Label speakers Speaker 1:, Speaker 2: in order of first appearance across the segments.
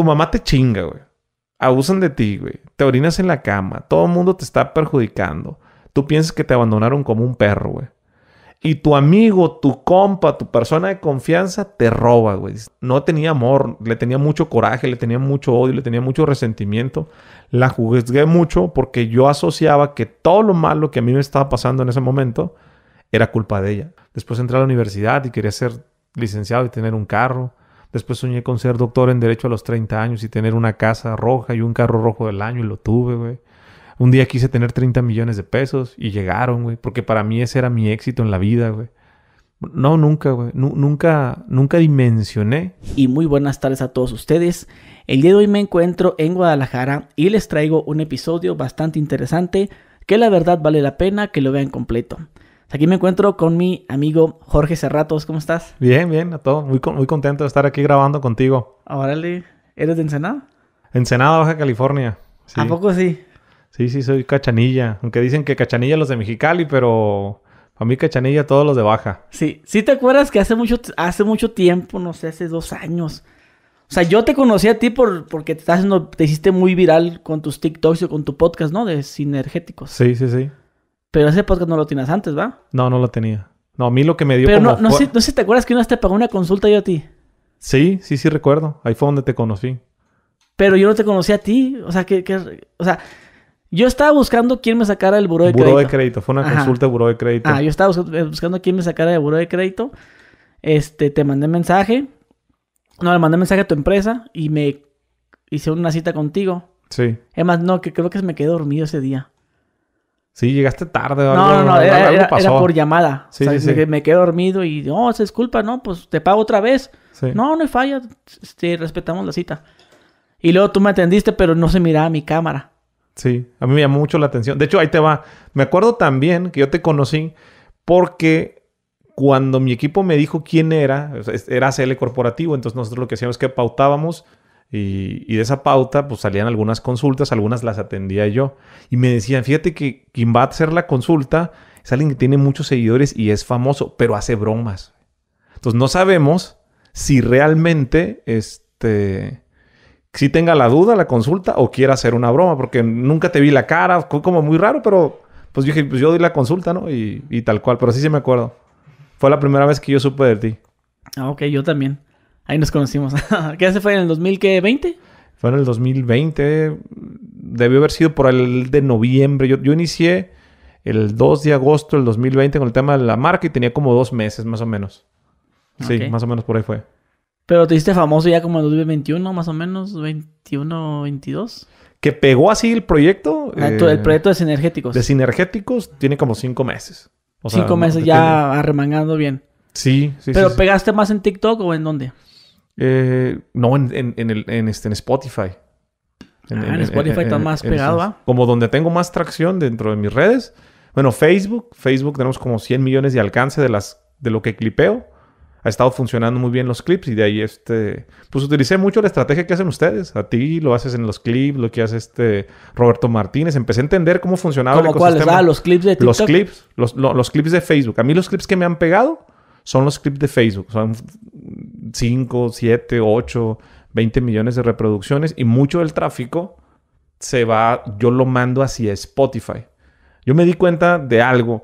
Speaker 1: Tu mamá te chinga, güey. Abusan de ti, güey. Te orinas en la cama. Todo el mundo te está perjudicando. Tú piensas que te abandonaron como un perro, güey. Y tu amigo, tu compa, tu persona de confianza te roba, güey. No tenía amor, le tenía mucho coraje, le tenía mucho odio, le tenía mucho resentimiento. La juzgué mucho porque yo asociaba que todo lo malo que a mí me estaba pasando en ese momento era culpa de ella. Después entré a la universidad y quería ser licenciado y tener un carro. Después soñé con ser doctor en Derecho a los 30 años y tener una casa roja y un carro rojo del año y lo tuve, güey. Un día quise tener 30 millones de pesos y llegaron, güey, porque para mí ese era mi éxito en la vida, güey. No, nunca, güey. Nunca, nunca dimensioné.
Speaker 2: Y muy buenas tardes a todos ustedes. El día de hoy me encuentro en Guadalajara y les traigo un episodio bastante interesante que la verdad vale la pena que lo vean completo. Aquí me encuentro con mi amigo Jorge Cerratos, ¿Cómo estás? Bien, bien, a todos. Muy, muy contento de estar aquí grabando contigo. Órale,
Speaker 1: ¿eres de Ensenada? Ensenada, Baja California. ¿A poco sí? Sí, sí, soy cachanilla. Aunque dicen que cachanilla los de Mexicali, pero a mí cachanilla todos los de Baja. Sí, sí
Speaker 2: te acuerdas que hace mucho, hace mucho tiempo, no sé, hace dos años. O sea, yo te conocí a ti por, porque te, estás te hiciste muy viral con tus TikToks o con tu podcast, ¿no? De sinergéticos. Sí, sí, sí. Pero ese podcast no lo tenías antes, ¿va?
Speaker 1: No, no lo tenía. No, a mí lo que me dio Pero como... no, no, sé,
Speaker 2: no sé si te acuerdas que una vez te pagó una consulta yo a ti.
Speaker 1: Sí, sí, sí recuerdo. Ahí fue donde te conocí.
Speaker 2: Pero yo no te conocí a ti. O sea, que... o sea... Yo estaba buscando quién me sacara el buró de crédito. Buró de crédito, fue una consulta de buró de crédito. Ah, yo estaba eh, buscando, quién me sacara del buró de crédito. Este, te mandé mensaje. No, le mandé mensaje a tu empresa y me hice una cita contigo. Sí. Es más, no, que creo que me quedé dormido ese día.
Speaker 1: Sí, llegaste tarde. no, no, no, era, por llamada. Sí,
Speaker 2: Me, quedé dormido y, no, oh, se disculpa, no, pues te pago otra vez. No, no hay falla, este, respetamos la cita. Y luego tú me atendiste, pero no se miraba mi cámara.
Speaker 1: Sí, a mí
Speaker 2: me llamó mucho la atención. De hecho,
Speaker 1: ahí te va. Me acuerdo también que yo te conocí porque cuando mi equipo me dijo quién era, era CL Corporativo, entonces nosotros lo que hacíamos es que pautábamos y, de esa pauta, pues salían algunas consultas, algunas las atendía yo. Y me decían, fíjate que quien va a hacer la consulta es alguien que tiene muchos seguidores y es famoso, pero hace bromas. Entonces no sabemos si realmente, este, si tenga la duda, la consulta, o quiera hacer una broma, porque nunca te vi la cara, fue como muy raro, pero pues dije, pues yo doy la consulta, ¿no? Y, tal cual, pero sí se me acuerdo. Fue la primera vez que yo supe de ti.
Speaker 2: Ah, ok, yo también. Ahí nos conocimos. ¿Qué hace fue en el 2020?
Speaker 1: Fue en el 2020. Debió haber sido por el de noviembre. Yo, inicié el 2 de agosto del 2020 con el tema de la marca y tenía como dos meses más o menos. Sí, más o menos por ahí fue.
Speaker 2: Pero te hiciste famoso ya como en 2021, más o menos, 21, 22.
Speaker 1: Que pegó así el proyecto. Ah, el eh, proyecto de Sinergéticos. De Sinergéticos tiene como cinco meses. O cinco meses ya
Speaker 2: arremangando bien.
Speaker 1: Sí, sí, Pero
Speaker 2: pegaste más en TikTok o en dónde?
Speaker 1: Eh, no, en, este, en Spotify. En, ah, Spotify está más pegado, Como donde tengo más tracción dentro de mis redes. Bueno, Facebook. Facebook tenemos como 100 millones de alcance de, las, de lo que clipeo. Ha estado funcionando muy bien los clips y de ahí este... Pues utilicé mucho la estrategia que hacen ustedes. A ti lo haces en los clips, lo que hace este Roberto Martínez. Empecé a entender cómo funcionaba el ecosistema. Ah, los clips de TikTok. Los clips. Los, los clips de Facebook. A mí los clips que me han pegado son los clips de Facebook. Son 5, 7, 8, 20 millones de reproducciones y mucho del tráfico se va, yo lo mando hacia Spotify. Yo me di cuenta de algo.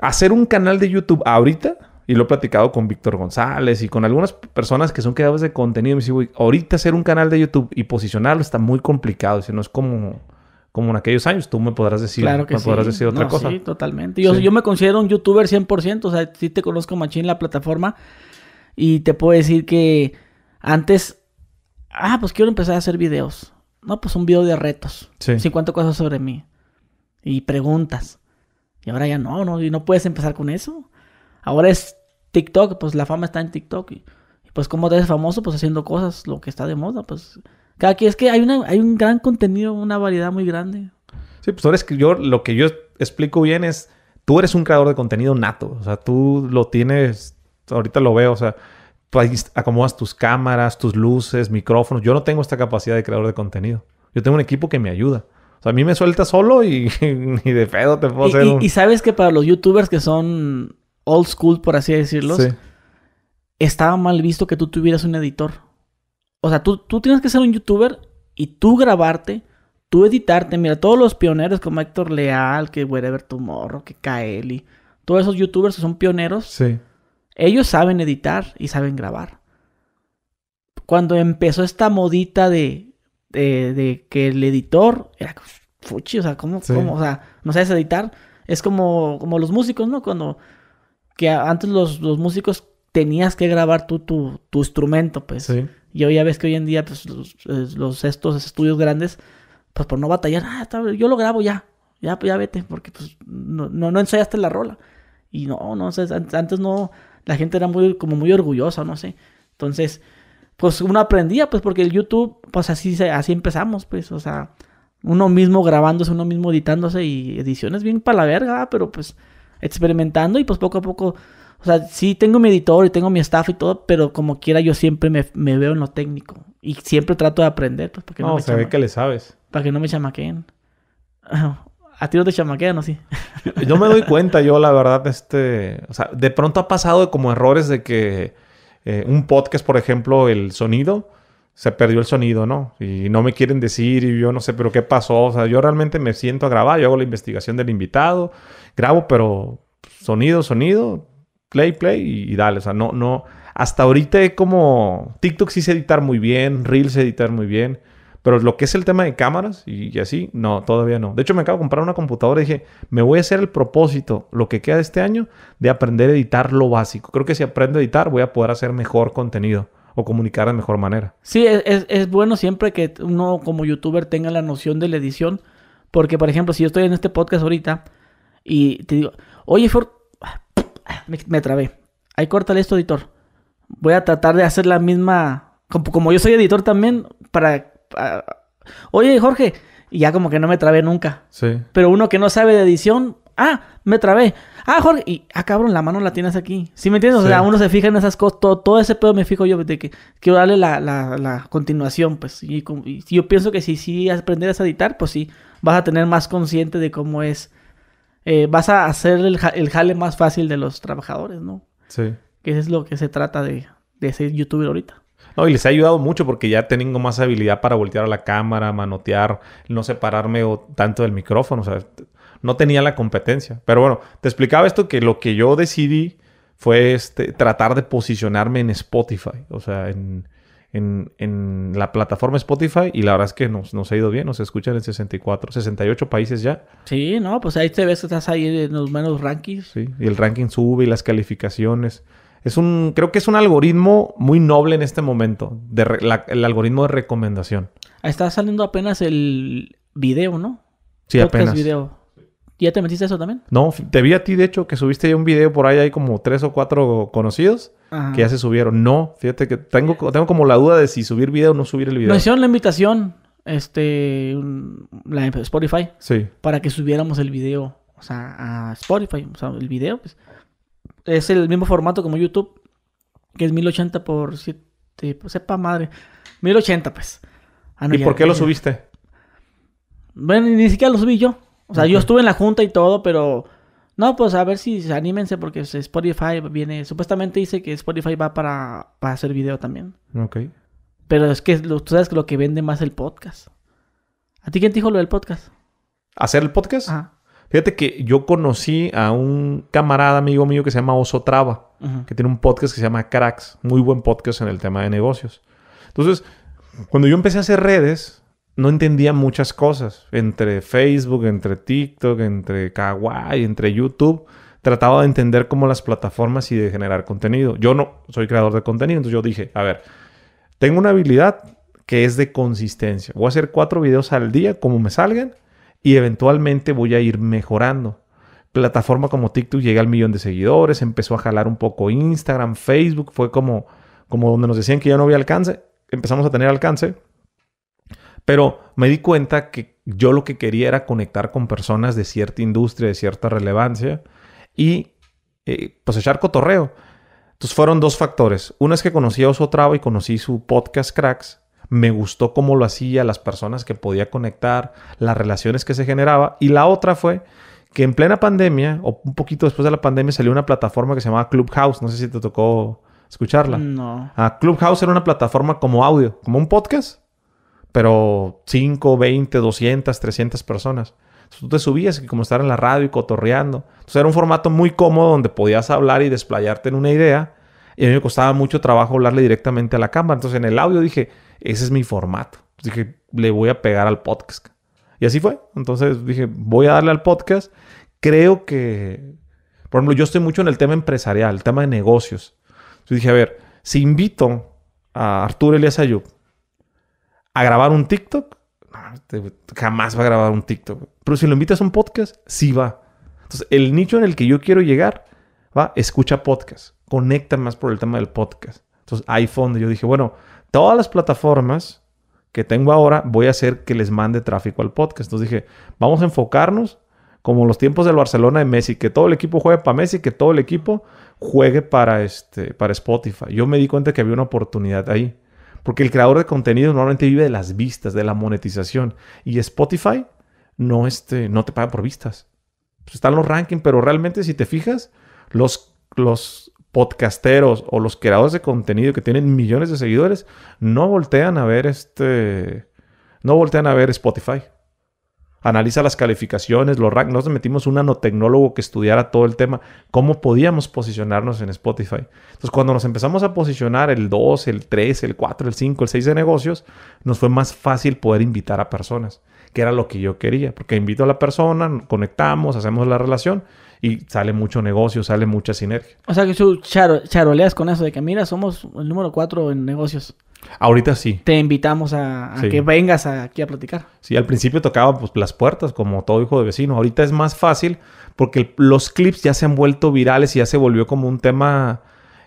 Speaker 1: Hacer un canal de YouTube ahorita, y lo he platicado con Víctor González y con algunas personas que son creadores de contenido, me dice, güey, ahorita hacer un canal de YouTube y posicionarlo está muy complicado, si no es como como en aquellos años, tú me podrás decir, decir otra cosa. Sí,
Speaker 2: totalmente. Yo, yo me considero un youtuber 100%, o sea, sí te conozco machín la plataforma, y te puedo decir que antes, ah, pues quiero empezar a hacer videos. No, pues un video de retos. Sí. 50 cosas sobre mí. Y preguntas. Y ahora ya no, no, y no puedes empezar con eso. Ahora es TikTok, pues la fama está en TikTok. Y, pues como te famoso, pues haciendo cosas, lo que está de moda, pues. Cada que es que hay una, hay un gran contenido, una variedad muy grande. Sí, pues ahora es
Speaker 1: que yo lo que yo explico bien es tú eres un creador de contenido nato. O sea, tú lo tienes, ahorita lo veo, o sea, pues, acomodas tus cámaras, tus luces, micrófonos. Yo no tengo esta capacidad de creador de contenido. Yo tengo un equipo que me ayuda. O sea, a mí me suelta solo y, ni de pedo te puedo hacer. Y,
Speaker 2: sabes que para los youtubers que son old school, por así decirlo, estaba mal visto que tú tuvieras un editor. O sea, tú, tienes que ser un youtuber y tú grabarte, tú editarte. Mira, todos los pioneros como Héctor Leal, que tu morro, que Kaeli, todos esos youtubers son pioneros. Sí ellos saben editar y saben grabar. Cuando empezó esta modita de, de, que el editor era fuchi, o sea, ¿cómo, O sea, no sabes editar. Es como, como los músicos, ¿no? Cuando que antes los, músicos tenías que grabar tú tu, instrumento, pues. Y hoy ya ves que hoy en día, pues, los, estos estudios grandes, pues por no batallar, ah, yo lo grabo ya, ya, pues ya vete, porque pues no, no, no ensayaste la rola. Y no, no, antes no, la gente era muy, como muy orgullosa, no sé. Entonces, pues uno aprendía, pues porque el YouTube, pues así, así empezamos, pues, o sea, uno mismo grabándose, uno mismo editándose y ediciones bien para la verga, ah, pero pues experimentando y pues poco a poco, o sea, sí tengo mi editor y tengo mi staff y todo, pero como quiera yo siempre me, veo en lo técnico y siempre trato de aprender, pues, porque no, no se ve que le sabes. Para que no me chamaquen. Ah, ¿A ti no te chamaquean o sí?
Speaker 1: yo me doy cuenta, yo la verdad, este... O sea, de pronto ha pasado como errores de que eh, un podcast, por ejemplo, el sonido, se perdió el sonido, ¿no? Y no me quieren decir y yo no sé, pero ¿qué pasó? O sea, yo realmente me siento a grabar, yo hago la investigación del invitado, grabo, pero sonido, sonido, play, play y, dale. O sea, no, no... Hasta ahorita como... TikTok sí se editar muy bien, Reels se editar muy bien... Pero lo que es el tema de cámaras y, así, no, todavía no. De hecho, me acabo de comprar una computadora y dije, me voy a hacer el propósito, lo que queda de este año, de aprender a editar lo básico. Creo que si aprendo a editar, voy a poder hacer mejor contenido o comunicar de mejor manera.
Speaker 2: Sí, es, bueno siempre que uno como youtuber tenga la noción de la edición. Porque, por ejemplo, si yo estoy en este podcast ahorita y te digo, oye, me, me trabé. Ahí córtale esto, editor. Voy a tratar de hacer la misma. Como, como, yo soy editor también, para oye, Jorge, y ya como que no me trabé nunca. Pero uno que no sabe de edición, ah, me trabé. Ah, Jorge, y ah, cabrón, la mano la tienes aquí. ¿Sí me entiendes? O sea, uno se fija en esas cosas, todo, ese pedo me fijo yo de que quiero darle la, continuación, pues. Y, yo pienso que si sí si a editar, pues sí, vas a tener más consciente de cómo es. Eh, vas a hacer el, jale más fácil de los trabajadores, ¿no? Sí. Que es lo que se trata de, de ser youtuber ahorita.
Speaker 1: No, y les ha ayudado mucho porque ya tengo más habilidad para voltear a la cámara, manotear, no separarme tanto del micrófono. O sea, no tenía la competencia. Pero bueno, te explicaba esto que lo que yo decidí fue este, tratar de posicionarme en Spotify. O sea, en, la plataforma Spotify y la verdad es que nos, ha ido bien, nos escuchan en 64, 68 países ya.
Speaker 2: Sí, no, pues ahí te ves estás ahí en los menos rankings.
Speaker 1: Sí, y el ranking sube y las calificaciones. Es un, creo que es un algoritmo muy noble en este momento, de el algoritmo de recomendación.
Speaker 2: Ah, está saliendo apenas el video, ¿no? Sí, Podcast apenas. video. ¿Ya te metiste eso también?
Speaker 1: No, te vi a ti, de hecho, que subiste ya un video por ahí, hay como tres o cuatro conocidos que ya se subieron. No, fíjate que tengo, tengo como la duda de si subir video o no subir el video. Nos hicieron
Speaker 2: la invitación, este, la Spotify. Sí. Para que subiéramos el video, o sea, a Spotify, o sea, el video, pues es el mismo formato como YouTube, que es 1080 por 7, pues, sepa madre. 1080 pues. Ah, ¿Y por qué lo subiste? Bueno, ni siquiera lo subí yo. O sea, yo estuve en la junta y todo, pero... No, pues a ver si anímense porque Spotify viene... Supuestamente dice que Spotify va para, hacer video también. Ok. Pero es que tú sabes que lo que vende más es el podcast. ¿A ti quién te dijo lo del podcast?
Speaker 1: ¿Hacer el podcast? Ajá. Fíjate que yo conocí a un camarada amigo mío que se llama Oso Traba, que tiene un podcast que se llama Cracks, muy buen podcast en el tema de negocios. Entonces, cuando yo empecé a hacer redes, no entendía muchas cosas, entre Facebook, entre TikTok, entre Kawaii, entre YouTube. Trataba de entender cómo las plataformas y de generar contenido. Yo no soy creador de contenido, entonces yo dije, a ver, tengo una habilidad que es de consistencia. Voy a hacer cuatro videos al día como me salgan y eventualmente voy a ir mejorando. Plataforma como TikTok llega al millón de seguidores, empezó a jalar un poco Instagram, Facebook, fue como, como donde nos decían que ya no había alcance, empezamos a tener alcance, pero me di cuenta que yo lo que quería era conectar con personas de cierta industria, de cierta relevancia y eh, pues echar cotorreo. Entonces fueron dos factores. Uno es que conocí a Oso Traba y conocí su podcast Cracks, me gustó cómo lo hacía, las personas que podía conectar, las relaciones que se generaba. Y la otra fue que en plena pandemia, o un poquito después de la pandemia, salió una plataforma que se llamaba Clubhouse. No sé si te tocó escucharla. No. Ah, Clubhouse era una plataforma como audio, como un podcast, pero 5, 20, 200, 300 personas. Entonces, tú te subías y como estar en la radio y cotorreando. Entonces era un formato muy cómodo donde podías hablar y desplayarte en una idea. Y a mí me costaba mucho trabajo hablarle directamente a la cámara. Entonces en el audio dije, ese es mi formato. Pues dije, le voy a pegar al podcast. Y así fue. Entonces dije, voy a darle al podcast. Creo que, por ejemplo, yo estoy mucho en el tema empresarial, el tema de negocios. Entonces dije, a ver, si invito a Arturo Elias Ayub a grabar un TikTok, este jamás va a grabar un TikTok. Pero si lo invitas a un podcast, sí va. Entonces, el nicho en el que yo quiero llegar, va, escucha podcast, conecta más por el tema del podcast. Entonces, iPhone... yo dije, bueno, todas las plataformas que tengo ahora, voy a hacer que les mande tráfico al podcast. Entonces dije, vamos a enfocarnos como los tiempos del Barcelona de Messi, que todo el equipo juegue para Messi, que todo el equipo juegue para, este, para Spotify. Yo me di cuenta que había una oportunidad ahí. Porque el creador de contenido normalmente vive de las vistas, de la monetización. Y Spotify no, este, no te paga por vistas. Pues están los rankings, pero realmente si te fijas, los, los podcasteros o los creadores de contenido que tienen millones de seguidores no voltean a ver este no voltean a ver Spotify. Analiza las calificaciones, los rankings. Nos metimos un nanotecnólogo que estudiara todo el tema, cómo podíamos posicionarnos en Spotify. Entonces, cuando nos empezamos a posicionar el 2, el 3, el 4, el 5, el 6 de negocios, nos fue más fácil poder invitar a personas, que era lo que yo quería, porque invito a la persona, conectamos, hacemos la relación y sale mucho negocio, sale mucha sinergia. O sea que tú
Speaker 2: charoleas con eso de que mira, somos el número cuatro en negocios. Ahorita sí. Te invitamos a, que vengas aquí a platicar.
Speaker 1: Sí, al principio tocaba pues, las puertas, como todo hijo de vecino. Ahorita es más fácil porque los clips ya se han vuelto virales y ya se volvió como un tema,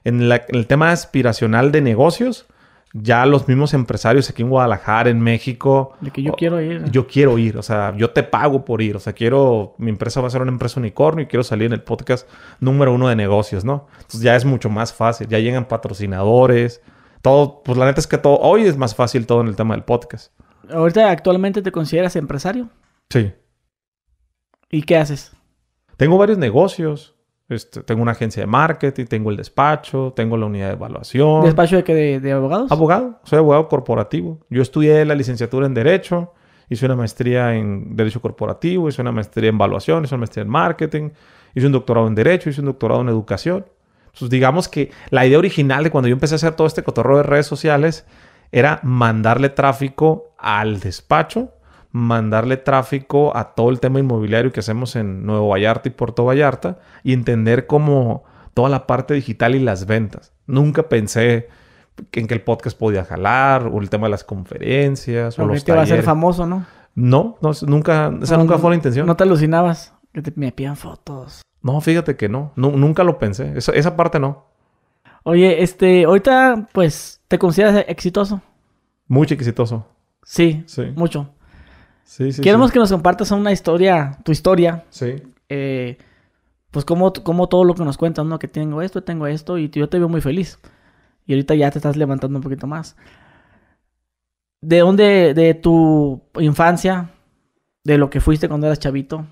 Speaker 1: en el tema aspiracional de negocios, ya los mismos empresarios aquí en Guadalajara, en México. De que yo quiero ir. Yo quiero ir, o sea, yo te pago por ir, o sea, quiero, mi empresa va a ser una empresa unicornio y quiero salir en el podcast número uno de negocios, ¿no? Entonces ya es mucho más fácil, ya llegan patrocinadores, todo, pues la neta es que todo, hoy es más fácil todo en el tema del podcast.
Speaker 2: Ahorita actualmente te consideras empresario. Sí. ¿Y qué haces?
Speaker 1: Tengo varios negocios. Este, tengo una agencia de marketing, tengo el despacho, tengo la unidad de evaluación. ¿Despacho
Speaker 2: de qué? De, abogados?
Speaker 1: Abogado, soy abogado corporativo. Yo estudié la licenciatura en Derecho, hice una maestría en Derecho Corporativo, hice una maestría en evaluación, hice una maestría en marketing, hice un doctorado en Derecho, hice un doctorado en Educación. Entonces, digamos que la idea original de cuando yo empecé a hacer todo este cotorro de redes sociales era mandarle tráfico al despacho mandarle tráfico a todo el tema inmobiliario que hacemos en Nuevo Vallarta y Puerto Vallarta y entender cómo toda la parte digital y las ventas. Nunca pensé en que el podcast podía jalar o el tema de las conferencias o los te a ser famoso, ¿no? No, nunca, esa nunca fue la intención. No
Speaker 2: te alucinabas que me pidan fotos.
Speaker 1: No, fíjate que no, nunca lo pensé. Esa, parte no.
Speaker 2: Oye, este, ahorita pues te consideras exitoso.
Speaker 1: Mucho exitoso.
Speaker 2: Sí, sí. mucho. Sí, sí. Queremos que nos compartas una historia, tu historia. Sí. Eh, pues como, como todo lo que nos cuentas, ¿no? Que tengo esto, tengo esto y yo te veo muy feliz. Y ahorita ya te estás levantando un poquito más. ¿De dónde, de tu infancia, de lo que fuiste cuando eras chavito?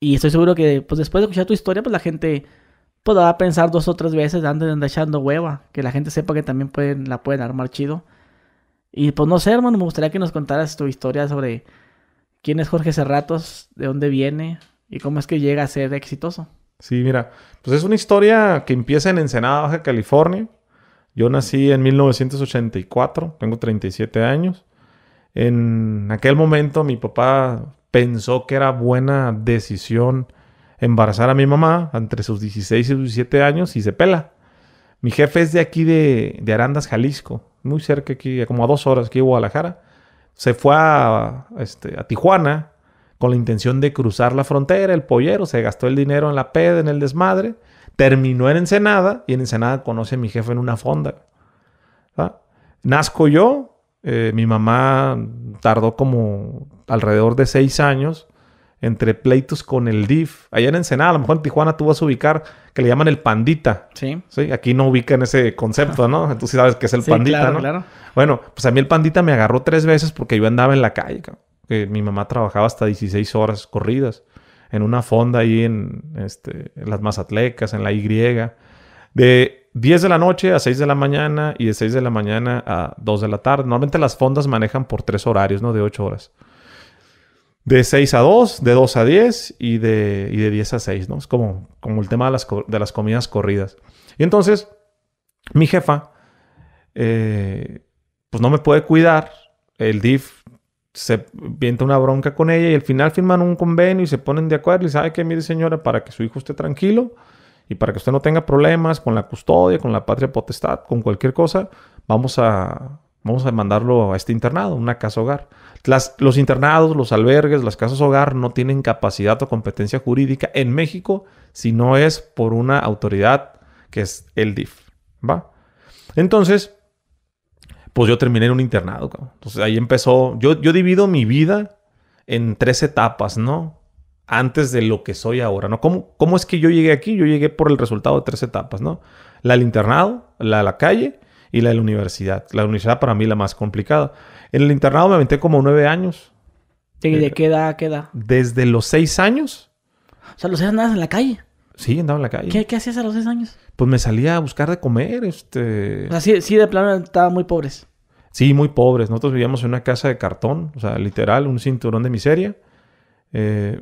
Speaker 2: Y estoy seguro que pues después de escuchar tu historia, pues la gente pues, va a pensar dos o tres veces antes de echando hueva. Que la gente sepa que también pueden, la pueden armar chido. Y pues no sé, hermano, me gustaría que nos contaras tu historia sobre quién es Jorge Serratos, de dónde viene y cómo es que llega a ser exitoso.
Speaker 1: Sí, mira, pues es una historia que empieza en Ensenada, Baja California. Yo nací en 1984, tengo 37 años. En aquel momento mi papá pensó que era buena decisión embarazar a mi mamá entre sus 16 y 17 años y se pela. Mi jefe es de aquí de, de Arandas, Jalisco, muy cerca aquí, como a dos horas aquí de Guadalajara se fue este, a, Tijuana con la intención de cruzar la frontera, el pollero, se gastó el dinero en la PED, en el desmadre, terminó en Ensenada y en Ensenada conoce a mi jefe en una fonda. Nazco yo, eh, mi mamá tardó como alrededor de seis años entre pleitos con el DIF. Allá en Ensenada, a lo mejor en Tijuana tú vas a ubicar que le llaman el pandita. Sí. Sí, aquí no ubican ese concepto, ¿no? Tú sabes que es el pandita, ¿no? claro. Bueno, pues a mí el pandita me agarró tres veces porque yo andaba en la calle, que mi mamá trabajaba hasta 16 horas corridas en una fonda ahí en, este, en las Mazatlecas, en la Y. De 10 de la noche a 6 de la mañana y de 6 de la mañana a 2 de la tarde. Normalmente las fondas manejan por tres horarios, ¿no? De 8 horas de 6 a 2, de 2 a 10 y de, y de 10 a 6, ¿no? Es como, como el tema de las, comidas corridas. Y entonces, mi jefa, eh, pues no me puede cuidar. El DIF se vienta una bronca con ella y al final firman un convenio y se ponen de acuerdo y sabe que mire señora, para que su hijo esté tranquilo y para que usted no tenga problemas con la custodia, con la patria potestad, con cualquier cosa, vamos a, Vamos a mandarlo a este internado, una casa hogar. Las, los internados, los albergues, las casas hogar no tienen capacidad o competencia jurídica en México si no es por una autoridad que es el DIF. ¿Va? Entonces, pues yo terminé en un internado. Entonces ahí empezó. Yo, yo divido mi vida en tres etapas, ¿no? Antes de lo que soy ahora, ¿no? ¿Cómo, cómo es que yo llegué aquí? Yo llegué por el resultado de tres etapas, ¿no? La del internado, la la calle y la de la universidad. La universidad para mí la más complicada. En el internado me aventé como nueve años. ¿Y de eh, qué edad Desde los seis años.
Speaker 2: O sea, los seis andabas en la calle.
Speaker 1: Sí, andaba en la calle.
Speaker 2: ¿Qué, hacías a los seis años?
Speaker 1: Pues me salía a buscar de comer, este... O sí, de plano estaban muy pobres. Sí, muy pobres. Nosotros vivíamos en una casa de cartón, o sea, literal, un cinturón de miseria. Eh,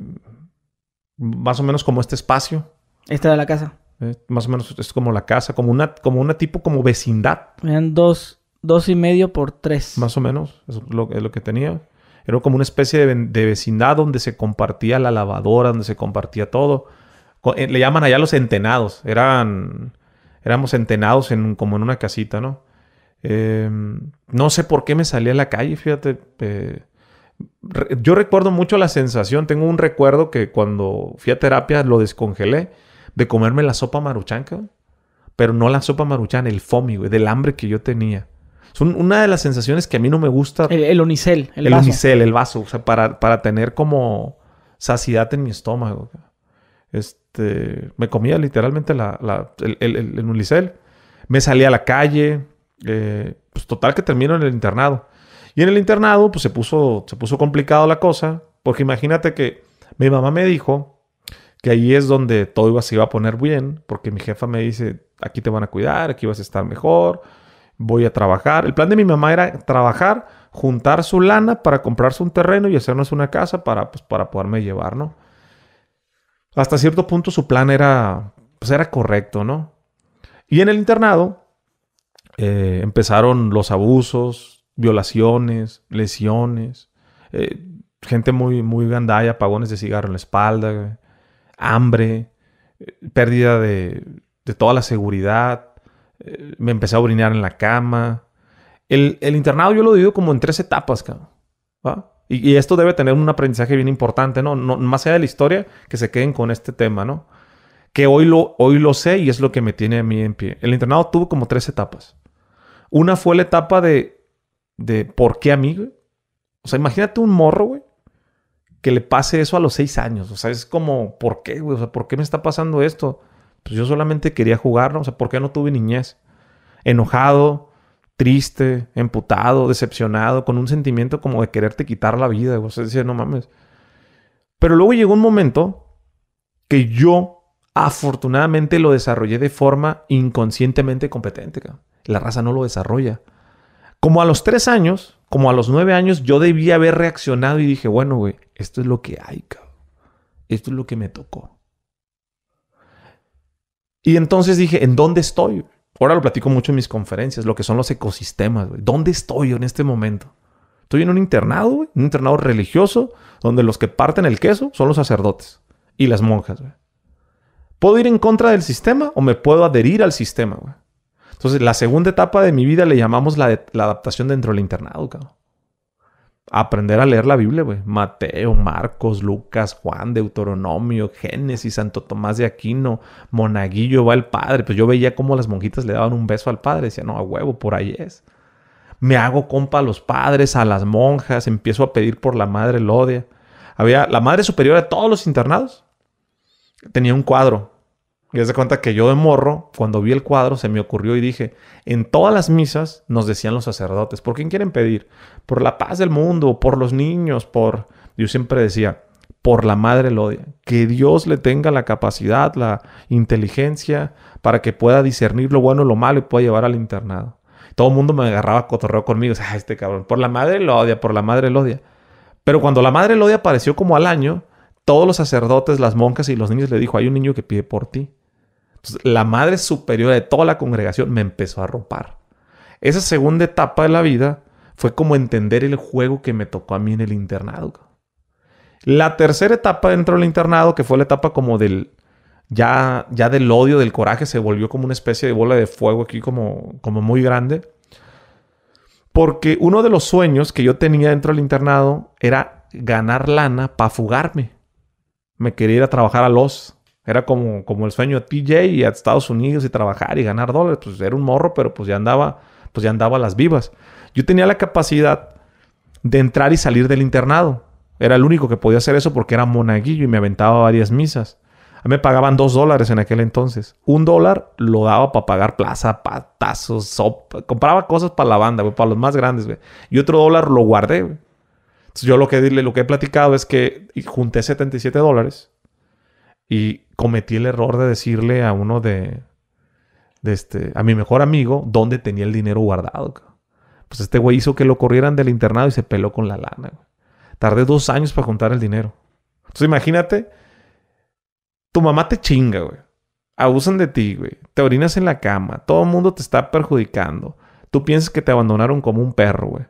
Speaker 1: más o menos como este espacio. Esta era la casa. ¿Eh? más o menos es como la casa, como una, como una tipo como vecindad.
Speaker 2: Eran dos, dos y medio por tres. Más o
Speaker 1: menos, es lo, lo que tenía. Era como una especie de, vecindad donde se compartía la lavadora, donde se compartía todo. Eh, le llaman allá los entenados. Eran, éramos entenados en, como en una casita, ¿no? Em, no sé por qué me salí a la calle, fíjate. Eh, yo recuerdo mucho la sensación. Tengo un recuerdo que cuando fui a terapia lo descongelé de comerme la sopa maruchan, Pero no la sopa maruchan, el fomi, del hambre que yo tenía. Son una de las sensaciones que a mí no me gusta. El, onicel unicel, el, vaso. El unicel, el vaso. O sea, para, para tener como saciedad en mi estómago. Este, me comía literalmente el, el, unicel. Me salía a la calle. Eh, pues total que termino en el internado. Y en el internado, pues se puso, se puso complicado la cosa. Porque imagínate que mi mamá me dijo que ahí es donde todo iba, se iba a poner bien, porque mi jefa me dice, aquí te van a cuidar, aquí vas a estar mejor, voy a trabajar. El plan de mi mamá era trabajar, juntar su lana para comprarse un terreno y hacernos una casa para, pues, para poderme llevar, ¿no? Hasta cierto punto su plan era, pues, era correcto, ¿no? Y en el internado eh, empezaron los abusos, violaciones, lesiones, eh, gente muy, muy gandalla, apagones de cigarro en la espalda, hambre, eh, pérdida de, toda la seguridad, eh, me empecé a brinear en la cama. El, internado yo lo divido como en tres etapas, Y, esto debe tener un aprendizaje bien importante, ¿no? Más allá de la historia, que se queden con este tema, ¿no? Que hoy lo, hoy lo sé y es lo que me tiene a mí en pie. El internado tuvo como tres etapas. Una fue la etapa de, de ¿por qué a mí? O sea, imagínate un morro, güey, que le pase eso a los seis años. O sea, es como, ¿por qué, güey? O sea, ¿por qué me está pasando esto? Pues yo solamente quería jugar, ¿no? O sea, ¿por qué no tuve niñez? Enojado, triste, emputado, decepcionado, con un sentimiento como de quererte quitar la vida. O sea, decía, no mames. Pero luego llegó un momento que yo afortunadamente lo desarrollé de forma inconscientemente competente. La raza no lo desarrolla. Como a los tres años, como a los nueve años yo debía haber reaccionado y dije, bueno, güey, esto es lo que hay, cabrón. Esto es lo que me tocó. Y entonces dije, ¿en dónde estoy? Ahora lo platico mucho en mis conferencias, lo que son los ecosistemas, güey. ¿Dónde estoy en este momento? Estoy en un internado, güey, un internado religioso, donde los que parten el queso son los sacerdotes y las monjas, güey. ¿Puedo ir en contra del sistema o me puedo adherir al sistema, güey? Entonces, la segunda etapa de mi vida le llamamos la, adaptación dentro del internado, cabrón. Aprender a leer la Biblia, güey. Mateo, Marcos, Lucas, Juan, Deuteronomio, Génesis, Santo Tomás de Aquino, Monaguillo, va el padre. Pues yo veía cómo las monjitas le daban un beso al padre. Decía, no, a huevo, por ahí es. Me hago compa a los padres, a las monjas, empiezo a pedir por la madre Lodia. Había la madre superior de todos los internados. Tenía un cuadro y de cuenta que yo de morro, cuando vi el cuadro, se me ocurrió y dije, en todas las misas nos decían los sacerdotes, ¿por quién quieren pedir? Por la paz del mundo, por los niños, por... Yo siempre decía, por la madre odia. que Dios le tenga la capacidad, la inteligencia para que pueda discernir lo bueno y lo malo y pueda llevar al internado. Todo el mundo me agarraba cotorreo conmigo, ah, este cabrón, por la madre odia por la madre odia Pero cuando la madre odia apareció como al año, todos los sacerdotes, las monjas y los niños le dijo, hay un niño que pide por ti la madre superior de toda la congregación me empezó a romper. Esa segunda etapa de la vida fue como entender el juego que me tocó a mí en el internado. La tercera etapa dentro del internado, que fue la etapa como del, ya, ya del odio, del coraje, se volvió como una especie de bola de fuego aquí, como, como muy grande. Porque uno de los sueños que yo tenía dentro del internado era ganar lana para fugarme. Me quería ir a trabajar a los. Era como, como el sueño de TJ y a Estados Unidos y trabajar y ganar dólares. Pues era un morro, pero pues ya andaba, pues ya andaba a las vivas. Yo tenía la capacidad de entrar y salir del internado. Era el único que podía hacer eso porque era monaguillo y me aventaba varias misas. A mí me pagaban dos dólares en aquel entonces. Un dólar lo daba para pagar plaza, patazos, Compraba cosas para la banda, para los más grandes, Y otro dólar lo guardé, Entonces yo lo que, lo que he platicado es que junté 77 dólares y cometí el error de decirle a uno de, este, a mi mejor amigo, dónde tenía el dinero guardado. Pues este güey hizo que lo corrieran del internado y se peló con la lana. Tardé dos años para juntar el dinero. Entonces imagínate, tu mamá te chinga, güey. Abusan de ti, güey. Te orinas en la cama. Todo el mundo te está perjudicando. Tú piensas que te abandonaron como un perro, güey.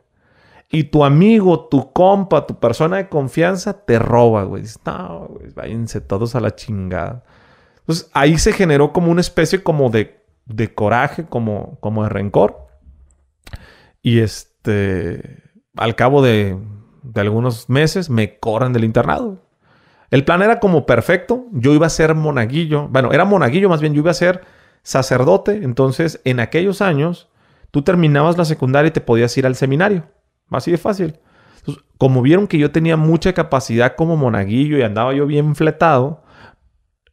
Speaker 1: Y tu amigo, tu compa, tu persona de confianza te roba, güey. no, güey, váyanse todos a la chingada. Entonces pues, ahí se generó como una especie como de, coraje, como, como de rencor. Y este, al cabo de, algunos meses me corran del internado. El plan era como perfecto. Yo iba a ser monaguillo. Bueno, era monaguillo más bien. Yo iba a ser sacerdote. Entonces, en aquellos años, tú terminabas la secundaria y te podías ir al seminario. Así de fácil. como vieron que yo tenía mucha capacidad como monaguillo y andaba yo bien fletado,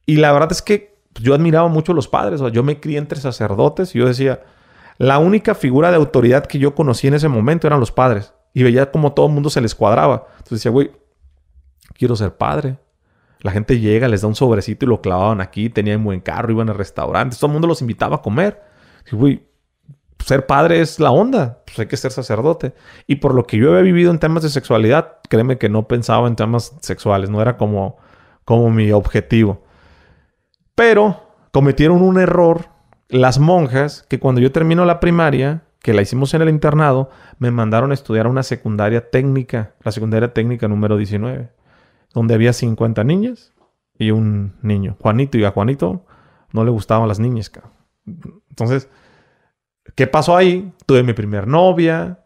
Speaker 1: y la verdad es que yo admiraba mucho a los padres, o yo me crié entre sacerdotes y yo decía, la única figura de autoridad que yo conocí en ese momento eran los padres. Y veía como todo el mundo se les cuadraba. Entonces decía, güey, quiero ser padre. La gente llega, les da un sobrecito y lo clavaban aquí, tenían buen carro, iban a restaurantes, todo el mundo los invitaba a comer. Y, güey, ser padre es la onda, pues hay que ser sacerdote. Y por lo que yo había vivido en temas de sexualidad, créeme que no pensaba en temas sexuales, no era como, como mi objetivo. Pero cometieron un error las monjas que cuando yo termino la primaria, que la hicimos en el internado, me mandaron a estudiar una secundaria técnica, la secundaria técnica número 19, donde había 50 niñas y un niño, Juanito, y a Juanito no le gustaban las niñas. Entonces, ¿Qué pasó ahí? Tuve mi primer novia,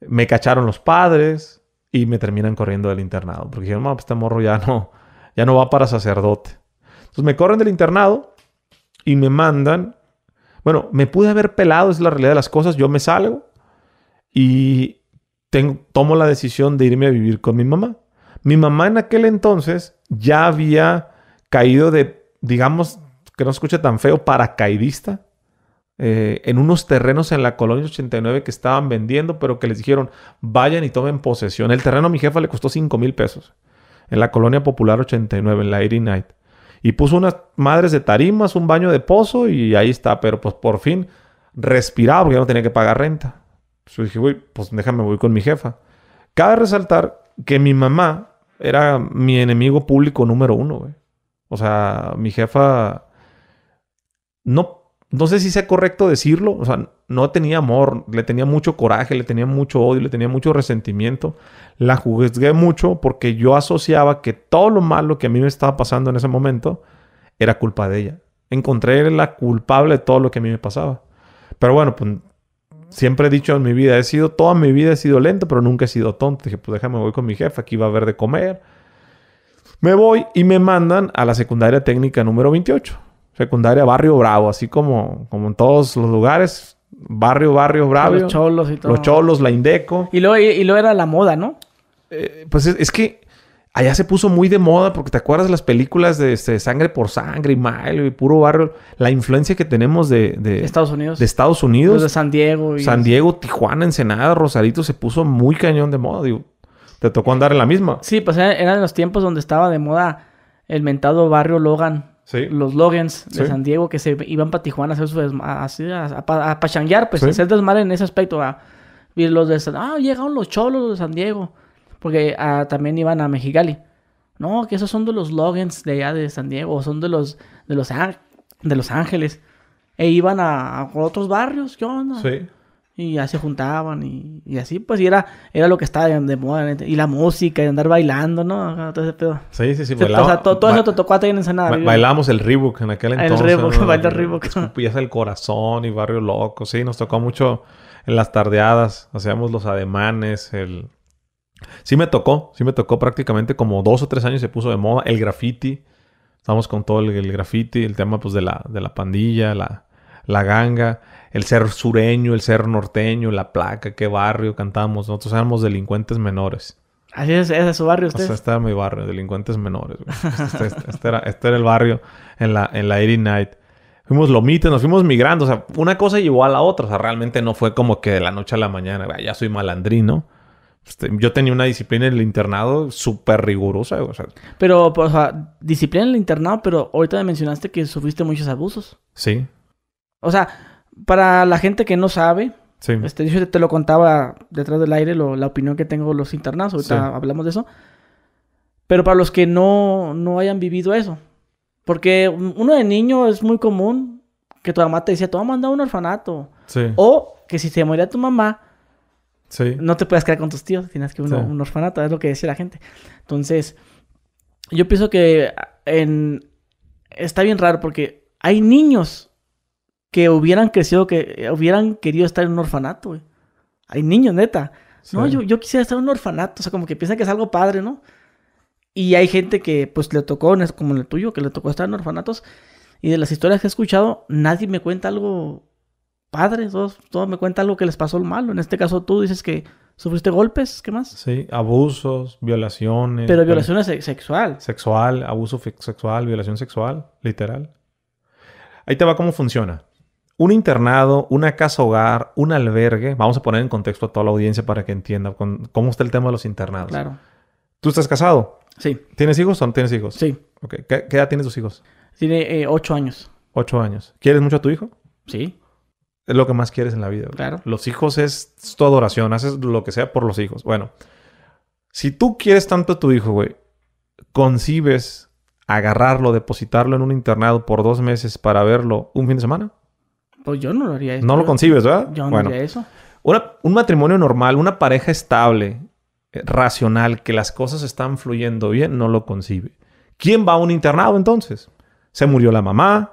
Speaker 1: me cacharon los padres y me terminan corriendo del internado. Porque dijeron, "Mamá, pues este morro ya no, ya no va para sacerdote. Entonces me corren del internado y me mandan. Bueno, me pude haber pelado, es la realidad de las cosas. Yo me salgo y tengo, tomo la decisión de irme a vivir con mi mamá. Mi mamá en aquel entonces ya había caído de, digamos, que no escuche tan feo, paracaidista. Eh, en unos terrenos en la colonia 89 que estaban vendiendo, pero que les dijeron, vayan y tomen posesión. El terreno a mi jefa le costó 5 mil pesos en la colonia popular 89, en la Night Y puso unas madres de tarimas, un baño de pozo y ahí está, pero pues por fin respiraba porque ya no tenía que pagar renta. Pues, yo dije, güey, pues déjame, voy con mi jefa. Cabe resaltar que mi mamá era mi enemigo público número uno, güey. O sea, mi jefa no no sé si sea correcto decirlo, o sea, no tenía amor, le tenía mucho coraje, le tenía mucho odio, le tenía mucho resentimiento. La juzgué mucho porque yo asociaba que todo lo malo que a mí me estaba pasando en ese momento era culpa de ella. Encontré la culpable de todo lo que a mí me pasaba. Pero bueno, pues, siempre he dicho en mi vida, he sido, toda mi vida he sido lento, pero nunca he sido tonto. Dije, pues déjame, voy con mi jefe, aquí va a haber de comer. Me voy y me mandan a la secundaria técnica número 28 secundaria Barrio Bravo, así como, como en todos los lugares. Barrio, barrio Bravo. Los cholos y todo. Los cholos, la Indeco. Y luego, y, era la moda, ¿no? Eh, pues es, que allá se puso muy de moda porque te acuerdas las películas de este, Sangre por Sangre y Milo y Puro Barrio. La influencia que tenemos de... de Estados Unidos. De Estados Unidos. de San
Speaker 2: Diego. San
Speaker 1: Diego, Tijuana, Ensenada, Rosarito. Se puso muy cañón de moda. te tocó andar en la misma.
Speaker 2: Sí, pues eran los tiempos donde estaba de moda el mentado Barrio Logan. Sí. Los Logans de San Diego que se iban para Tijuana a hacer su así, a, a, pues, sí. hacer desmadre en ese aspecto. A, y los de San... Ah, llegaron los cholos de San Diego. Porque ah, también iban a Mexicali. No, que esos son de los Logans de allá de San Diego. Son de los, de los, de los Ángeles. E iban a, a otros barrios. ¿Qué onda? Sí. Y ya se juntaban y, así, pues, y era, era lo que estaba de, moda. Y la música y andar bailando, ¿no? Todo Sí, sí, sí. todo, eso te tocó a ti en Ensenada. Ba bailábamos
Speaker 1: el Reebok en aquel entonces. El Reebok, ¿no? bailó Reebok. es el corazón y Barrio Loco. Sí, nos tocó mucho en las tardeadas. Hacíamos los ademanes, el... Sí me tocó. Sí me tocó prácticamente como dos o tres años se puso de moda el graffiti. Estábamos con todo el, graffiti, el tema, pues, de la, de la pandilla, la, la ganga el ser sureño, el ser norteño, la placa, qué barrio cantamos. Nosotros éramos delincuentes menores. Así es, ese es su barrio usted. O sea, este era mi barrio, delincuentes menores. Este, este, este, era, este era, el barrio en la, en la night Fuimos lomites, nos fuimos migrando. O sea, una cosa llevó a la otra. O sea, realmente no fue como que de la noche a la mañana, ah, ya soy malandrino. Yo tenía una disciplina en el internado súper rigurosa.
Speaker 2: Pero, pues, o sea, disciplina en el internado, pero ahorita me mencionaste que sufriste muchos abusos. Sí. O sea, para la gente que no sabe, este, yo te lo contaba detrás del aire, la opinión que tengo los internados, ahorita hablamos de eso. Pero para los que no, no hayan vivido eso, porque uno de niño es muy común que tu mamá te decía, te voy a mandar a un orfanato. Sí. O que si se moría tu mamá, sí. no te puedes quedar con tus tíos, tienes que ir a un orfanato, es lo que decía la gente. Entonces, yo pienso que en... está bien raro porque hay niños que hubieran crecido, que eh, hubieran querido estar en un orfanato, Hay niños, neta. No, yo, quisiera estar en un orfanato, o sea, como que piensan que es algo padre, ¿no? Y hay gente que, pues, le tocó, como el tuyo, que le tocó estar en orfanatos. Y de las historias que he escuchado, nadie me cuenta algo padre. Todos, me cuenta algo que les pasó malo. En este caso, tú dices que sufriste golpes, ¿qué más?
Speaker 1: Sí, abusos, violaciones. Pero violaciones sexuales. sexual. Sexual, abuso sexual, violación sexual, literal. Ahí te va cómo funciona un internado, una casa hogar, un albergue, vamos a poner en contexto a toda la audiencia para que entienda cómo está el tema de los internados. Claro. ¿Tú estás casado? Sí. ¿Tienes hijos o no tienes hijos? Sí. ¿Qué, edad tienes tus
Speaker 2: hijos? Tiene eh, ocho años.
Speaker 1: Ocho años. ¿Quieres mucho a tu hijo? Sí. Es lo que más quieres en la vida. Claro. Los hijos es, es tu adoración. Haces lo que sea por los hijos. Bueno, si tú quieres tanto a tu hijo, güey, concibes agarrarlo, depositarlo en un internado por dos meses para verlo un fin de semana.
Speaker 2: Pues yo no lo haría eso. No lo
Speaker 1: concibes, ¿verdad? Yo no bueno, haría eso. un matrimonio normal, una pareja estable, eh, racional, que las cosas están fluyendo bien, no lo concibe. ¿Quién va a un internado entonces? Se murió la mamá,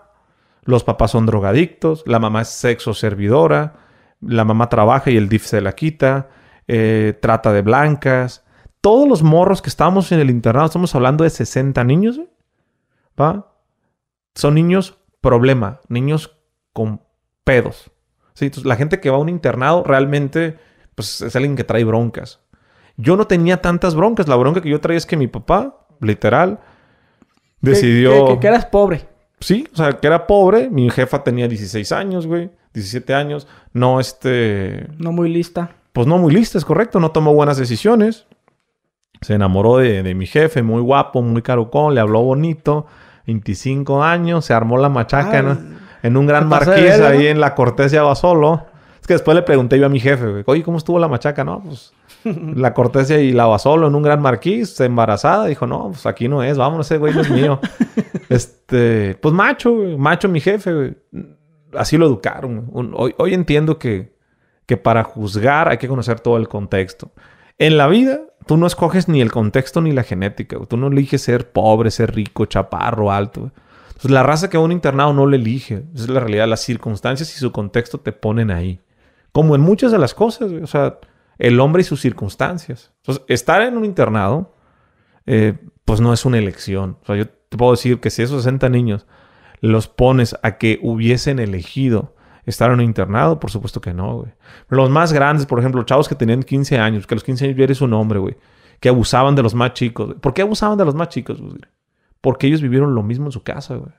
Speaker 1: los papás son drogadictos, la mamá es sexo servidora, la mamá trabaja y el DIF se la quita, eh, trata de blancas. Todos los morros que estábamos en el internado, estamos hablando de 60 niños, ¿eh? ¿va? Son niños problema, niños con pedos. ¿sí? Entonces, la gente que va a un internado realmente pues, es alguien que trae broncas. Yo no tenía tantas broncas. La bronca que yo traía es que mi papá, literal, decidió... Que, eras pobre. Sí, o sea, que era pobre. Mi jefa tenía 16 años, güey. 17 años. No, este... No muy lista. Pues no muy lista, es correcto. No tomó buenas decisiones. Se enamoró de, mi jefe, muy guapo, muy carucón. Le habló bonito. 25 años, se armó la machaca. ¿no? en un gran marqués ahí en la cortesia ya va solo. Es que después le pregunté yo a mi jefe, güey, oye, ¿cómo estuvo la machaca? No, pues la cortesia y la va en un gran marquís, embarazada. Dijo, no, pues aquí no es, vámonos, ese güey Dios mío. este, pues macho, macho mi jefe. Así lo educaron. hoy, hoy, entiendo que, que para juzgar hay que conocer todo el contexto. En la vida, tú no escoges ni el contexto ni la genética. Tú no eliges ser pobre, ser rico, chaparro, alto. Pues, la raza que va a un internado no le elige. Esa es la realidad. Las circunstancias y su contexto te ponen ahí. Como en muchas de las cosas, güey. o sea, el hombre y sus circunstancias. Entonces, estar en un internado, eh, pues no es una elección. O sea, yo te puedo decir que si esos 60 niños los pones a que hubiesen elegido estar en un internado? Por supuesto que no, güey. Los más grandes, por ejemplo, chavos que tenían 15 años, que a los 15 años ya eres un hombre, güey, que abusaban de los más chicos. ¿Por qué abusaban de los más chicos? Güey? Porque ellos vivieron lo mismo en su casa, güey.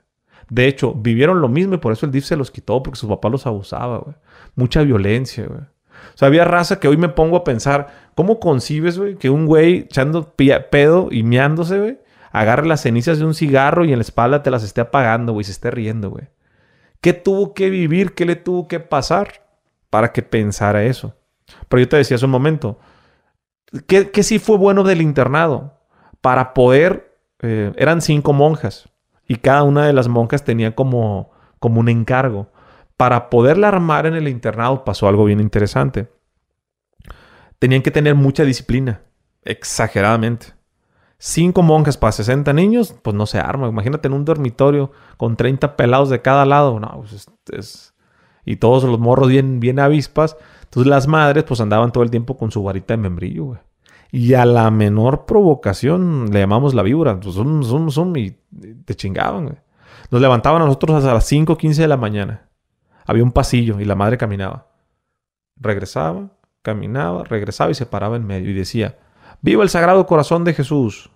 Speaker 1: De hecho, vivieron lo mismo y por eso el DIF se los quitó, porque su papá los abusaba, güey. Mucha violencia, güey. O sea, había raza que hoy me pongo a pensar, ¿cómo concibes, güey, que un güey echando pedo y meándose, güey, agarre las cenizas de un cigarro y en la espalda te las esté apagando, güey, se esté riendo, güey? ¿Qué tuvo que vivir? ¿Qué le tuvo que pasar para que pensara eso? Pero yo te decía hace un momento, qué sí fue bueno del internado? Para poder eh, eran cinco monjas y cada una de las monjas tenía como, como un encargo. Para poderla armar en el internado pasó algo bien interesante. Tenían que tener mucha disciplina, exageradamente. Cinco monjas para 60 niños, pues no se arma. Imagínate en un dormitorio con 30 pelados de cada lado. No, pues Y todos los morros bien, bien avispas. Entonces las madres pues andaban todo el tiempo con su varita de membrillo, güey. Y a la menor provocación le llamamos la víbora. Zum, zum, zum, y te chingaban. Nos levantaban a nosotros hasta las 5, 15 de la mañana. Había un pasillo y la madre caminaba. Regresaba, caminaba, regresaba y se paraba en medio y decía, viva el sagrado corazón de Jesús.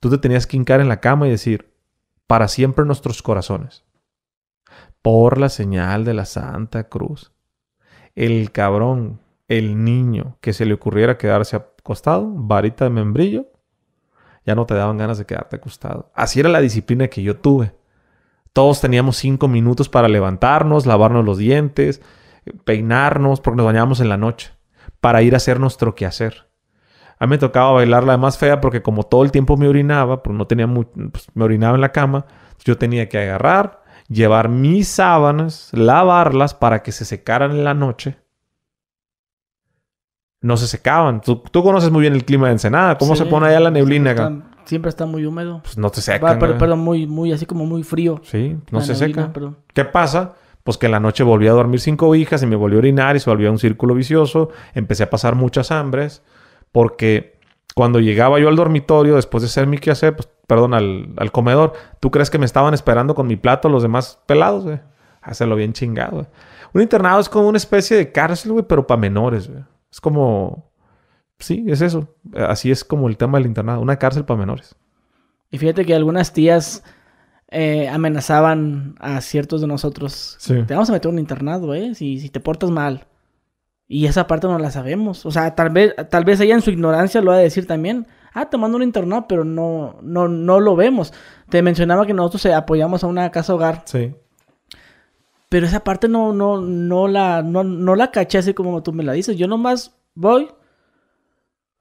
Speaker 1: Tú te tenías que hincar en la cama y decir, para siempre nuestros corazones. Por la señal de la Santa Cruz. El cabrón el niño que se le ocurriera quedarse acostado, varita de membrillo, ya no te daban ganas de quedarte acostado. Así era la disciplina que yo tuve. Todos teníamos cinco minutos para levantarnos, lavarnos los dientes, peinarnos, porque nos bañábamos en la noche, para ir a hacer nuestro quehacer. A mí me tocaba bailar la más fea porque como todo el tiempo me orinaba, porque no tenía mucho pues me orinaba en la cama, yo tenía que agarrar, llevar mis sábanas, lavarlas para que se secaran en la noche no se secaban. Tú, conoces muy bien el clima de Ensenada. ¿Cómo se pone allá la neblina
Speaker 2: siempre Está, muy húmedo. Pues
Speaker 1: no se seca. pero,
Speaker 2: muy, muy, así como muy frío.
Speaker 1: Sí, no se seca. ¿Qué pasa? Pues que en la noche volví a dormir cinco hijas y me volví a orinar y se volvió un círculo vicioso. Empecé a pasar muchas hambres porque cuando llegaba yo al dormitorio, después de hacer mi quehacer, pues, perdón, al, al comedor, ¿tú crees que me estaban esperando con mi plato los demás pelados, güey? Hacerlo ah, bien chingado, Un internado es como una especie de cárcel, güey, pero para menores, güey. Es como, sí, es eso. Así es como el tema del internado, una cárcel para menores.
Speaker 2: Y fíjate que algunas tías eh, amenazaban a ciertos de nosotros. Sí. Te vamos a meter un internado, ¿eh? Si, si te portas mal. Y esa parte no la sabemos. O sea, tal vez, tal vez ella en su ignorancia lo va a decir también. Ah, te mando un internado, pero no, no, no lo vemos. Te mencionaba que nosotros eh, apoyamos a una casa hogar. Sí. Pero esa parte no, no, no la, no, la caché así como tú me la dices. Yo nomás voy,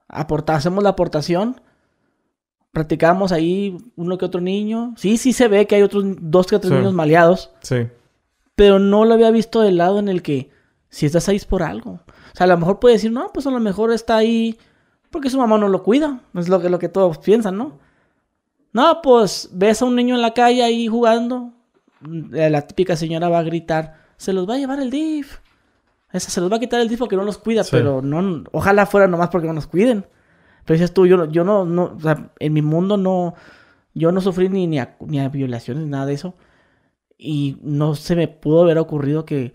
Speaker 2: aporta, hacemos la aportación, practicamos ahí uno que otro niño. Sí, sí se ve que hay otros dos que otros niños maleados. Sí. Pero no lo había visto del lado en el que si estás ahí es por algo. O sea, a lo mejor puede decir, no, pues a lo mejor está ahí porque su mamá no lo cuida. Es lo que, lo que todos piensan, ¿no? No, pues ves a un niño en la calle ahí jugando. Mm, eh, la típica señora va a gritar, se los va a llevar el DIF. Esa se los va a quitar el DIF porque no los cuida, pero no, ojalá fuera nomás porque no nos cuiden. Pero dices tú, yo, yo no, no, o sea, en mi mundo no, yo no sufrí ni, ni, violaciones ni nada de eso. Y no se me pudo haber ocurrido que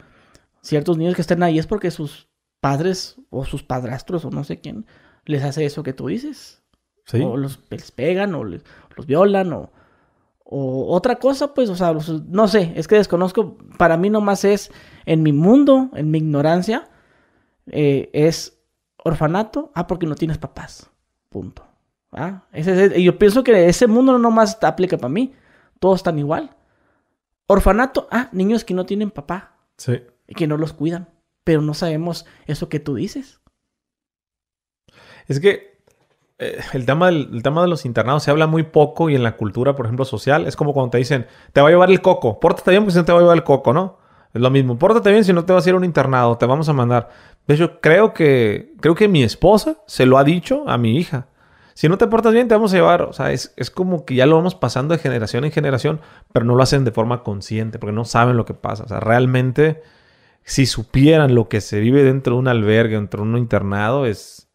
Speaker 2: ciertos niños que estén ahí es porque sus padres o sus padrastros o no sé quién les hace eso que tú dices. O los, les pegan o les, los violan o o otra cosa, pues, o sea, no sé, es que desconozco, para mí nomás es, en mi mundo, en mi ignorancia, eh, es orfanato, ah, porque no tienes papás, punto. ¿Ah? y yo pienso que ese mundo no nomás aplica para mí, todos están igual. Orfanato, ah, niños que no tienen papá. Sí. Y que no los cuidan, pero no sabemos eso que tú dices.
Speaker 1: Es que eh, el, tema tema de los internados se habla muy poco y en la cultura, por ejemplo, social, es como cuando te dicen, te va a llevar el coco, pórtate bien porque si no te va a llevar el coco, ¿no? Es lo mismo, pórtate bien si no te vas a ir a un internado, te vamos a mandar. De hecho, creo que, creo que mi esposa se lo ha dicho a mi hija. Si no te portas bien, te vamos a llevar. O sea, es, es como que ya lo vamos pasando de generación en generación, pero no lo hacen de forma consciente, porque no saben lo que pasa. O sea, realmente, si supieran lo que se vive dentro de un albergue, dentro de un internado, es,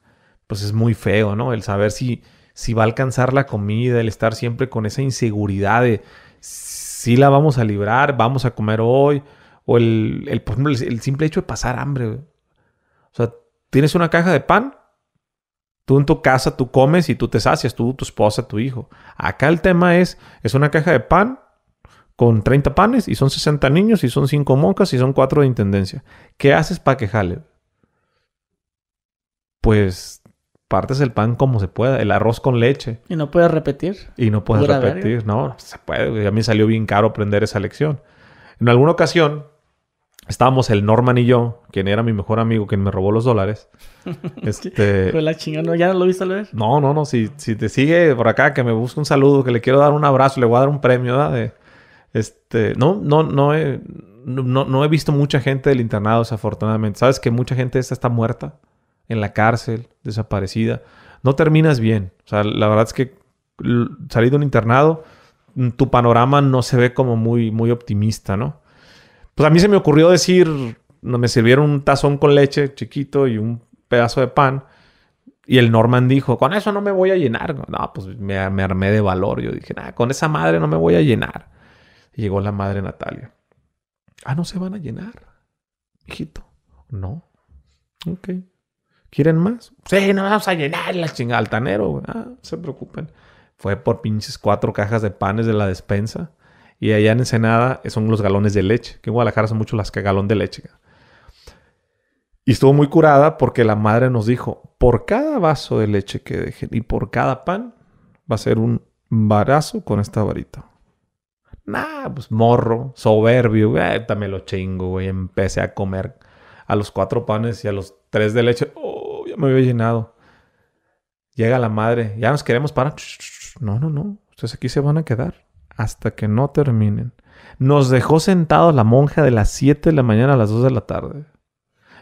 Speaker 1: pues es muy feo, ¿no? El saber si, si va a alcanzar la comida, el estar siempre con esa inseguridad de si la vamos a librar, vamos a comer hoy, o el, el simple hecho de pasar hambre. O sea, tienes una caja de pan, tú en tu casa tú comes y tú te sacias, tú, tu esposa, tu hijo. Acá el tema es, es una caja de pan con 30 panes y son 60 niños y son 5 monjas y son 4 de intendencia. ¿Qué haces para que jale? Pues partes el pan como se pueda, el arroz con leche.
Speaker 2: Y no puedes repetir. Y no puedes repetir,
Speaker 1: no, se puede. A mí salió bien caro aprender esa lección. En alguna ocasión estábamos el Norman y yo, quien era mi mejor amigo, quien me robó los dólares. este...
Speaker 2: la chingada, ¿no? ¿Ya no lo viste ver?
Speaker 1: No, no, no. Si, si te sigue por acá, que me busque un saludo, que le quiero dar un abrazo, le voy a dar un premio, ¿verdad? De... Este, no, no, no he, no, he visto mucha gente del internado, desafortunadamente. ¿Sabes que mucha gente está muerta? en la cárcel, desaparecida. No terminas bien. O sea, la verdad es que salir de un internado, mm, tu panorama no se ve como muy, muy optimista, ¿no? Pues a mí se me ocurrió decir, me sirvieron un tazón con leche chiquito y un pedazo de pan. Y el Norman dijo, con eso no me voy a llenar. No, pues me, armé de valor. Yo dije, nada, con esa madre no me voy a llenar. llegó la madre Natalia. Ah, no se van a llenar, hijito. No. Ok. ¿Quieren más? Sí, no vamos a llenar la chingada altanero, güey. Ah, no se preocupen. Fue por pinches cuatro cajas de panes de la despensa. Y allá en Ensenada son los galones de leche. Que en Guadalajara son mucho las que galón de leche. Y estuvo muy curada porque la madre nos dijo: por cada vaso de leche que dejen y por cada pan, va a ser un varazo con esta varita. Nah, pues morro, soberbio, güey, también lo chingo, güey. Empecé a comer a los cuatro panes y a los tres de leche me había llenado. Llega la madre, ya nos queremos para No, no, no. Ustedes aquí se van a quedar hasta que no terminen. Nos dejó sentado la monja de las 7 de la mañana a las 2 de la tarde.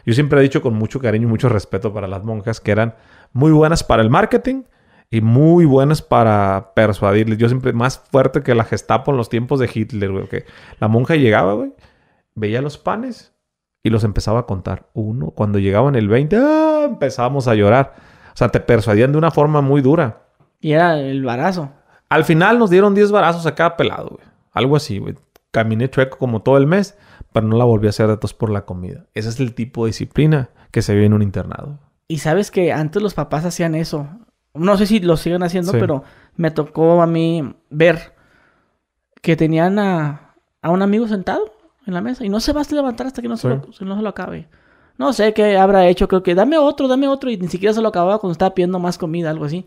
Speaker 1: Yo siempre he dicho con mucho cariño y mucho respeto para las monjas que eran muy buenas para el marketing y muy buenas para persuadirles. Yo siempre más fuerte que la Gestapo en los tiempos de Hitler, güey. Que la monja llegaba, güey, veía los panes y los empezaba a contar. Uno, cuando llegaban el 20, ¡ah! empezábamos a llorar. O sea, te persuadían de una forma muy dura.
Speaker 2: Y era el barazo.
Speaker 1: Al final nos dieron 10 barazos a cada pelado, güey. Algo así, güey. Caminé chueco como todo el mes, pero no la volví a hacer datos por la comida. Ese es el tipo de disciplina que se ve en un internado.
Speaker 2: Y sabes que antes los papás hacían eso. No sé si lo siguen haciendo, pero me tocó a mí ver que tenían a un amigo sentado en la mesa y no se va a levantar hasta que no se, lo, no se lo acabe. No sé qué habrá hecho, creo que dame otro, dame otro y ni siquiera se lo acababa cuando estaba pidiendo más comida, algo así.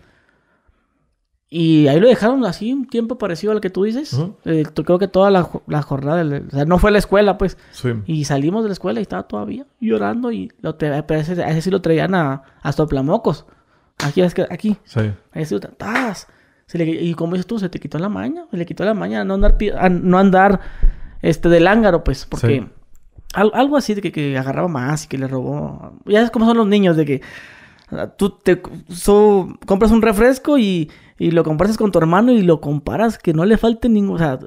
Speaker 2: Y ahí lo dejaron así, un tiempo parecido al que tú dices. Eh, creo que toda la, jornada, o sea, no fue a la escuela, pues. Sí. Y salimos de la escuela y estaba todavía llorando y lo a ese, sí lo traían a, a soplamocos. Aquí, aquí. Sí. ese, y como dices tú, se te quitó la maña, se le quitó la maña no andar, no andar este, del ángaro, pues, porque... algo así de que, agarraba más y que le robó... Ya es como son los niños, de que... Ah, tú te compras un refresco y, y lo compartes con tu hermano y lo comparas, que no le falte ningún... O sea,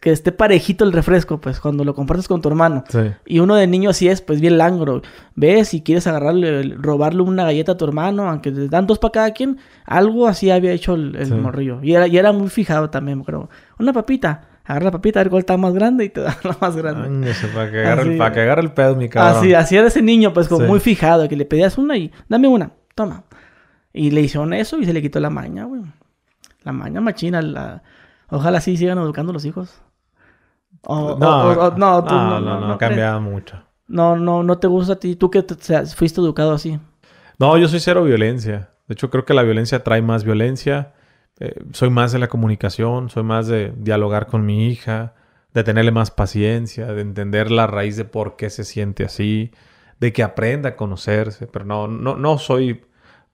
Speaker 2: que esté parejito el refresco, pues, cuando lo compartes con tu hermano. Y uno de niño así es, pues, bien langro. Ves y quieres agarrarle, robarle una galleta a tu hermano, aunque te dan dos para cada quien. Algo así había hecho el, morrillo. Y era, y era muy fijado también, creo. Una papita agarra la papita, a ver está más grande y te da la más grande.
Speaker 1: para, que agarre, el pedo, mi cabrón. Así, así era ese niño, pues como muy
Speaker 2: fijado, que le pedías una y dame una, toma. Y le hicieron eso y se le quitó la maña, güey. La maña machina, la... ojalá sí sigan educando los hijos. O, no, no, no, no, cambiaba mucho. No, no, no te gusta a ti. Tú que fuiste educado así.
Speaker 1: No, yo soy cero violencia. De hecho, creo que la violencia trae más violencia. Eh, soy más de la comunicación, soy más de dialogar con mi hija, de tenerle más paciencia, de entender la raíz de por qué se siente así, de que aprenda a conocerse, pero no, no, no soy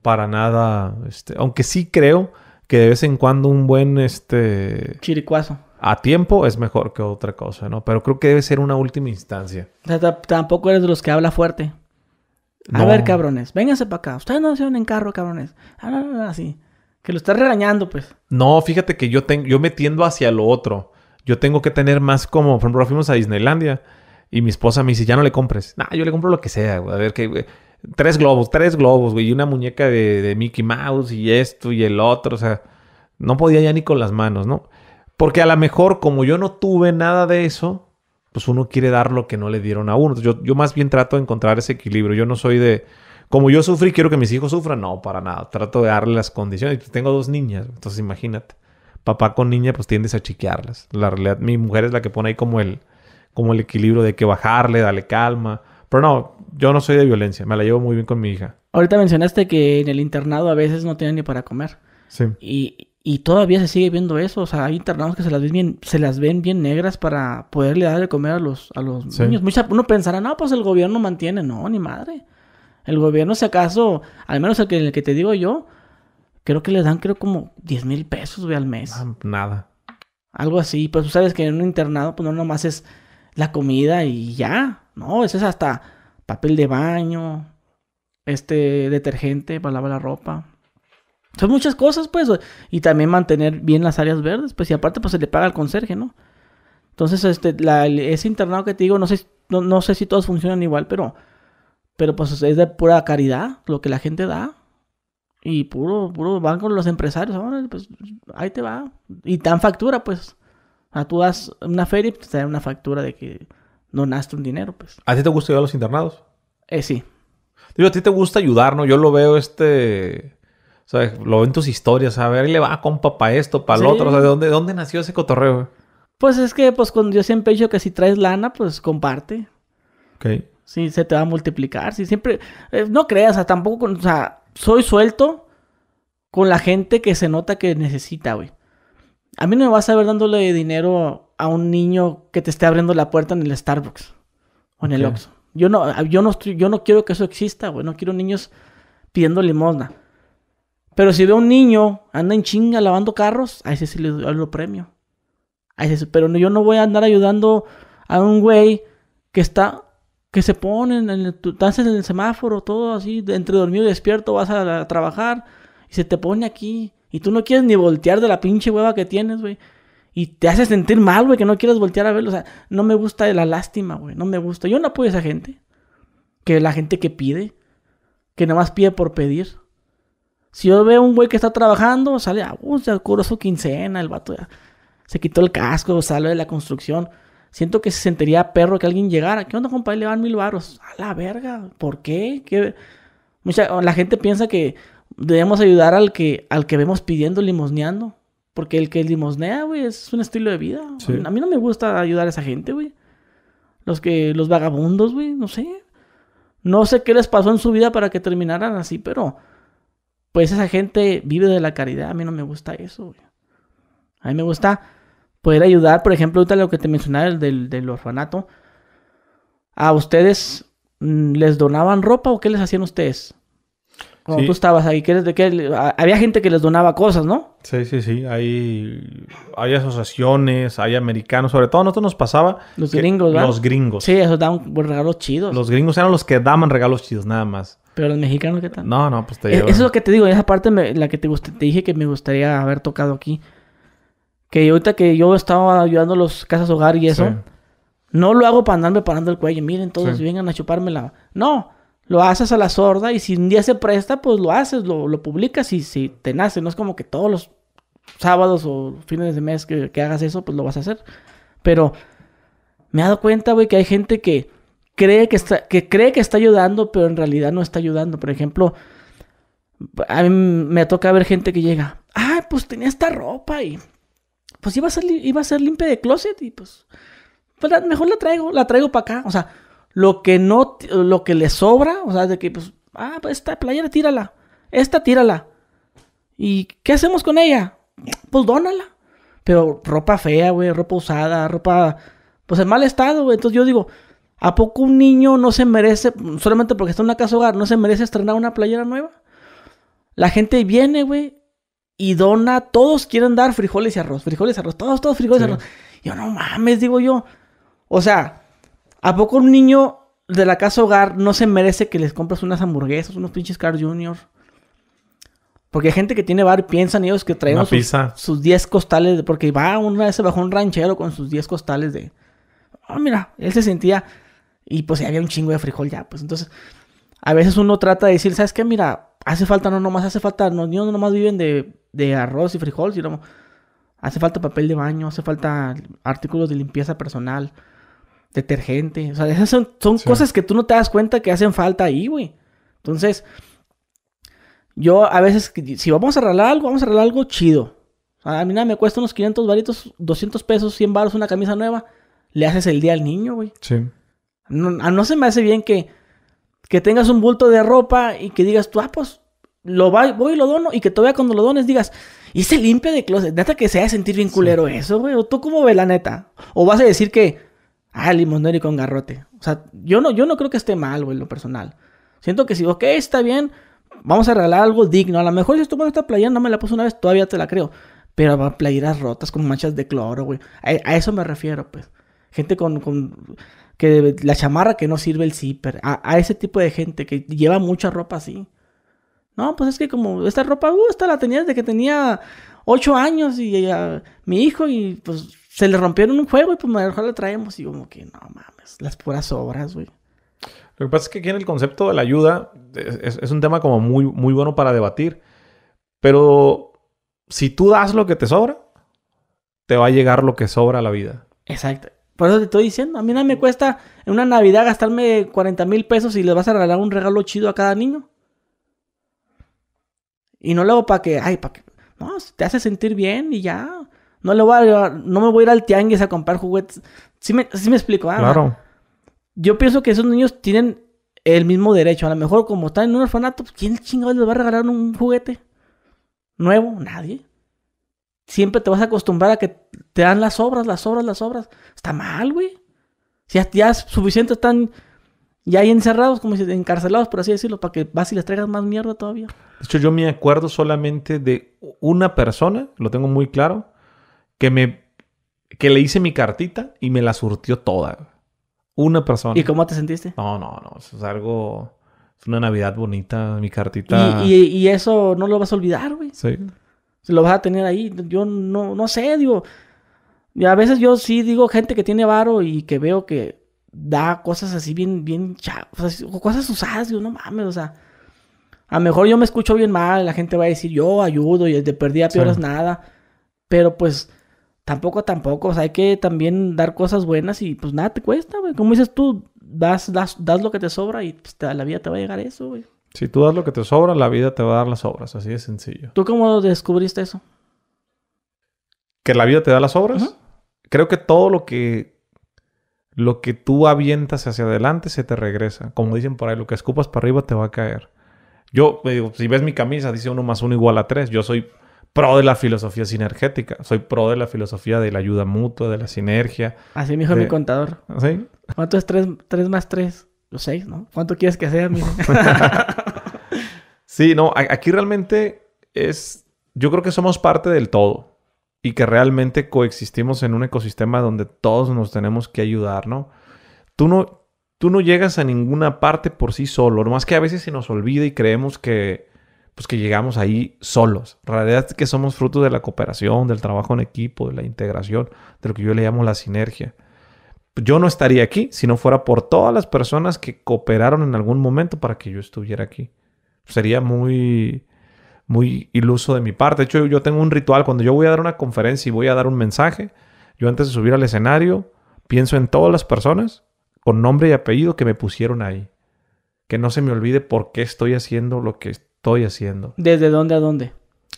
Speaker 1: para nada, este, aunque sí creo que de vez en cuando un buen este chiricuazo a tiempo es mejor que otra cosa, ¿no? Pero creo que debe ser una última instancia.
Speaker 2: tampoco eres de los que habla fuerte. A ver, cabrones, vénganse para acá. Ustedes no se van en carro, cabrones. Ah, así. Que lo estás regañando, pues.
Speaker 1: No, fíjate que yo, tengo, yo me tiendo hacia lo otro. Yo tengo que tener más como, por ejemplo, fuimos a Disneylandia y mi esposa me dice, ya no le compres. Nah, yo le compro lo que sea, güey. A ver que Tres globos, tres globos, güey. Y una muñeca de, de Mickey Mouse y esto y el otro. O sea, no podía ya ni con las manos, ¿no? Porque a lo mejor, como yo no tuve nada de eso, pues uno quiere dar lo que no le dieron a uno. Yo, yo más bien trato de encontrar ese equilibrio. Yo no soy de, como yo sufrí, quiero que mis hijos sufran. No, para nada. Trato de darle las condiciones. tengo dos niñas, entonces imagínate. Papá con niña, pues tiendes a chiquearlas. La realidad, mi mujer es la que pone ahí como el, como el equilibrio de que bajarle, darle calma. Pero no, yo no soy de violencia. Me la llevo muy bien con mi hija.
Speaker 2: Ahorita mencionaste que en el internado a veces no tienen ni para comer. Sí. Y, y todavía se sigue viendo eso. O sea, hay internados que se las ven bien, se las ven bien negras para poderle dar de comer a los, a los niños. Mucha, uno pensará, no, pues el gobierno mantiene. No, ni madre. El gobierno, si acaso, al menos el que, el que te digo yo, creo que le dan, creo, como 10 mil pesos, al mes. Ah, nada. Algo así. Pues tú sabes que en un internado, pues no nomás es la comida y ya. No, eso es hasta papel de baño, este detergente para lavar la ropa. Son muchas cosas, pues. Y también mantener bien las áreas verdes, pues. Y aparte, pues se le paga al conserje, ¿no? Entonces, este, ese internado que te digo, no sé, no sé si todos funcionan igual, pero pero pues es de pura caridad lo que la gente da. Y puro, puro van con los empresarios. pues ahí te va. Y tan factura, pues. O sea, tú das una feria y te dan una factura de que no donaste un dinero, pues.
Speaker 1: ¿A ti te gusta ayudar a los internados? Eh, sí. Digo, a ti te gusta ayudar, ¿no? Yo lo veo este. O sea, lo en tus historias, a ver, le va con papá esto, para otro. ¿de dónde, dónde nació ese cotorreo?
Speaker 2: Pues es que, pues, cuando yo siempre he dicho que si traes lana, pues comparte. Ok si se te va a multiplicar. si siempre. Eh, no creas, o sea, tampoco. o sea, soy suelto con la gente que se nota que necesita, güey. A mí no me vas a ver dándole dinero a un niño que te esté abriendo la puerta en el Starbucks o en el ox Oxxo. Yo no, ah, yo no, yo no quiero que eso exista, güey. No quiero niños pidiendo limosna. Pero si veo un niño anda en chinga lavando carros, a ese sí le doy lo premio. A ese, pero yo no voy a andar ayudando a un güey que está que se ponen, en el, en el semáforo, todo así, entre dormido y despierto, vas a, trabajar y se te pone aquí. Y tú no quieres ni voltear de la pinche hueva que tienes, güey. Y te hace sentir mal, güey, que no quieres voltear a verlo. O sea, no me gusta la lástima, güey. No me gusta. Yo no apoyo a esa gente. Que la gente que pide. Que nada más pide por pedir. Si yo veo un güey que está trabajando, sale, ah, se pues, curó su quincena, el vato ya. Se quitó el casco, sale de la construcción Siento que se sentiría perro que alguien llegara. ¿Qué onda, compadre? Le van mil baros. A la verga. ¿Por qué? la gente piensa que debemos ayudar al que, al que vemos pidiendo, limosneando. Porque el que limosnea, güey, es un estilo de vida. A mí no me gusta ayudar a esa gente, güey. Los que, los vagabundos, güey, no sé. No sé qué les pasó en su vida para que terminaran así, pero pues esa gente vive de la caridad. A mí no me gusta eso, güey. A mí me gusta poder ayudar, por ejemplo, ahorita lo que te mencionaba del, del orfanato, a ustedes mm, les donaban ropa o qué les hacían ustedes? Cuando tú estabas ahí, ¿qué, de había gente que les donaba cosas, ¿no?
Speaker 1: Sí, sí, sí. Hay, hay asociaciones, hay americanos. Sobre todo a nosotros nos pasaba... Los gringos, ¿verdad? Los gringos. Sí, esos
Speaker 2: daban pues, regalos chidos.
Speaker 1: Los gringos eran los que daban regalos chidos, nada más.
Speaker 2: Pero los mexicanos, ¿qué tal? No, no, pues te digo. E, eso es lo que te digo. Esa parte me, la que te, te dije que me gustaría haber tocado aquí que ahorita que yo estaba ayudando a los casas hogar y eso, no lo hago para andarme parando el cuello. Miren, todos y vengan a chupármela. No, lo haces a la sorda y si un día se presta, pues lo haces, lo, publicas y si te nace. No es como que todos los sábados o fines de mes que, hagas eso, pues lo vas a hacer. Pero me he dado cuenta, güey, que hay gente que cree que está, que cree que está ayudando, pero en realidad no está ayudando. Por ejemplo, a mí me toca ver gente que llega, ah, pues tenía esta ropa y pues iba a ser, iba a ser limpia de closet y pues, pues mejor la traigo, la traigo para acá. O sea, lo que no, lo que le sobra, o sea, de que pues, ah, pues esta playera tírala, esta tírala. ¿Y qué hacemos con ella? Pues dónala. Pero ropa fea, güey, ropa usada, ropa, pues en mal estado, güey. Entonces yo digo, ¿a poco un niño no se merece, solamente porque está en una casa hogar, no se merece estrenar una playera nueva? La gente viene, güey, y dona, todos quieren dar frijoles y arroz, frijoles y arroz, todos, todos frijoles y arroz. Yo no mames, digo yo. O sea, ¿a poco un niño de la casa hogar no se merece que les compras unas hamburguesas, unos pinches Carl Jr.? Porque hay gente que tiene bar, Y piensan ellos que traen sus 10 costales, de, porque va una vez se bajó un ranchero con sus 10 costales de... Ah, mira, él se sentía... Y pues había un chingo de frijol ya, pues entonces... A veces uno trata de decir, ¿sabes qué? Mira, hace falta, no nomás hace falta, los niños no nomás viven de de arroz y frijol, sino hace falta papel de baño, hace falta artículos de limpieza personal, detergente. O sea, esas son, son cosas que tú no te das cuenta que hacen falta ahí, güey. Entonces, yo a veces, si vamos a arreglar algo, vamos a arreglar algo chido. a mí nada me cuesta unos 500 varitos, 200 pesos, 100 baros una camisa nueva. Le haces el día al niño, güey. Sí. No, no se me hace bien que, que tengas un bulto de ropa y que digas tú, ah, pues, lo voy y lo dono y que todavía cuando lo dones digas, y se limpia de closet. Neta que se sentir bien culero eso, güey. ¿O tú como ves la neta? O vas a decir que, ah, limonero y con garrote. O sea, yo no, yo no creo que esté mal, güey, lo personal. Siento que si, ok, está bien, vamos a regalar algo digno. A lo mejor si estuvo en esta playera, no me la puse una vez, todavía te la creo. Pero va playeras rotas con manchas de cloro, güey. A, eso me refiero, pues. Gente con, con que la chamarra que no sirve el zipper. a ese tipo de gente que lleva mucha ropa así. No, pues es que como esta ropa, uh, esta la tenía desde que tenía ocho años y ella, mi hijo y pues se le rompieron un juego y pues mejor la traemos. Y como que no mames, las puras obras, güey.
Speaker 1: Lo que pasa es que aquí en el concepto de la ayuda es, un tema como muy, muy bueno para debatir. Pero si tú das lo que te sobra, te va a llegar lo que sobra a la vida.
Speaker 2: Exacto. Por eso te estoy diciendo, a mí nada me cuesta en una Navidad gastarme 40 mil pesos y le vas a regalar un regalo chido a cada niño. Y no lo hago para que, ay, para que, no, te hace sentir bien y ya. No le voy a, no me voy a ir al tianguis a comprar juguetes. Sí me, explico, Claro. Yo pienso que esos niños tienen el mismo derecho. A lo mejor como están en un orfanato, pues, ¿quién chingado les va a regalar un juguete nuevo? Nadie. Siempre te vas a acostumbrar a que te dan las obras, las obras, las obras. Está mal, güey. Si ya, ya es suficiente están y ahí encerrados, como si encarcelados, por así decirlo, para que vas y les traigas más mierda todavía. De
Speaker 1: hecho, yo me acuerdo solamente de una persona, lo tengo muy claro, que me que le hice mi cartita y me la surtió toda. Una persona. ¿Y cómo te sentiste? No, no, no. Eso es algo. Es una Navidad bonita, mi cartita.
Speaker 2: Y, eso no lo vas a olvidar, güey. Sí. Se lo vas a tener ahí. Yo no, no sé, digo. Y a veces yo sí digo gente que tiene varo y que veo que da cosas así bien, bien chavos, cosas usadas, yo no mames, o sea, a lo mejor yo me escucho bien mal, la gente va a decir, yo ayudo y de perdida a nada, pero pues tampoco, tampoco, o sea, hay que también dar cosas buenas y pues nada te cuesta, güey, como dices tú, das, das, lo que te sobra y pues, la vida te va a llegar eso, güey.
Speaker 1: Si tú das lo que te sobra, la vida te va a dar las obras, así de sencillo.
Speaker 2: ¿Tú cómo descubriste eso?
Speaker 1: ¿Que la vida te da las obras? Creo que todo lo que lo que tú avientas hacia adelante se te regresa. Como dicen por ahí, lo que escupas para arriba te va a caer. Yo, si ves mi camisa, dice uno más uno igual a tres. Yo soy pro de la filosofía sinergética. Soy pro de la filosofía de la ayuda mutua, de la sinergia. Así me dijo mi contador.
Speaker 2: ¿Cuánto es tres más tres? Los seis, ¿no? ¿Cuánto quieres que sea?
Speaker 1: sí, no, aquí realmente es... Yo creo que somos parte del todo y que realmente coexistimos en un ecosistema donde todos nos tenemos que ayudar, ¿no? Tú no, tú no llegas a ninguna parte por sí solo, más que a veces se nos olvida y creemos que, pues que llegamos ahí solos. realidad es que somos fruto de la cooperación, del trabajo en equipo, de la integración, de lo que yo le llamo la sinergia. Yo no estaría aquí si no fuera por todas las personas que cooperaron en algún momento para que yo estuviera aquí. Sería muy muy iluso de mi parte. De hecho, yo tengo un ritual. Cuando yo voy a dar una conferencia y voy a dar un mensaje, yo antes de subir al escenario, pienso en todas las personas con nombre y apellido que me pusieron ahí. Que no se me olvide por qué estoy haciendo lo que estoy haciendo.
Speaker 2: ¿Desde dónde a dónde?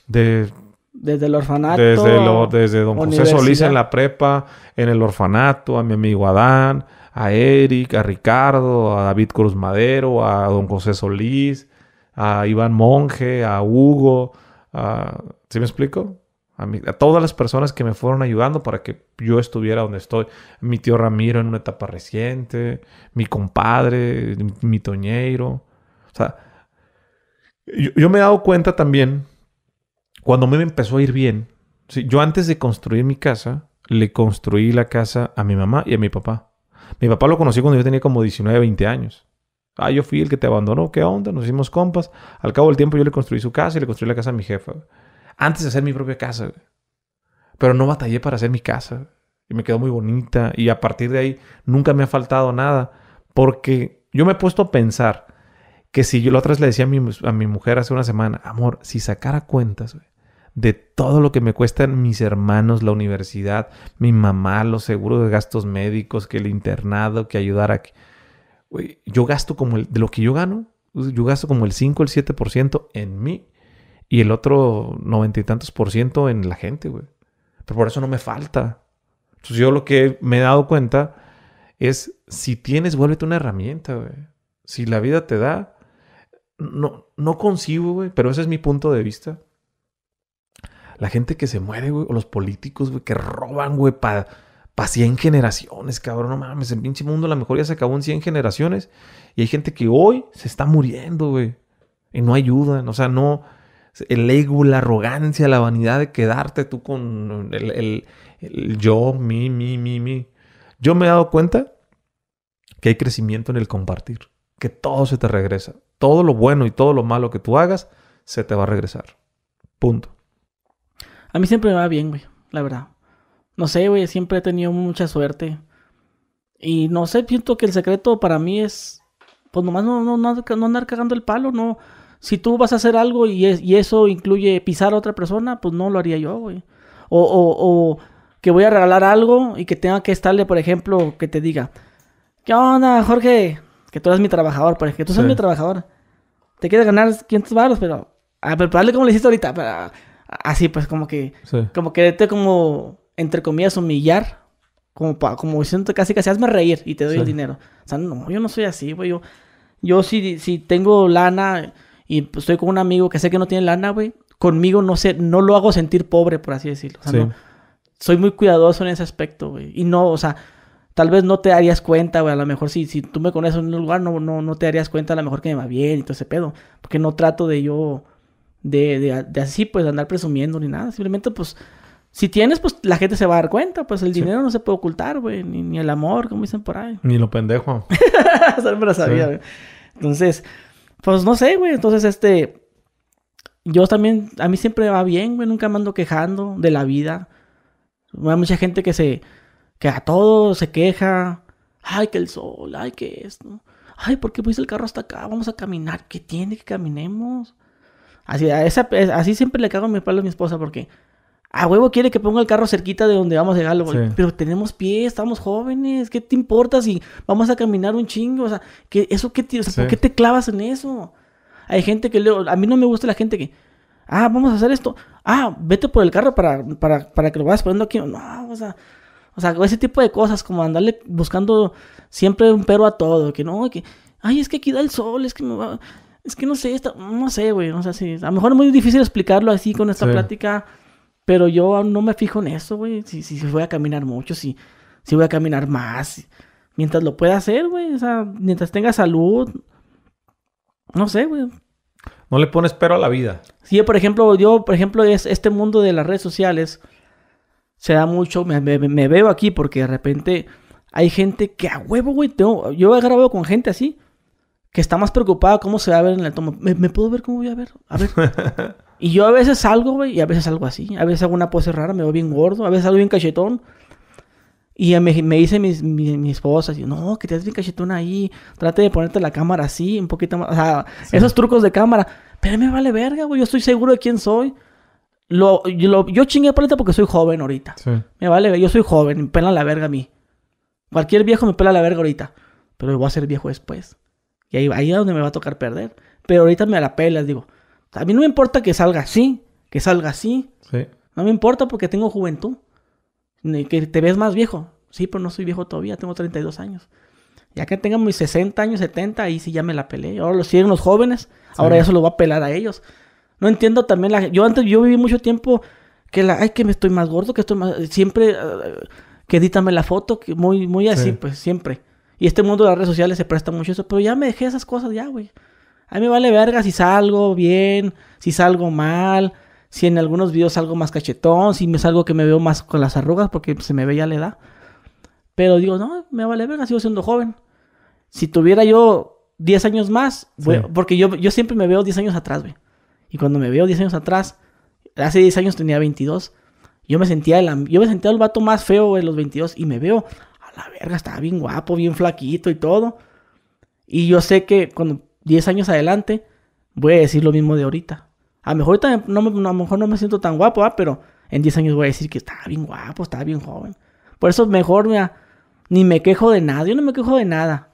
Speaker 2: De, desde el orfanato. Desde, desde don José Solís en la
Speaker 1: prepa, en el orfanato, a mi amigo Adán, a Eric, a Ricardo, a David Cruz Madero, a don José Solís, a Iván Monge, a Hugo, a, ¿sí me explico? A, a, todas las personas que me fueron ayudando para que yo estuviera donde estoy. Mi tío Ramiro en una etapa reciente, mi compadre, mi, toñero, toñeiro. O sea, yo, me he dado cuenta también, cuando me empezó a ir bien, yo antes de construir mi casa, le construí la casa a mi mamá y a mi papá. Mi papá lo conocí cuando yo tenía como 19, 20 años. Ah, yo fui el que te abandonó, qué onda, nos hicimos compas. Al cabo del tiempo yo le construí su casa y le construí la casa a mi jefa. Antes de hacer mi propia casa. Pero no batallé para hacer mi casa. Y me quedó muy bonita. Y a partir de ahí nunca me ha faltado nada. Porque yo me he puesto a pensar que si yo la otra vez le decía a mi, mujer hace una semana, amor, si sacara cuentas de todo lo que me cuestan mis hermanos, la universidad, mi mamá, los seguros de gastos médicos, que el internado, que ayudar a yo gasto como el, de lo que yo gano, yo gasto como el 5, el 7% en mí y el otro noventa y tantos por ciento en la gente, güey. Pero por eso no me falta. Entonces yo lo que me he dado cuenta es, si tienes, vuélvete una herramienta, güey. Si la vida te da, no, no concibo, güey, pero ese es mi punto de vista. La gente que se muere, güey, o los políticos, güey, que roban, güey, para a 100 generaciones, cabrón. No mames, el pinche mundo la mejoría se acabó en 100 generaciones. Y hay gente que hoy se está muriendo, güey. Y no ayudan. O sea, no. El ego, la arrogancia, la vanidad de quedarte tú con el, yo, mi, mi, mi, mi. Yo me he dado cuenta que hay crecimiento en el compartir. Que todo se te regresa. Todo lo bueno y todo lo malo que tú hagas se te va a regresar. Punto.
Speaker 2: A mí siempre me va bien, güey. La verdad. No sé, güey, siempre he tenido mucha suerte. Y no sé, siento que el secreto para mí es, pues nomás no, no, no, andar cagando el palo, no. Si tú vas a hacer algo y, es, y eso incluye pisar a otra persona, pues no lo haría yo, güey. O, o, que voy a regalar algo y que tenga que estarle, por ejemplo, que te diga, ¿qué onda, Jorge? Que tú eres mi trabajador, por ejemplo, que tú eres mi trabajador. Te quieres ganar 500 baros, pero... A ah, prepararle pues, como le hiciste ahorita, pero... Ah, así, pues, como que... Como que te como entre comillas, humillar. Como, como diciendo casi casi hazme reír y te doy el dinero. O sea, no, yo no soy así, güey. Yo, yo si, si tengo lana y pues, estoy con un amigo que sé que no tiene lana, güey, conmigo no sé, no lo hago sentir pobre, por así decirlo. O sea, no, soy muy cuidadoso en ese aspecto, güey. Y no, o sea, tal vez no te darías cuenta, güey. A lo mejor si, si tú me conoces en un lugar, no, no, no te darías cuenta a lo mejor que me va bien y todo ese pedo. Porque no trato de yo, de, de, de así, pues, andar presumiendo ni nada. Simplemente, pues, si tienes, pues la gente se va a dar cuenta. Pues el dinero no se puede ocultar, güey. Ni, el amor, como dicen por ahí.
Speaker 1: Ni lo pendejo.
Speaker 2: lo sabía, güey. Entonces, pues no sé, güey. Entonces, este. Yo también, a mí siempre va bien, güey. Nunca me ando quejando de la vida. Hay mucha gente que se. que a todo se queja. Ay, que el sol, ay, que esto. Ay, ¿por qué pusiste el carro hasta acá? Vamos a caminar. ¿Qué tiene que caminemos? Así, así siempre le cago mi palo a mi esposa porque ¡Ah, huevo quiere que ponga el carro cerquita de donde vamos a llegar. Pero tenemos pie, estamos jóvenes. ¿Qué te importa si vamos a caminar un chingo? O sea, que eso qué te, ¿por qué te clavas en eso? Hay gente que a mí no me gusta la gente que, ah, vamos a hacer esto. Ah, vete por el carro para, para, que lo vayas poniendo aquí. No, o sea, o sea, ese tipo de cosas, como andarle buscando siempre un pero a todo. Que no, que, ay, es que aquí da el sol, es que me va... Es que no sé, no sé, güey. O sea, sí. A lo mejor es muy difícil explicarlo así con esta plática. Pero yo no me fijo en eso, güey. Si, voy a caminar mucho, si, si voy a caminar más. Mientras lo pueda hacer, güey. O sea, mientras tenga salud. No sé, güey.
Speaker 1: No le pones pero a la vida.
Speaker 2: Sí, por ejemplo, yo, por ejemplo, es, este mundo de las redes sociales se da mucho. Me, veo aquí porque de repente hay gente que a huevo, güey. yo he grabado con gente así que está más preocupada cómo se va a ver en el tomo. ¿Me, me puedo ver cómo voy a ver? A ver. Y yo a veces salgo, güey, y a veces algo así. A veces hago una pose rara, me veo bien gordo. A veces algo bien cachetón. Y me, me dice mis, mi, esposa, no, que te das bien cachetón ahí. Trate de ponerte la cámara así, un poquito más. O sea, esos trucos de cámara. Pero me vale verga, güey. Yo estoy seguro de quién soy. Lo, yo, lo, yo chingué paleta porque soy joven ahorita. Sí. Me vale, yo soy joven, me pela la verga a mí. Cualquier viejo me pela la verga ahorita. Pero voy a ser viejo después. Y ahí, ahí es donde me va a tocar perder. Pero ahorita me la pelas, digo. A mí no me importa que salga así, que salga así. Sí. No me importa porque tengo juventud. Que te ves más viejo. Sí, pero no soy viejo todavía, tengo 32 años. Ya que tenga mis 60 años, 70, ahí sí ya me la peleé. Ahora lo siguen los jóvenes, ahora ya se lo voy a pelar a ellos. No entiendo también la... Yo antes, yo viví mucho tiempo que la... Ay, que me estoy más gordo, que estoy más... Siempre... Eh, que edítame la foto, que muy, muy así, pues, siempre. Y este mundo de las redes sociales se presta mucho eso. Pero ya me dejé esas cosas ya, güey. A mí me vale verga si salgo bien, si salgo mal, si en algunos videos salgo más cachetón, si me salgo que me veo más con las arrugas porque se me ve ya la edad. Pero digo, no, me vale verga, sigo siendo joven. Si tuviera yo 10 años más, porque yo, yo siempre me veo 10 años atrás, güey. Y cuando me veo 10 años atrás, hace 10 años tenía 22. Yo me sentía el, yo me sentía el vato más feo de los 22 y me veo a la verga, estaba bien guapo, bien flaquito y todo. Y yo sé que cuando 10 años adelante, voy a decir lo mismo de ahorita. A lo mejor, no, me, a mejor no me siento tan guapo, pero en 10 años voy a decir que estaba bien guapo, estaba bien joven. Por eso mejor, ni me quejo de nada. Yo no me quejo de nada.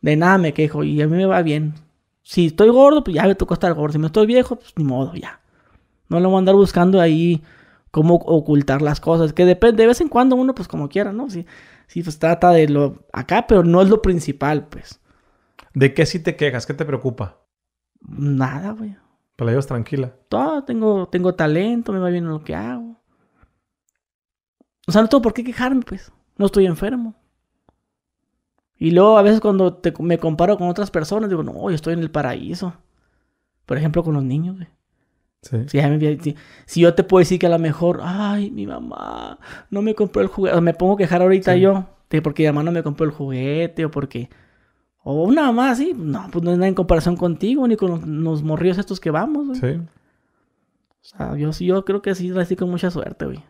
Speaker 2: De nada me quejo y a mí me va bien. Si estoy gordo, pues ya me tocó estar gordo. Si me estoy viejo, pues ni modo, ya. No lo voy a andar buscando ahí cómo ocultar las cosas. Que depende, de vez en cuando uno, pues como quiera, ¿no? Si, si pues trata de lo acá, pero no es lo principal, pues. ¿De qué sí te quejas? ¿Qué te preocupa? Nada, güey. Para la tranquila. Todo, tengo, tengo talento, me va bien en lo que hago. O sea, no tengo por qué quejarme, pues. No estoy enfermo. Y luego a veces cuando me comparo con otras personas, digo, no, yo estoy en el paraíso. Por ejemplo, con los niños, güey. Sí. Si, yo te puedo decir que a lo mejor, ay, mi mamá no me compró el juguete, o me pongo a quejar ahorita yo, porque mi mamá no me compró el juguete o porque o una mamá sí. no, pues no es nada en comparación contigo ni con los, los estos que vamos, Sí. O sea, yo, yo creo que sí así con mucha suerte, güey.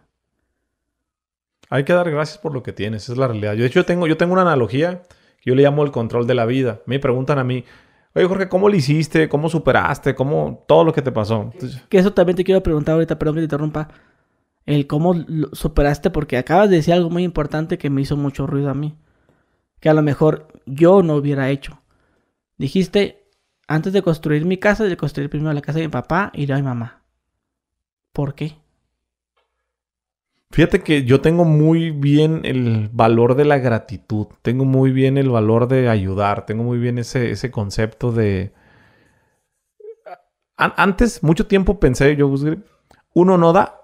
Speaker 1: Hay que dar gracias por lo que tienes, es la realidad. Yo, de hecho, yo tengo, yo tengo una analogía que yo le llamo el control de la vida. Me preguntan a mí, oye Jorge, ¿cómo lo hiciste? ¿Cómo superaste? ¿Cómo todo lo que te pasó?
Speaker 2: Que eso también te quiero preguntar ahorita, perdón que te interrumpa. El cómo superaste, porque acabas de decir algo muy importante que me hizo mucho ruido a mí que a lo mejor yo no hubiera hecho. Dijiste, antes de construir mi casa, de construir primero la casa de mi papá y de mi mamá. ¿Por qué?
Speaker 1: Fíjate que yo tengo muy bien el valor de la gratitud, tengo muy bien el valor de ayudar, tengo muy bien ese, ese concepto de... Antes, mucho tiempo pensé yo, uno no da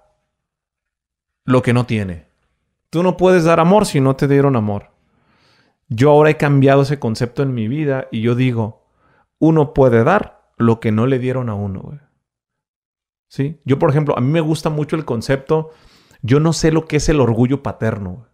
Speaker 1: lo que no tiene. Tú no puedes dar amor si no te dieron amor. Yo ahora he cambiado ese concepto en mi vida y yo digo, uno puede dar lo que no le dieron a uno. ¿Sí? Yo, por ejemplo, a mí me gusta mucho el concepto, yo no sé lo que es el orgullo paterno.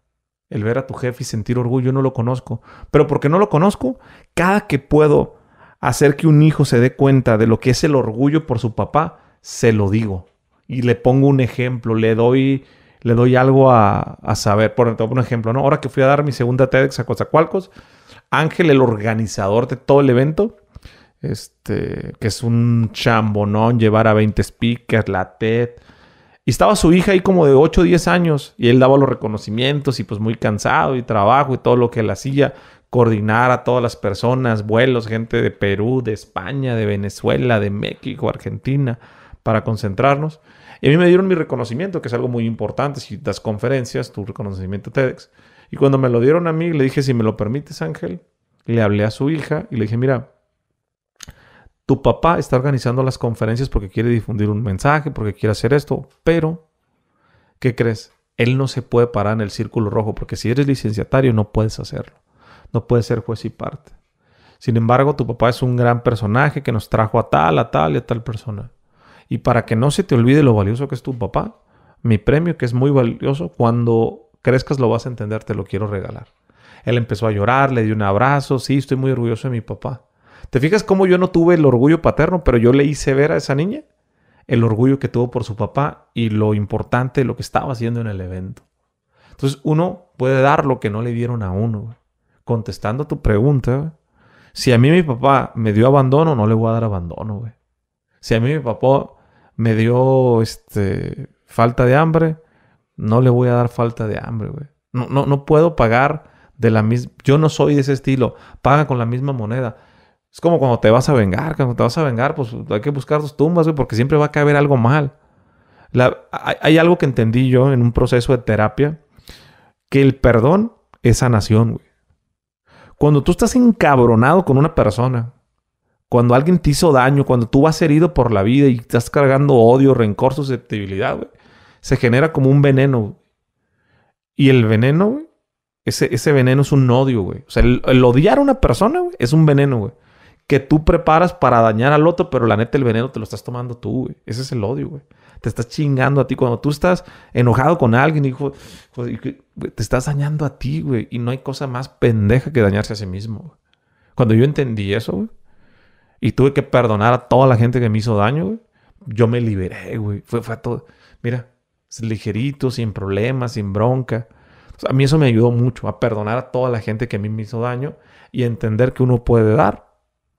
Speaker 1: El ver a tu jefe y sentir orgullo, yo no lo conozco. Pero porque no lo conozco, cada que puedo hacer que un hijo se dé cuenta de lo que es el orgullo por su papá, se lo digo. Y le pongo un ejemplo, le doy le doy algo a, saber. Por ejemplo, ¿no? Ahora que fui a dar mi segunda TEDx a Coatzacoalcos, Ángel, el organizador de todo el evento, este, que es un ¿no? llevar a 20 speakers, la TED. Y estaba su hija ahí como de 8 o 10 años y él daba los reconocimientos y pues muy cansado y trabajo y todo lo que él hacía, coordinar a todas las personas, vuelos, gente de Perú, de España, de Venezuela, de México, Argentina, para concentrarnos. Y a mí me dieron mi reconocimiento, que es algo muy importante. Si das conferencias, tu reconocimiento TEDx. Y cuando me lo dieron a mí, le dije, si me lo permites, Ángel, le hablé a su hija y le dije, mira, tu papá está organizando las conferencias porque quiere difundir un mensaje, porque quiere hacer esto, pero, ¿qué crees? Él no se puede parar en el círculo rojo, porque si eres licenciatario no puedes hacerlo. No puedes ser juez y parte. Sin embargo, tu papá es un gran personaje que nos trajo a tal, a tal y a tal persona. Y para que no se te olvide lo valioso que es tu papá, mi premio que es muy valioso, cuando crezcas lo vas a entender, te lo quiero regalar. Él empezó a llorar, le di un abrazo, sí, estoy muy orgulloso de mi papá. ¿Te fijas cómo yo no tuve el orgullo paterno, pero yo le hice ver a esa niña el orgullo que tuvo por su papá y lo importante, lo que estaba haciendo en el evento? Entonces uno puede dar lo que no le dieron a uno. Contestando a tu pregunta, si a mí mi papá me dio abandono, no le voy a dar abandono. Güey. Si a mí mi papá me dio este, falta de hambre, no le voy a dar falta de hambre, güey. No, no, no puedo pagar de la misma... Yo no soy de ese estilo, paga con la misma moneda. Es como cuando te vas a vengar, cuando te vas a vengar, pues hay que buscar tus tumbas, güey, porque siempre va a caber algo mal. Hay, hay algo que entendí yo en un proceso de terapia, que el perdón es sanación, güey. Cuando tú estás encabronado con una persona, cuando alguien te hizo daño, cuando tú vas herido por la vida y estás cargando odio, rencor, susceptibilidad, güey, se genera como un veneno. Y el veneno, ese, veneno es un odio, güey. O sea, el, odiar a una persona, güey, es un veneno, güey. Que tú preparas para dañar al otro, pero la neta el veneno te lo estás tomando tú, güey. Ese es el odio, güey. Te estás chingando a ti. Cuando tú estás enojado con alguien, y te estás dañando a ti, güey. Y no hay cosa más pendeja que dañarse a sí mismo, güey. Cuando yo entendí eso, güey, y tuve que perdonar a toda la gente que me hizo daño, güey. Yo me liberé, güey. Fue, fue todo. Mira, ligerito, sin problemas, sin bronca. a mí eso me ayudó mucho a perdonar a toda la gente que a mí me hizo daño y entender que uno puede dar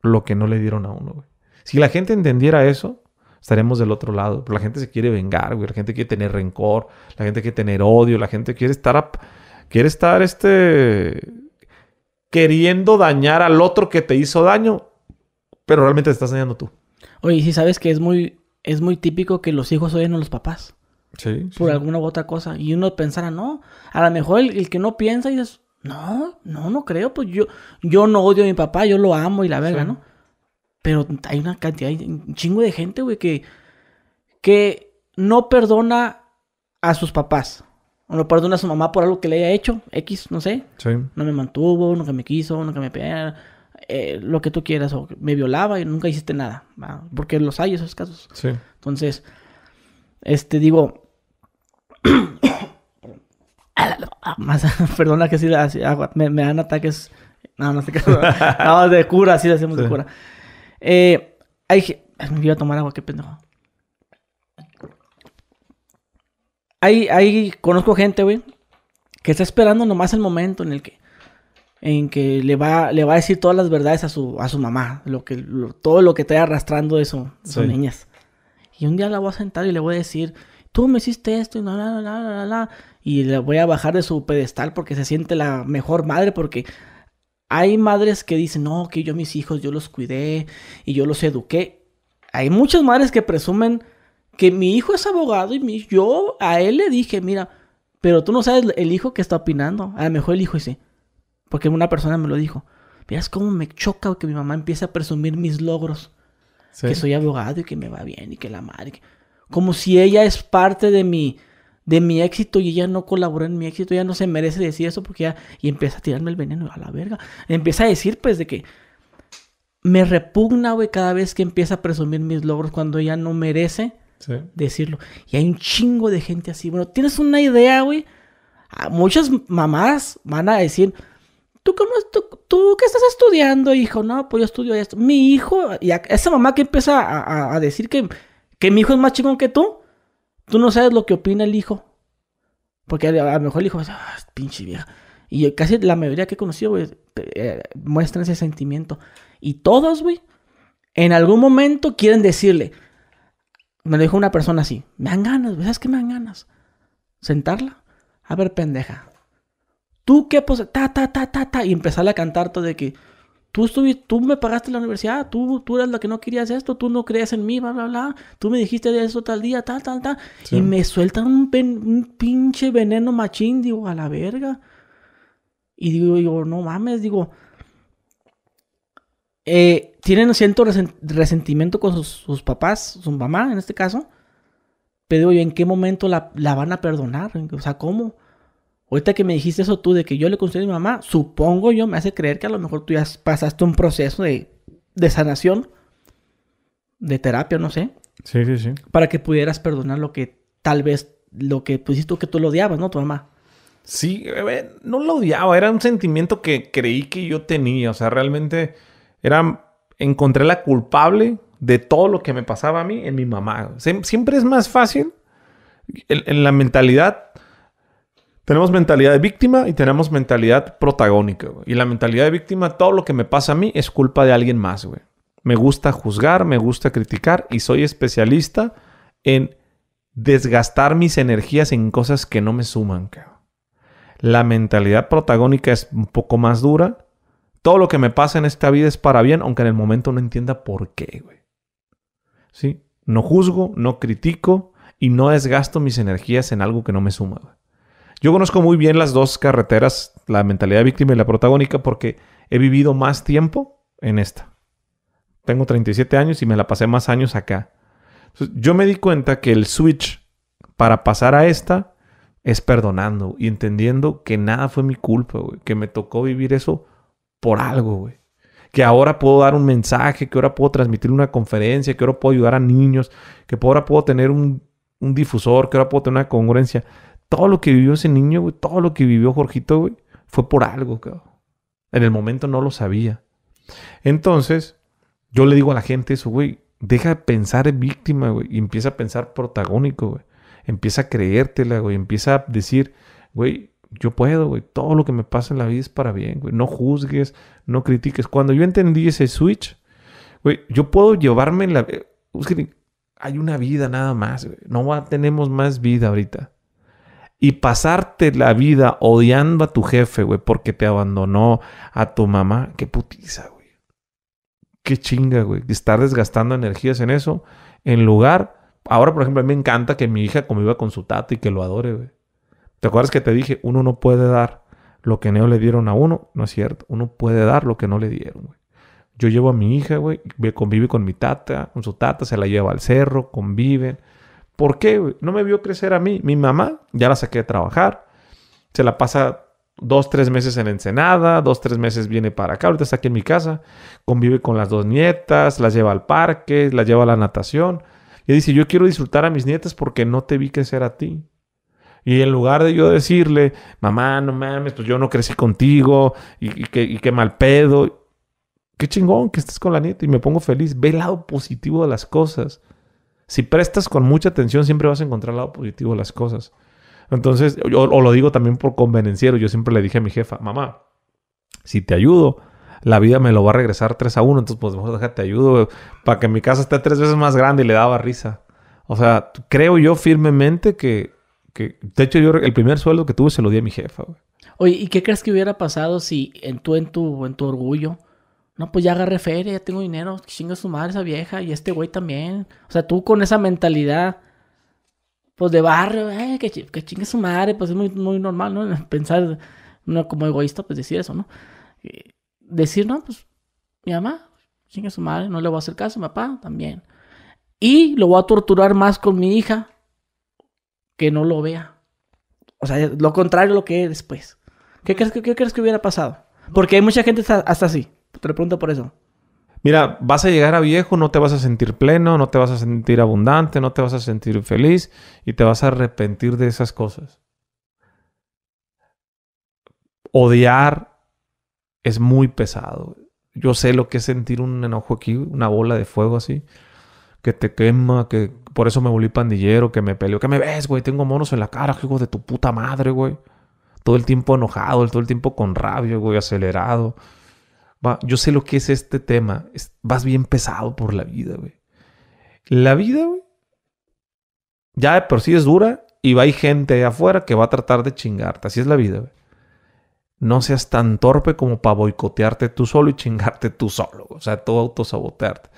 Speaker 1: lo que no le dieron a uno, güey. Si la gente entendiera eso, estaremos del otro lado. la gente se quiere vengar, güey. La gente quiere tener rencor, la gente quiere tener odio, la gente quiere estar, quiere estar este queriendo dañar al otro que te hizo daño pero realmente te estás dañando tú.
Speaker 2: Oye, sí sabes que es muy, es muy típico que los hijos oyen a los papás. Sí. Por alguna u otra cosa. Y uno pensara, no. A lo mejor el, que no piensa y dices, no, no, no creo. Pues yo, yo no odio a mi papá, yo lo amo y la verga, ¿no? Pero hay una cantidad, hay un chingo de gente, güey, que, que no perdona a sus papás. O no perdona a su mamá por algo que le haya hecho. X, no sé. Sí. No me mantuvo, que me quiso, nunca me pegó eh, lo que tú quieras o me violaba y nunca hiciste nada, porque los hay esos casos. Entonces, este digo, perdona que si me, dan ataques, no, no de cura, así hacemos de cura. Eh, hay, me iba a tomar agua, qué pendejo. Ahí, hay, conozco gente, güey, que está esperando nomás el momento en el que en que le va, le va a decir todas las verdades a su, a su mamá, lo que, todo lo que trae arrastrando de, sus niñas. Y un día la voy a sentar y le voy a decir, tú me hiciste esto y la, la, la, la, y le voy a bajar de su pedestal porque se siente la mejor madre, porque hay madres que dicen, no, que yo mis hijos, yo los cuidé y yo los eduqué. Hay muchas madres que presumen que mi hijo es abogado y yo a él le dije, mira, pero tú no sabes el hijo que está opinando. A lo mejor el hijo dice, porque una persona me lo dijo. Veas cómo me choca que mi mamá empiece a presumir mis logros. Que soy abogado y que me va bien y que la madre. Como si ella es parte de mi, de mi éxito y ella no colabora en mi éxito. Ella no se merece decir eso porque ya... Y empieza a tirarme el veneno a la verga. empieza a decir pues de que... Me repugna, güey, cada vez que empieza a presumir mis logros cuando ella no merece decirlo. Y hay un chingo de gente así. Bueno, tienes una idea, güey. Ah, muchas mamás van a decir ¿tú, tú, tú, qué estás estudiando, hijo? No, pues yo estudio esto. Mi hijo, y esa mamá que empieza a, decir que, que mi hijo es más chingón que tú, tú no sabes lo que opina el hijo. Porque a, lo mejor el hijo, ah, pinche vieja. Y casi la mayoría que he conocido, güey, eh, muestran ese sentimiento. Y todos, güey, en algún momento quieren decirle, me lo dijo una persona así, me dan ganas, güey, ¿sabes qué me dan ganas? Sentarla. A ver, pendeja, tú qué pose, ta, ta, ta, ta, ta, y empezarle a cantar todo de que tú estuviste, tú me pagaste la universidad, tú, tú eras la que no querías esto, tú no crees en mí, bla, bla, bla, tú me dijiste de eso tal día, ta tal, tal, y me sueltan un, pinche veneno machín, digo, a la verga. Y digo, digo no mames, digo, eh, tienen cierto resentimiento con sus, papás, su mamá en este caso, pero digo ¿en qué momento la, la van a perdonar? O sea, ¿cómo? Ahorita que me dijiste eso tú de que yo le conocí a mi mamá, supongo yo me hace creer que a lo mejor tú ya pasaste un proceso de, de sanación, de terapia, no sé. Sí, sí, sí. Para que pudieras perdonar lo que tal vez, lo que pusiste que tú lo odiabas, ¿no? Tu mamá.
Speaker 1: Sí, eh, no lo odiaba, era un sentimiento que creí que yo tenía, o sea, realmente era, encontré la culpable de todo lo que me pasaba a mí en mi mamá. siempre es más fácil en la mentalidad tenemos mentalidad de víctima y tenemos mentalidad protagónica. Y la mentalidad de víctima, todo lo que me pasa a mí es culpa de alguien más, güey. Me gusta juzgar, me gusta criticar y soy especialista en desgastar mis energías en cosas que no me suman, cabrón. La mentalidad protagónica es un poco más dura. Todo lo que me pasa en esta vida es para bien, aunque en el momento no entienda por qué, güey. ¿Sí? No juzgo, no critico y no desgasto mis energías en algo que no me suma, güey. Yo conozco muy bien las dos carreteras, la mentalidad víctima y la protagónica, porque he vivido más tiempo en esta. Tengo 37 años y me la pasé más años acá. yo me di cuenta que el switch para pasar a esta es perdonando y entendiendo que nada fue mi culpa, que me tocó vivir eso por algo, Que ahora puedo dar un mensaje, que ahora puedo transmitir una conferencia, que ahora puedo ayudar a niños, que ahora puedo tener un, un difusor, que ahora puedo tener una congruencia todo lo que vivió ese niño, todo lo que vivió Jorgito, güey, fue por algo, cabrón. En el momento no lo sabía. Entonces, yo le digo a la gente eso, güey, deja de pensar en víctima, güey, y empieza a pensar protagónico, güey. Empieza a creértela, güey, empieza a decir, güey, yo puedo, güey, todo lo que me pasa en la vida es para bien, güey. No juzgues, no critiques. Cuando yo entendí ese switch, güey, yo puedo llevarme en la... Eh, hay una vida nada más, güey. No tenemos más vida ahorita y pasarte la vida odiando a tu jefe, güey, porque te abandonó a tu mamá, qué putiza, güey. Qué chinga, güey. Estar desgastando energías en eso, en lugar. Ahora, por ejemplo, a mí me encanta que mi hija conviva con su tata y que lo adore, güey. ¿Te acuerdas que te dije, uno no puede dar lo que no le dieron a uno? No es cierto. Uno puede dar lo que no le dieron, güey. Yo llevo a mi hija, güey, convive con mi tata, con su tata, se la lleva al cerro, conviven ¿Por qué? No me vio crecer a mí. Mi mamá ya la saqué de trabajar. Se la pasa dos, tres meses en Ensenada, dos, tres meses viene para acá, ahorita está aquí en mi casa, convive con las dos nietas, las lleva al parque, las lleva a la natación. Y dice, yo quiero disfrutar a mis nietas porque no te vi crecer a ti. Y en lugar de yo decirle, mamá, no mames, pues yo no crecí contigo y, y, y, mal pedo. Qué chingón que estés con la nieta y me pongo feliz. Ve el lado positivo de las cosas. Si prestas con mucha atención, siempre vas a encontrar el lado positivo de las cosas. Entonces, o lo digo también por convenenciero, yo siempre le dije a mi jefa, mamá, si te ayudo, la vida me lo va a regresar 3 a 1, entonces pues mejor déjate ayudo para que mi casa esté tres veces más grande y le daba risa. O sea, creo yo firmemente que, de hecho yo el primer sueldo que tuve se lo di a mi
Speaker 2: jefa. Oye, ¿y qué crees que hubiera pasado si en, en tu, en tu orgullo no, pues ya agarré feria, ya tengo dinero, chinga su madre esa vieja y este güey también. O sea, tú con esa mentalidad, pues de barrio, eh, que, que chinga su madre, pues es muy, muy normal, ¿no? Pensar, no como egoísta, pues decir eso, ¿no? decir, no, pues mi mamá, chinga su madre, no le voy a hacer caso, mi papá también. Y lo voy a torturar más con mi hija, que no lo vea. O sea, lo contrario a lo que es después. Pues. ¿Qué crees, qué crees que hubiera pasado? Porque hay mucha gente hasta así. Te pregunto por eso.
Speaker 1: Mira, vas a llegar a viejo, no te vas a sentir pleno, no te vas a sentir abundante, no te vas a sentir feliz y te vas a arrepentir de esas cosas. Odiar es muy pesado. Yo sé lo que es sentir un enojo aquí, una bola de fuego así, que te quema, que por eso me volví pandillero, que me peleó, que me ves, güey, tengo monos en la cara, hijo de tu puta madre, güey. Todo el tiempo enojado, todo el tiempo con rabia, güey, acelerado yo sé lo que es este tema. vas bien pesado por la vida, güey. La vida, güey. Ya de por sí es dura y va hay gente afuera que va a tratar de chingarte. Así es la vida, güey. No seas tan torpe como para boicotearte tú solo y chingarte tú solo. O sea, todo autosabotearte.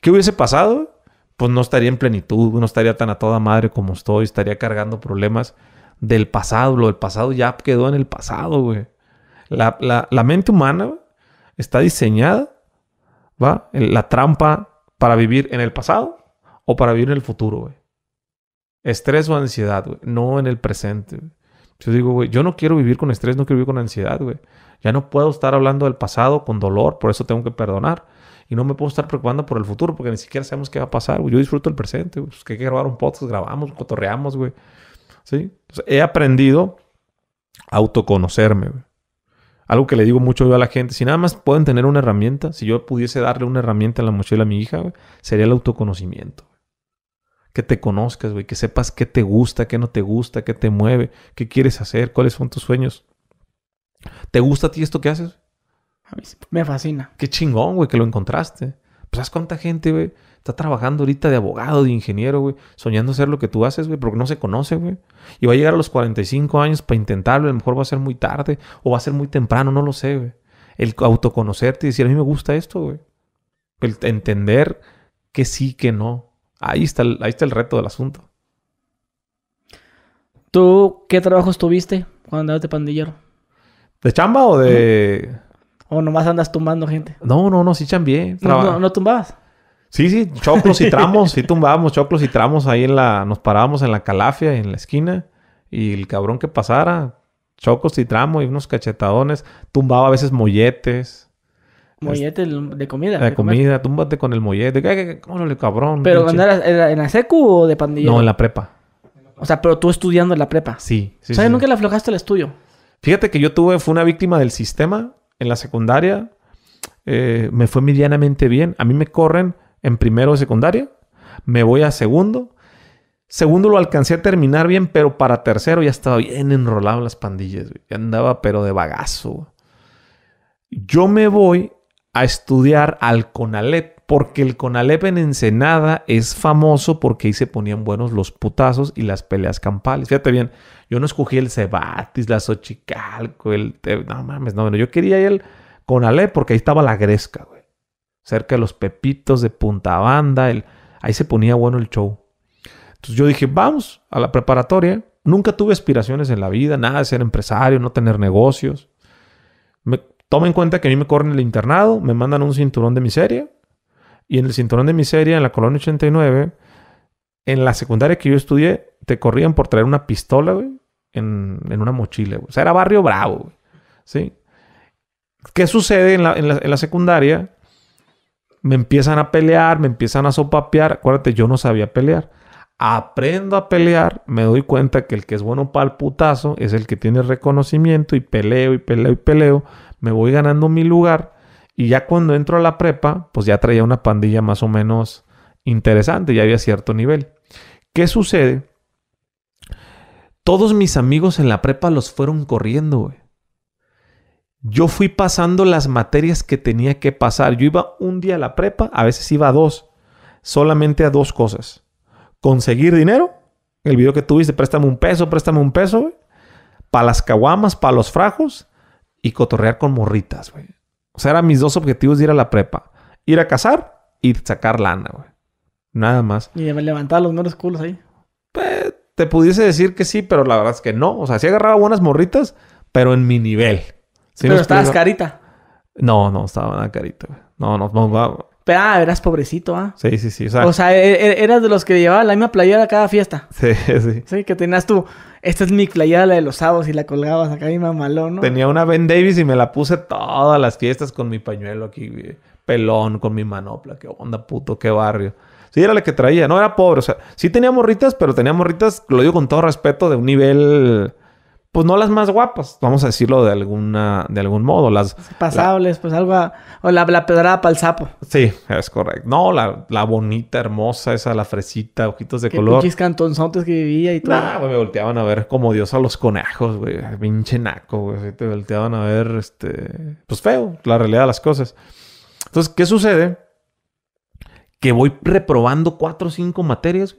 Speaker 1: ¿Qué hubiese pasado? Pues no estaría en plenitud, no estaría tan a toda madre como estoy, estaría cargando problemas del pasado. Lo del pasado ya quedó en el pasado, güey. La, la mente humana, güey está diseñada, ¿va? La trampa para vivir en el pasado o para vivir en el futuro, Estrés o ansiedad, No en el presente. Yo digo, güey, yo no quiero vivir con estrés, no quiero vivir con ansiedad, güey. Ya no puedo estar hablando del pasado con dolor, por eso tengo que perdonar. Y no me puedo estar preocupando por el futuro porque ni siquiera sabemos qué va a pasar, güey. Yo disfruto el presente, pues, que hay que grabar un podcast, grabamos, cotorreamos, güey. ¿Sí? he aprendido a autoconocerme, güey. Algo que le digo mucho yo a la gente, si nada más pueden tener una herramienta, si yo pudiese darle una herramienta a la mochila a mi hija, sería el autoconocimiento. Que te conozcas, güey, que sepas qué te gusta, qué no te gusta, qué te mueve, qué quieres hacer, cuáles son tus sueños. ¿Te gusta a ti esto que haces? A mí
Speaker 2: me fascina.
Speaker 1: Qué chingón, güey, que lo encontraste. Pues, ¿sabes cuánta gente, güey, está trabajando ahorita de abogado, de ingeniero, güey, soñando hacer lo que tú haces, güey, porque no se conoce, güey. Y va a llegar a los 45 años para intentarlo, a lo mejor va a ser muy tarde o va a ser muy temprano, no lo sé, güey. El autoconocerte y decir, a mí me gusta esto, güey. El entender que sí, que no. Ahí está el, ahí está el reto del asunto.
Speaker 2: ¿Tú qué trabajos tuviste cuando andabas de pandillero?
Speaker 1: ¿De chamba o de...?
Speaker 2: ¿O nomás andas tumbando gente?
Speaker 1: No, no, no, sí chambié. No, no, no tumbabas? Sí, sí, choclos y tramos, sí tumbábamos choclos y tramos ahí en la, nos parábamos en la calafia, en la esquina, y el cabrón que pasara, chocos y tramos y unos cachetadones, tumbaba a veces molletes.
Speaker 2: ¿Molletes? de comida. De, de comida,
Speaker 1: túmbate con el mollete. cómo no le cabrón. ¿Pero en
Speaker 2: la, en, secu o de pandilla? No, en la prepa. O sea, pero tú estudiando en la prepa.
Speaker 1: Sí. sí o sea,
Speaker 2: nunca la le aflojaste el estudio.
Speaker 1: Fíjate que yo tuve, fue una víctima del sistema en la secundaria. Eh, me fue medianamente bien. A mí me corren en primero o secundario. me voy a segundo. Segundo lo alcancé a terminar bien, pero para tercero ya estaba bien enrolado en las pandillas. Güey. andaba pero de bagazo. Yo me voy a estudiar al CONALEP, porque el CONALEP en Ensenada es famoso porque ahí se ponían buenos los putazos y las peleas campales. Fíjate bien, yo no escogí el Cebatis, la Xochicalco, el... No mames, no, bueno, yo quería ir al CONALEP porque ahí estaba la Gresca, güey cerca de los Pepitos de Punta Banda, el, ahí se ponía bueno el show. Entonces yo dije, vamos a la preparatoria. Nunca tuve aspiraciones en la vida, nada de ser empresario, no tener negocios. Me, toma en cuenta que a mí me corren el internado, me mandan un cinturón de miseria. Y en el cinturón de miseria, en la colonia 89, en la secundaria que yo estudié, te corrían por traer una pistola, güey, en, en una mochila, güey. O sea, era barrio bravo, güey. ¿Sí? ¿Qué sucede en la, en la, en la secundaria? me empiezan a pelear, me empiezan a sopapear. Acuérdate, yo no sabía pelear. Aprendo a pelear, me doy cuenta que el que es bueno para el putazo es el que tiene reconocimiento y peleo y peleo y peleo. Me voy ganando mi lugar y ya cuando entro a la prepa, pues ya traía una pandilla más o menos interesante, ya había cierto nivel. ¿Qué sucede? Todos mis amigos en la prepa los fueron corriendo, güey yo fui pasando las materias que tenía que pasar. Yo iba un día a la prepa, a veces iba a dos, solamente a dos cosas. Conseguir dinero, el video que tuviste, préstame un peso, préstame un peso, Para las caguamas, para los frajos y cotorrear con morritas, güey. O sea, eran mis dos objetivos de ir a la prepa. Ir a cazar y sacar lana, güey. Nada más.
Speaker 2: Y me levantaba los mejores culos ahí.
Speaker 1: Pues, te pudiese decir que sí, pero la verdad es que no. O sea, sí agarraba buenas morritas, pero en mi nivel. Pero estabas carita. No, no, estaba nada carita, güey. No, no, no,
Speaker 2: Pero, ah, eras pobrecito, ¿ah?
Speaker 1: Sí, sí, sí. O sea,
Speaker 2: e, e, eras de los que llevaba la misma playera a cada fiesta.
Speaker 1: Sí, sí.
Speaker 2: Sí, que tenías tú, esta es mi playera, la de los sábados, y la colgabas acá, mi mamalón, ¿no? Tenía
Speaker 1: una Ben Davis y me la puse todas las fiestas con mi pañuelo aquí, pelón, con mi manopla. Qué onda, puto, qué barrio. Sí, era la que traía. No, era pobre. O sea, sí tenía morritas, pero tenía morritas, lo digo con todo respeto, de un nivel pues no las más guapas, vamos a decirlo de alguna, de algún modo. Las pues, pasables,
Speaker 2: pues algo, o la, pedrada
Speaker 1: para el sapo. Sí, es correcto. No, la, bonita, hermosa, esa, la fresita, ojitos de ¿Qué color. Qué
Speaker 2: cantonzotes que vivía
Speaker 1: y todo. Ah, güey, me volteaban a ver como Dios a los conejos, güey, pinche naco, güey, te volteaban a ver, este, pues feo, la realidad de las cosas. Entonces, ¿qué sucede? Que voy reprobando cuatro o cinco materias,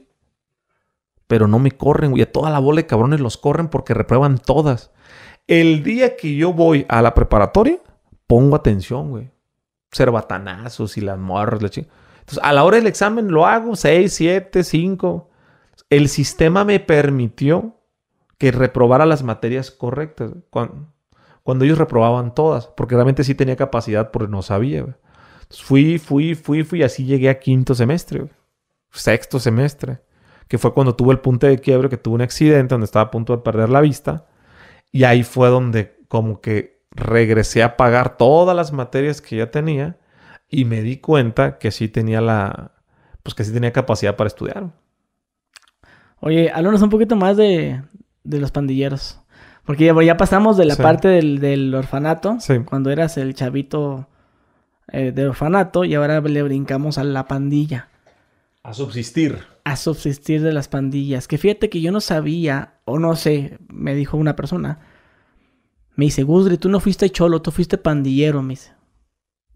Speaker 1: pero no me corren, güey. A toda la bola de cabrones los corren porque reprueban todas. El día que yo voy a la preparatoria, pongo atención, güey. batanazos y las morras, la chica. Entonces, a la hora del examen lo hago, Seis, siete, cinco. El sistema me permitió que reprobara las materias correctas. Cuando, ellos reprobaban todas, porque realmente sí tenía capacidad, porque no sabía. Entonces, fui, fui, fui, fui, así llegué a quinto semestre, sexto semestre que fue cuando tuvo el punto de quiebre, que tuvo un accidente donde estaba a punto de perder la vista. Y ahí fue donde como que regresé a pagar todas las materias que ya tenía y me di cuenta que sí tenía la, pues que sí tenía capacidad para estudiar.
Speaker 2: Oye, háblanos un poquito más de, de los pandilleros. Porque ya, pasamos de la parte del, orfanato, cuando eras el chavito eh, del orfanato, y ahora le brincamos a la pandilla. A subsistir a subsistir de las pandillas. Que fíjate que yo no sabía, o no sé, me dijo una persona. Me dice, Gudri, tú no fuiste cholo, tú fuiste pandillero, me dice.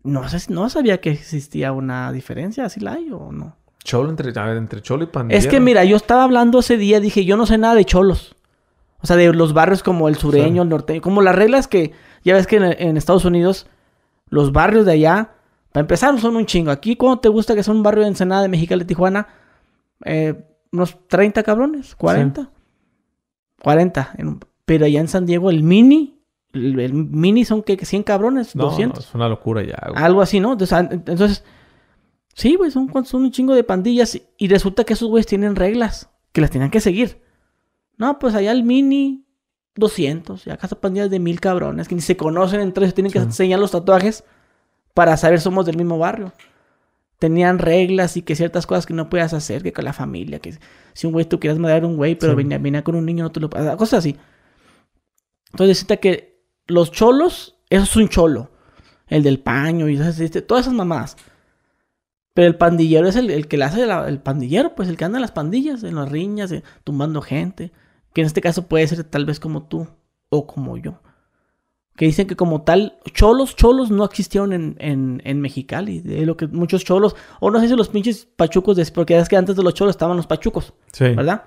Speaker 2: No, no sabía que existía una diferencia, ¿así la hay o no? Cholo entre, entre cholo y pandillero. Es que mira, yo estaba hablando ese día, dije, yo no sé nada de cholos. O sea, de los barrios como el sureño, el norteño, como las reglas que, ya ves que en, Estados Unidos, los barrios de allá, para empezar, son un chingo. Aquí, cuando te gusta que sea un barrio de Ensenada, de México, de Tijuana, eh, unos 30 cabrones, 40. 40. pero allá en San Diego el mini el, mini son que 100 cabrones, 200. No,
Speaker 1: es una locura ya.
Speaker 2: Algo así, ¿no? Entonces, sí, güey, son, un chingo de pandillas y, resulta que esos güeyes tienen reglas que las tienen que seguir. No, pues allá el mini 200 y acá son pandillas de mil cabrones que ni se conocen entre tienen que enseñar los tatuajes para saber somos del mismo barrio tenían reglas y que ciertas cosas que no podías hacer, que con la familia, que si un güey tú quieras matar a un güey, pero viene venía, venía, con un niño, no te lo pasas, ah, cosas así. Entonces que los cholos, eso es un cholo, el del paño y este, todas esas mamás. Pero el pandillero es el, que la hace el pandillero, pues el que anda en las pandillas, en las riñas, eh, tumbando gente, que en este caso puede ser tal vez como tú o como yo que dicen que como tal, cholos, cholos no existieron en, en, en Mexicali. De lo que muchos cholos, o no sé si los pinches pachucos, porque es que antes de los cholos estaban los pachucos, ¿verdad?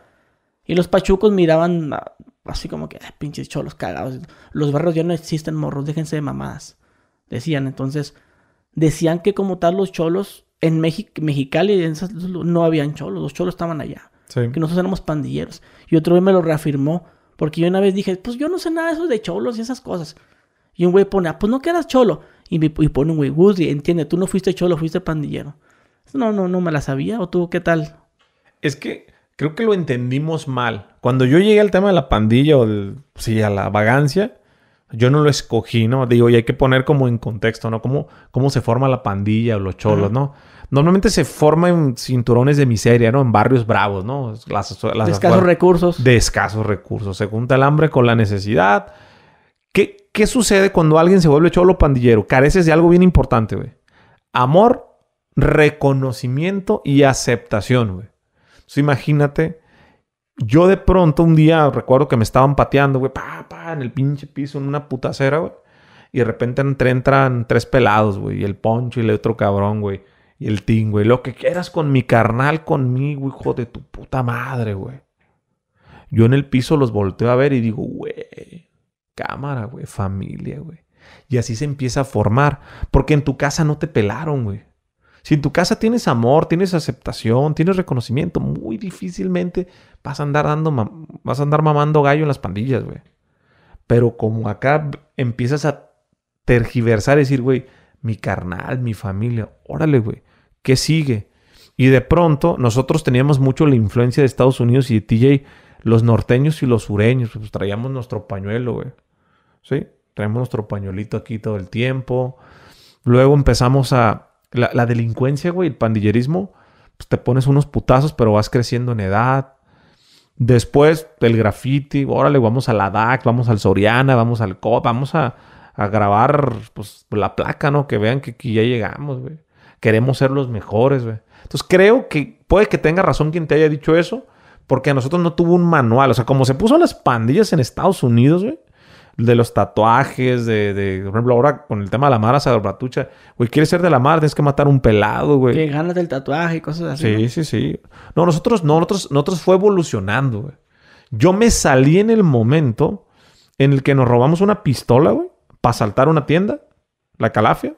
Speaker 2: Y los pachucos miraban ah, así como que, pinches cholos cagados. Los barros ya no existen, morros, déjense de mamadas. Decían, entonces, decían que como tal los cholos, en Mexicali no habían cholos, los cholos estaban allá. Que nosotros éramos pandilleros. Y otro día me lo reafirmó, porque yo una vez dije, pues yo no sé nada de eso de cholos y esas cosas. Y un güey pone, ah, pues no quedas cholo. Y, pone un güey, Woody, entiende, tú no fuiste cholo, fuiste pandillero. No, no, no me la sabía. ¿O tú qué tal? Es que creo que lo entendimos mal.
Speaker 1: Cuando yo llegué al tema de la pandilla o sí, a la vagancia, yo no lo escogí, ¿no? Digo, y hay que poner como en contexto, ¿no? Cómo, cómo se forma la pandilla o los cholos, ¿no? Normalmente se forma en cinturones de miseria, ¿no? En barrios bravos, ¿no? Las, de escasos recursos. De escasos recursos. Se junta el hambre con la necesidad ¿Qué sucede cuando alguien se vuelve cholo pandillero? Careces de algo bien importante, güey. Amor, reconocimiento y aceptación, güey. Entonces imagínate, yo de pronto un día recuerdo que me estaban pateando, güey, pa, pa, en el pinche piso, en una putacera, güey. Y de repente entran tres pelados, güey. Y el poncho y el otro cabrón, güey. Y el ting, güey. Lo que quieras con mi carnal, conmigo, hijo de tu puta madre, güey. Yo en el piso los volteo a ver y digo, güey. Cámara, güey, familia, güey. Y así se empieza a formar, porque en tu casa no te pelaron, güey. Si en tu casa tienes amor, tienes aceptación, tienes reconocimiento, muy difícilmente vas a andar dando vas a andar mamando gallo en las pandillas, güey. Pero como acá empiezas a tergiversar y decir, güey, mi carnal, mi familia, órale, güey, ¿qué sigue? Y de pronto nosotros teníamos mucho la influencia de Estados Unidos y de TJ, los norteños y los sureños, pues traíamos nuestro pañuelo, güey. ¿sí? Traemos nuestro pañolito aquí todo el tiempo. Luego empezamos a... La, delincuencia, güey, el pandillerismo, pues te pones unos putazos, pero vas creciendo en edad. Después el graffiti, órale, vamos a la DAC, vamos al Soriana, vamos al COP, vamos a, a grabar pues, la placa, ¿no? Que vean que aquí ya llegamos, güey. Queremos ser los mejores, güey. Entonces creo que puede que tenga razón quien te haya dicho eso, porque a nosotros no tuvo un manual. O sea, como se puso las pandillas en Estados Unidos, güey, de los tatuajes, de, de, por ejemplo, ahora con el tema de la Mara batucha, güey, quieres ser de la mar tienes que matar un pelado, güey. Que ganas del tatuaje y cosas así. Sí, sí, sí. No, nosotros, no, nosotros, nosotros fue evolucionando, güey. Yo me salí en el momento en el que nos robamos una pistola, güey, para saltar una tienda, la calafia.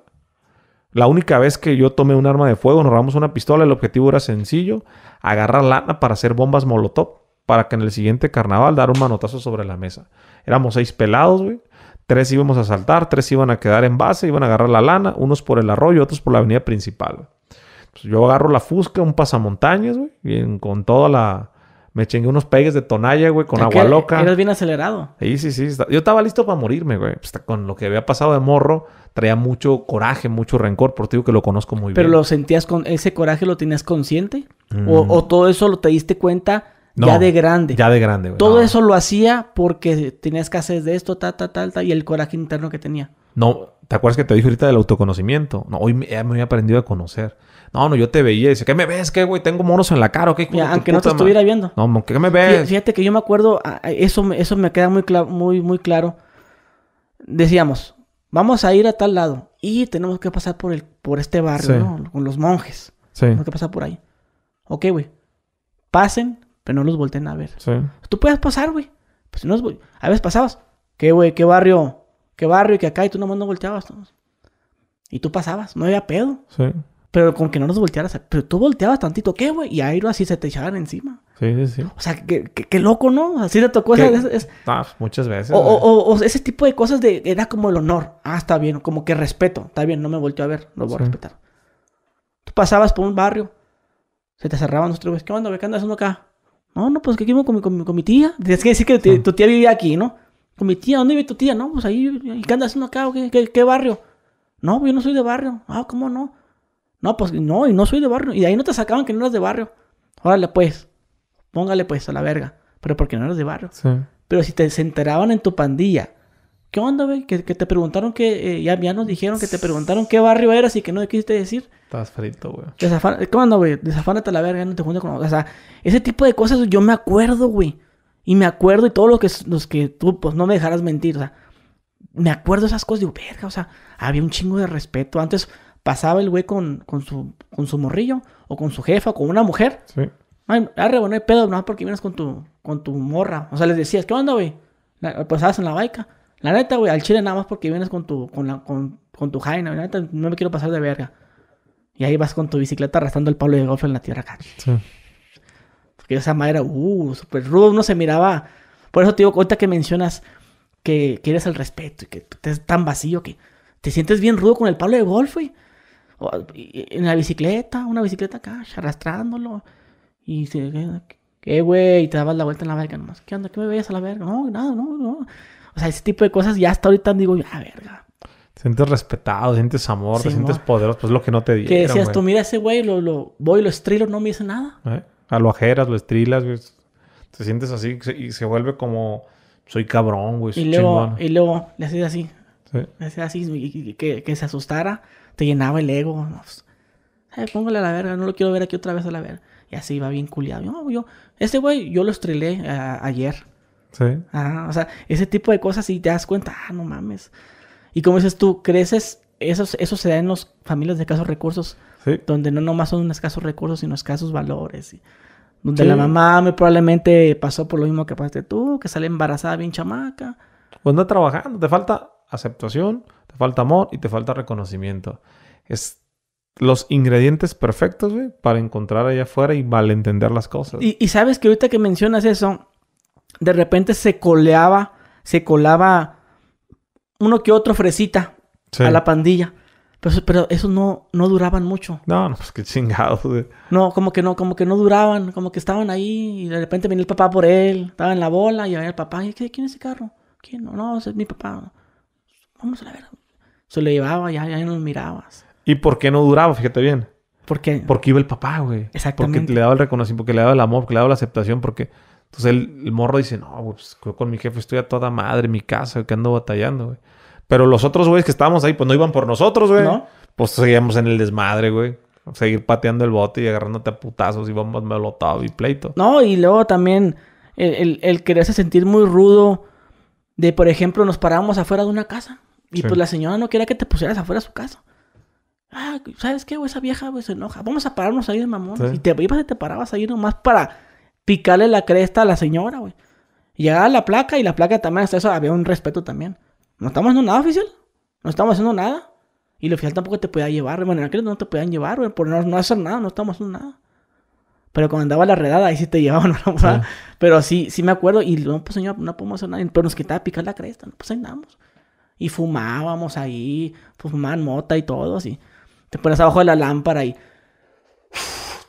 Speaker 1: La única vez que yo tomé un arma de fuego, nos robamos una pistola, el objetivo era sencillo, agarrar lana para hacer bombas molotov, para que en el siguiente carnaval dar un manotazo sobre la mesa éramos seis pelados, güey. Tres íbamos a saltar, tres iban a quedar en base, iban a agarrar la lana, unos por el arroyo, otros por la avenida principal. Pues yo agarro la fusca, un pasamontañas, güey, con toda la... Me chingué unos pegues de tonalla, güey, con agua loca. Eres bien
Speaker 2: acelerado.
Speaker 1: Sí, sí, sí. Yo estaba listo para morirme, güey. Pues, con lo que había pasado de morro, traía mucho coraje, mucho rencor, por digo que lo conozco muy bien. ¿Pero lo
Speaker 2: sentías con ese coraje, lo tenías consciente? O, mm. ¿O, todo eso lo te diste cuenta ya de grande. Ya de
Speaker 1: grande, Todo
Speaker 2: eso lo hacía porque tenía escasez de esto, tal, tal, tal, ta, y el coraje interno que tenía.
Speaker 1: No, ¿te acuerdas que te dije ahorita del autoconocimiento? No, hoy me, me había aprendido a conocer. No, no, yo te veía y decía, ¿qué me ves? ¿Qué, güey? Tengo monos en la cara, aunque no te estuviera viendo. No, ¿qué me ves?
Speaker 2: Fíjate que yo me acuerdo, eso, eso me queda muy, muy, muy claro. Decíamos, vamos a ir a tal lado y tenemos que pasar por, el, por este barrio, ¿no? Con los monjes. Sí. Tenemos que pasar por ahí. Ok, güey. Pasen, pero no los volteen a ver. Sí. Tú puedes pasar, güey. Pues no los A veces pasabas. ¿Qué, güey? ¿Qué barrio? ¿Qué barrio? y que acá? Y tú nomás no volteabas. Y tú pasabas. No había pedo. Sí. Pero como que no los voltearas. Pero tú volteabas tantito, ¿qué, güey? Y ahí así se te echaban encima. Sí, sí, sí. O sea, qué, qué, loco, ¿no? Así te tocó. Pues,
Speaker 1: muchas veces. O, o,
Speaker 2: o, ese tipo de cosas de, era como el honor. Ah, está bien. Como que respeto. Está bien, no me volteo a ver. Lo voy a respetar. Tú pasabas por un barrio. Se te cerraban los tres, ¿Qué onda, ¿Qué andas uno acá? No, no, pues que aquí con mi, tía. Tienes que decir que ah. tu, tía vivía aquí, ¿no? Con mi tía, ¿dónde vive tu tía? No, pues ahí, ¿y qué andas haciendo acá? qué, qué, barrio? No, pues yo no soy de barrio. Ah, ¿cómo no? No, pues no, y no soy de barrio. Y de ahí no te sacaban que no eras de barrio. Órale, pues. Póngale, pues, a la verga. Pero porque no eras de barrio. Sí. Pero si te enteraban en tu pandilla ¿Qué onda, güey? Que, te preguntaron que... Eh, ya, ya, nos dijeron que te preguntaron qué barrio eras y que no quisiste decir. Estabas frito, güey. ¿Qué onda, güey? Desafánate a la verga, no te juntes con... O sea, ese tipo de cosas yo me acuerdo, güey. Y me acuerdo y todo lo que, los que tú, pues, no me dejaras mentir. O sea, me acuerdo esas cosas. de, verga, o sea, había un chingo de respeto. Antes pasaba el güey con, con, su, con su morrillo o con su jefa o con una mujer. Sí. Ay, arre, bueno, hay pedo, no porque vienes con tu, con tu morra. O sea, les decías, ¿qué onda, güey? Pasabas pues, en la baica. La neta, güey, al chile nada más porque vienes con tu, con la, con, tu jaina, la neta, no me quiero pasar de verga. Y ahí vas con tu bicicleta arrastrando el Pablo de golf en la tierra acá. Sí. Porque esa madera, uh, súper rudo, uno se miraba. Por eso te digo, ahorita que mencionas que quieres el respeto y que es tan vacío que te sientes bien rudo con el Pablo de golf, güey. en la bicicleta, una bicicleta acá, arrastrándolo. Y se, ¿qué, eh, eh, güey? Y te dabas la vuelta en la verga nomás. ¿Qué onda? ¿Qué me veías a la verga? No, nada, no, no. O sea, ese tipo de cosas ya hasta ahorita digo, ah, verga.
Speaker 1: Te sientes respetado, te sientes amor, te sientes poderoso, pues lo que no te dieron. Que decías tú,
Speaker 2: mira ese güey, lo, lo, voy, lo estrilo, no me dice nada.
Speaker 1: ¿Eh? A lo ajeras, lo estrilas, Te sientes así y se vuelve como, soy cabrón, güey. y luego,
Speaker 2: y luego le haces así. Le haces así, que, que se asustara, te llenaba el ego. No, pues, eh, póngale a la verga, no lo quiero ver aquí otra vez a la verga. Y así va bien culiado. Yo, yo, güey, yo lo estrelé eh, ayer. Sí. Ah, o sea, ese tipo de cosas y te das cuenta, ah, no mames. Y como dices tú, creces, eso, se da en las familias de escasos recursos, donde no nomás son escasos recursos, sino escasos valores. donde la mamá me probablemente pasó por lo mismo que pasaste tú, que sale embarazada bien chamaca. Pues anda trabajando,
Speaker 1: te falta aceptación, te falta amor y te falta reconocimiento. Es los ingredientes perfectos, para encontrar allá afuera y malentender las cosas.
Speaker 2: y, sabes que ahorita que mencionas eso, de repente se coleaba, se colaba uno que otro fresita a la pandilla. Pero, pero esos no, no duraban mucho.
Speaker 1: No, no, pues qué chingado
Speaker 2: No, como que no, como que no duraban, como que estaban ahí y de repente venía el papá por él, estaba en la bola y había el papá, ¿Y ¿quién es ese carro? ¿Quién? No, no, ese es mi papá. Vamos a la ver. Se lo llevaba, ya, ya no mirabas. ¿Y por qué no duraba?
Speaker 1: Fíjate bien. ¿Por Porque iba el papá, güey. Exactamente. Porque le daba el reconocimiento, porque le daba el amor, porque le daba la aceptación, porque entonces el, morro dice, no, güey, pues con mi jefe estoy a toda madre, mi casa, que ando batallando, güey. Pero los otros güeyes que estábamos ahí, pues no iban por nosotros, güey. Pues seguíamos en el desmadre, güey. Seguir pateando el bote y agarrándote a putazos y bombas melotado y pleito.
Speaker 2: No, y luego también el, el, quererse sentir muy rudo de, por ejemplo, nos parábamos afuera de una casa. Y pues la señora no quería que te pusieras afuera de su casa. Ah, ¿sabes qué, güey? Esa vieja, güey, se enoja. Vamos a pararnos ahí mamón. Y te ibas y te parabas ahí nomás para picarle la cresta a la señora, güey. Llegaba la placa y la placa también, hasta eso había un respeto también. No estamos haciendo nada, oficial. No estamos haciendo nada. Y lo oficial tampoco te podía llevar, Bueno, en no te podían llevar, güey, por no, hacer nada, no estamos haciendo nada. Pero cuando andaba la redada, ahí sí te llevaban, ah. Pero sí, sí me acuerdo. Y no, pues señor, no podemos hacer nada. Pero nos quitaba picar la cresta, no, pues andamos. Y fumábamos ahí, pues fumaban mota y todo, así. Te pones abajo de la lámpara y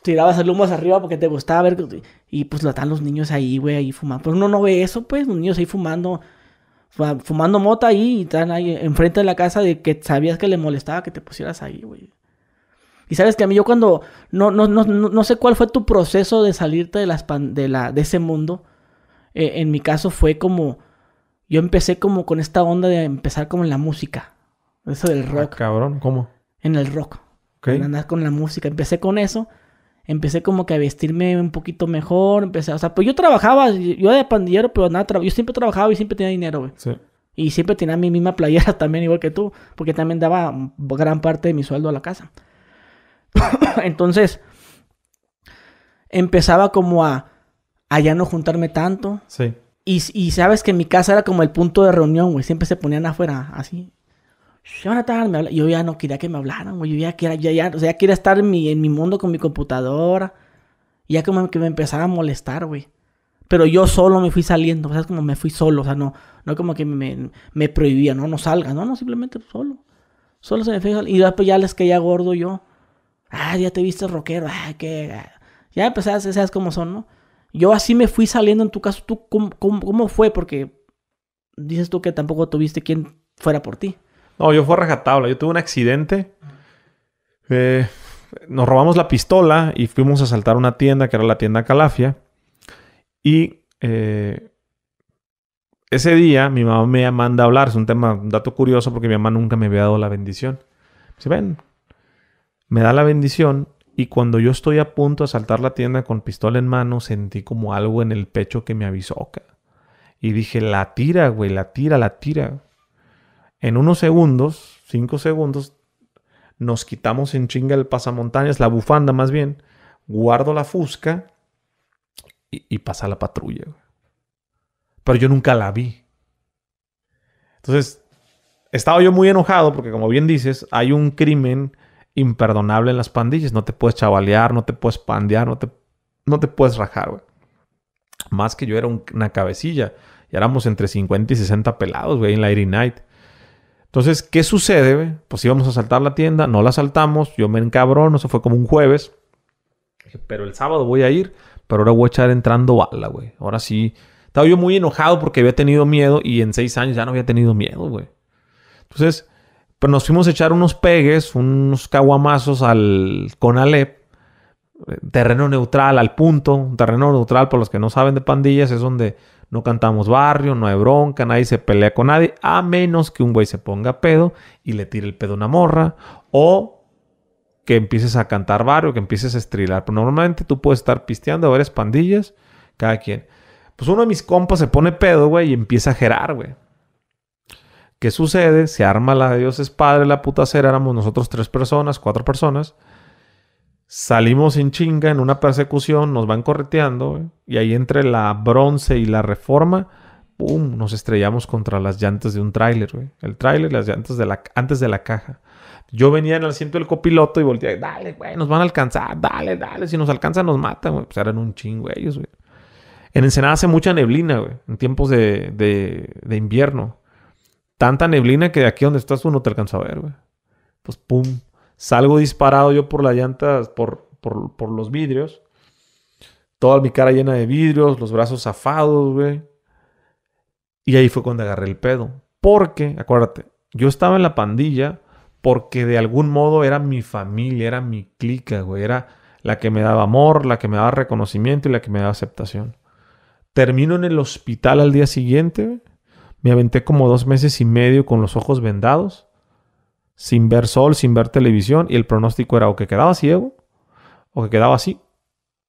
Speaker 2: tirabas el humo arriba porque te gustaba ver. Y pues lo están los niños ahí, güey, ahí fumando. Pues uno no ve eso, pues, los niños ahí fumando. Fumando mota ahí y están ahí enfrente de la casa de que sabías que le molestaba que te pusieras ahí, güey. Y sabes que a mí yo cuando no, no, no, no sé cuál fue tu proceso de salirte de, las de, la, de ese mundo, e, en mi caso fue como, yo empecé como con esta onda de empezar como en la música, eso del ah, rock. cabrón, ¿cómo? En el rock. Okay. Andar con la música, empecé con eso empecé como que a vestirme un poquito mejor, empecé, o sea, pues yo trabajaba, yo era de pandillero, pero nada, yo siempre trabajaba y siempre tenía dinero, güey. Sí. Y siempre tenía mi misma playera también, igual que tú, porque también daba gran parte de mi sueldo a la casa. Entonces, empezaba como a, ya no juntarme tanto. Sí. Y, y, sabes que mi casa era como el punto de reunión, güey. Siempre se ponían afuera, así. Yo ya no quería que me hablaran, güey. Yo ya quería, o sea, quería estar en mi, en mi mundo con mi computadora. Y ya como que me empezaba a molestar, güey. Pero yo solo me fui saliendo, o sea, como me fui solo, o sea, no, no como que me, me prohibía, no, no salga no, no, simplemente solo. Solo se me fue Y después pues, ya les caía gordo yo. Ah, ya te viste rockero, ah, que. Ya empezaste, sabes cómo son, ¿no? Yo así me fui saliendo, en tu caso, ¿tú cómo fue? Porque dices tú que tampoco tuviste quien fuera por ti.
Speaker 1: No, yo fue rajatabla. Yo tuve un accidente. Eh, nos robamos la pistola y fuimos a saltar una tienda que era la tienda Calafia. Y eh, ese día mi mamá me manda a hablar. Es un tema, un dato curioso porque mi mamá nunca me había dado la bendición. Se ven, me da la bendición y cuando yo estoy a punto de saltar la tienda con pistola en mano, sentí como algo en el pecho que me avisó. Y dije, la tira, güey, la tira, la tira en unos segundos, cinco segundos, nos quitamos en chinga el pasamontañas, la bufanda más bien, guardo la fusca y, pasa la patrulla. Pero yo nunca la vi. Entonces, estaba yo muy enojado porque, como bien dices, hay un crimen imperdonable en las pandillas. No te puedes chavalear, no te puedes pandear, no te, no te puedes rajar, güey. Más que yo era una cabecilla. Y éramos entre 50 y 60 pelados, güey, en la Airy Night. Entonces, ¿qué sucede? Pues íbamos a saltar la tienda, no la saltamos, yo me encabrono, eso fue como un jueves. Pero el sábado voy a ir, pero ahora voy a echar entrando bala, güey. Ahora sí. Estaba yo muy enojado porque había tenido miedo y en seis años ya no había tenido miedo, güey. Entonces, pero pues nos fuimos a echar unos pegues, unos caguamazos al Conalep, eh, terreno neutral, al punto. terreno neutral, por los que no saben de pandillas, es donde no cantamos barrio, no hay bronca, nadie se pelea con nadie, a menos que un güey se ponga pedo y le tire el pedo a una morra o que empieces a cantar barrio, que empieces a estrilar. Pero normalmente tú puedes estar pisteando a varias pandillas, cada quien. Pues uno de mis compas se pone pedo, güey, y empieza a gerar, güey. ¿Qué sucede? Se arma la Dios es padre, la puta cera. Éramos nosotros tres personas, cuatro personas. Salimos sin chinga en una persecución, nos van correteando, y ahí entre la bronce y la reforma, ¡pum! Nos estrellamos contra las llantas de un tráiler, güey. El tráiler, las llantas de la, antes de la caja. Yo venía en el asiento del copiloto y volteé, dale, güey, nos van a alcanzar, dale, dale, si nos alcanzan nos matan, güey. Pues eran un chingo ellos, güey. En Ensenada hace mucha neblina, güey, en tiempos de, de, invierno. Tanta neblina que de aquí donde estás tú no te alcanza a ver, güey. Pues pum, Salgo disparado yo por las llanta, por, los vidrios. Toda mi cara llena de vidrios, los brazos zafados, güey. Y ahí fue cuando agarré el pedo. Porque, acuérdate, yo estaba en la pandilla porque de algún modo era mi familia, era mi clica, güey. Era la que me daba amor, la que me daba reconocimiento y la que me daba aceptación. Termino en el hospital al día siguiente. Me aventé como dos meses y medio con los ojos vendados sin ver sol, sin ver televisión, y el pronóstico era o que quedaba ciego, o que quedaba así,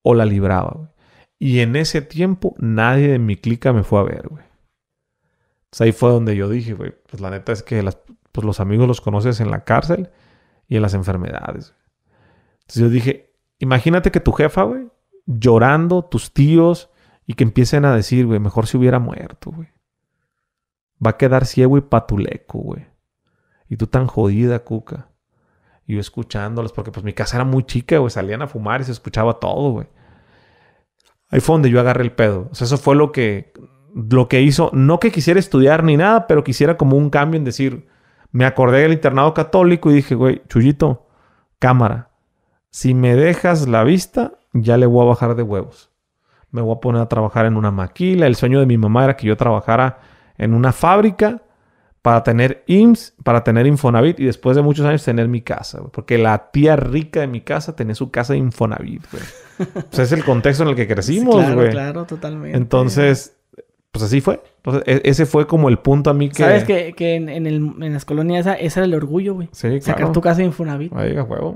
Speaker 1: o la libraba. Güey. Y en ese tiempo nadie de mi clica me fue a ver, güey. Entonces ahí fue donde yo dije, güey, pues la neta es que pues, los amigos los conoces en la cárcel y en las enfermedades. Entonces yo dije, imagínate que tu jefa, güey, llorando, tus tíos, y que empiecen a decir, güey, mejor si hubiera muerto, güey. Va a quedar ciego y patuleco, güey. Y tú tan jodida, Cuca. Y yo escuchándolas, porque pues mi casa era muy chica, güey. Salían a fumar y se escuchaba todo, güey. Ahí fue donde yo agarré el pedo. O sea, eso fue lo que, lo que hizo. No que quisiera estudiar ni nada, pero quisiera como un cambio en decir... Me acordé del internado católico y dije, güey, Chullito, cámara. Si me dejas la vista, ya le voy a bajar de huevos me voy a poner a trabajar en una maquila. El sueño de mi mamá era que yo trabajara en una fábrica para tener IMSS, para tener Infonavit y después de muchos años tener mi casa, Porque la tía rica de mi casa tenía su casa de Infonavit, güey. pues es el contexto en el que crecimos, claro, Claro, totalmente. Entonces, pues así fue. E-, ese fue como el punto a mí que... Sabes
Speaker 2: que, en, las colonias esa, ese era el orgullo, güey. Sí, claro. Sacar tu casa de Infonavit. Ahí, huevo.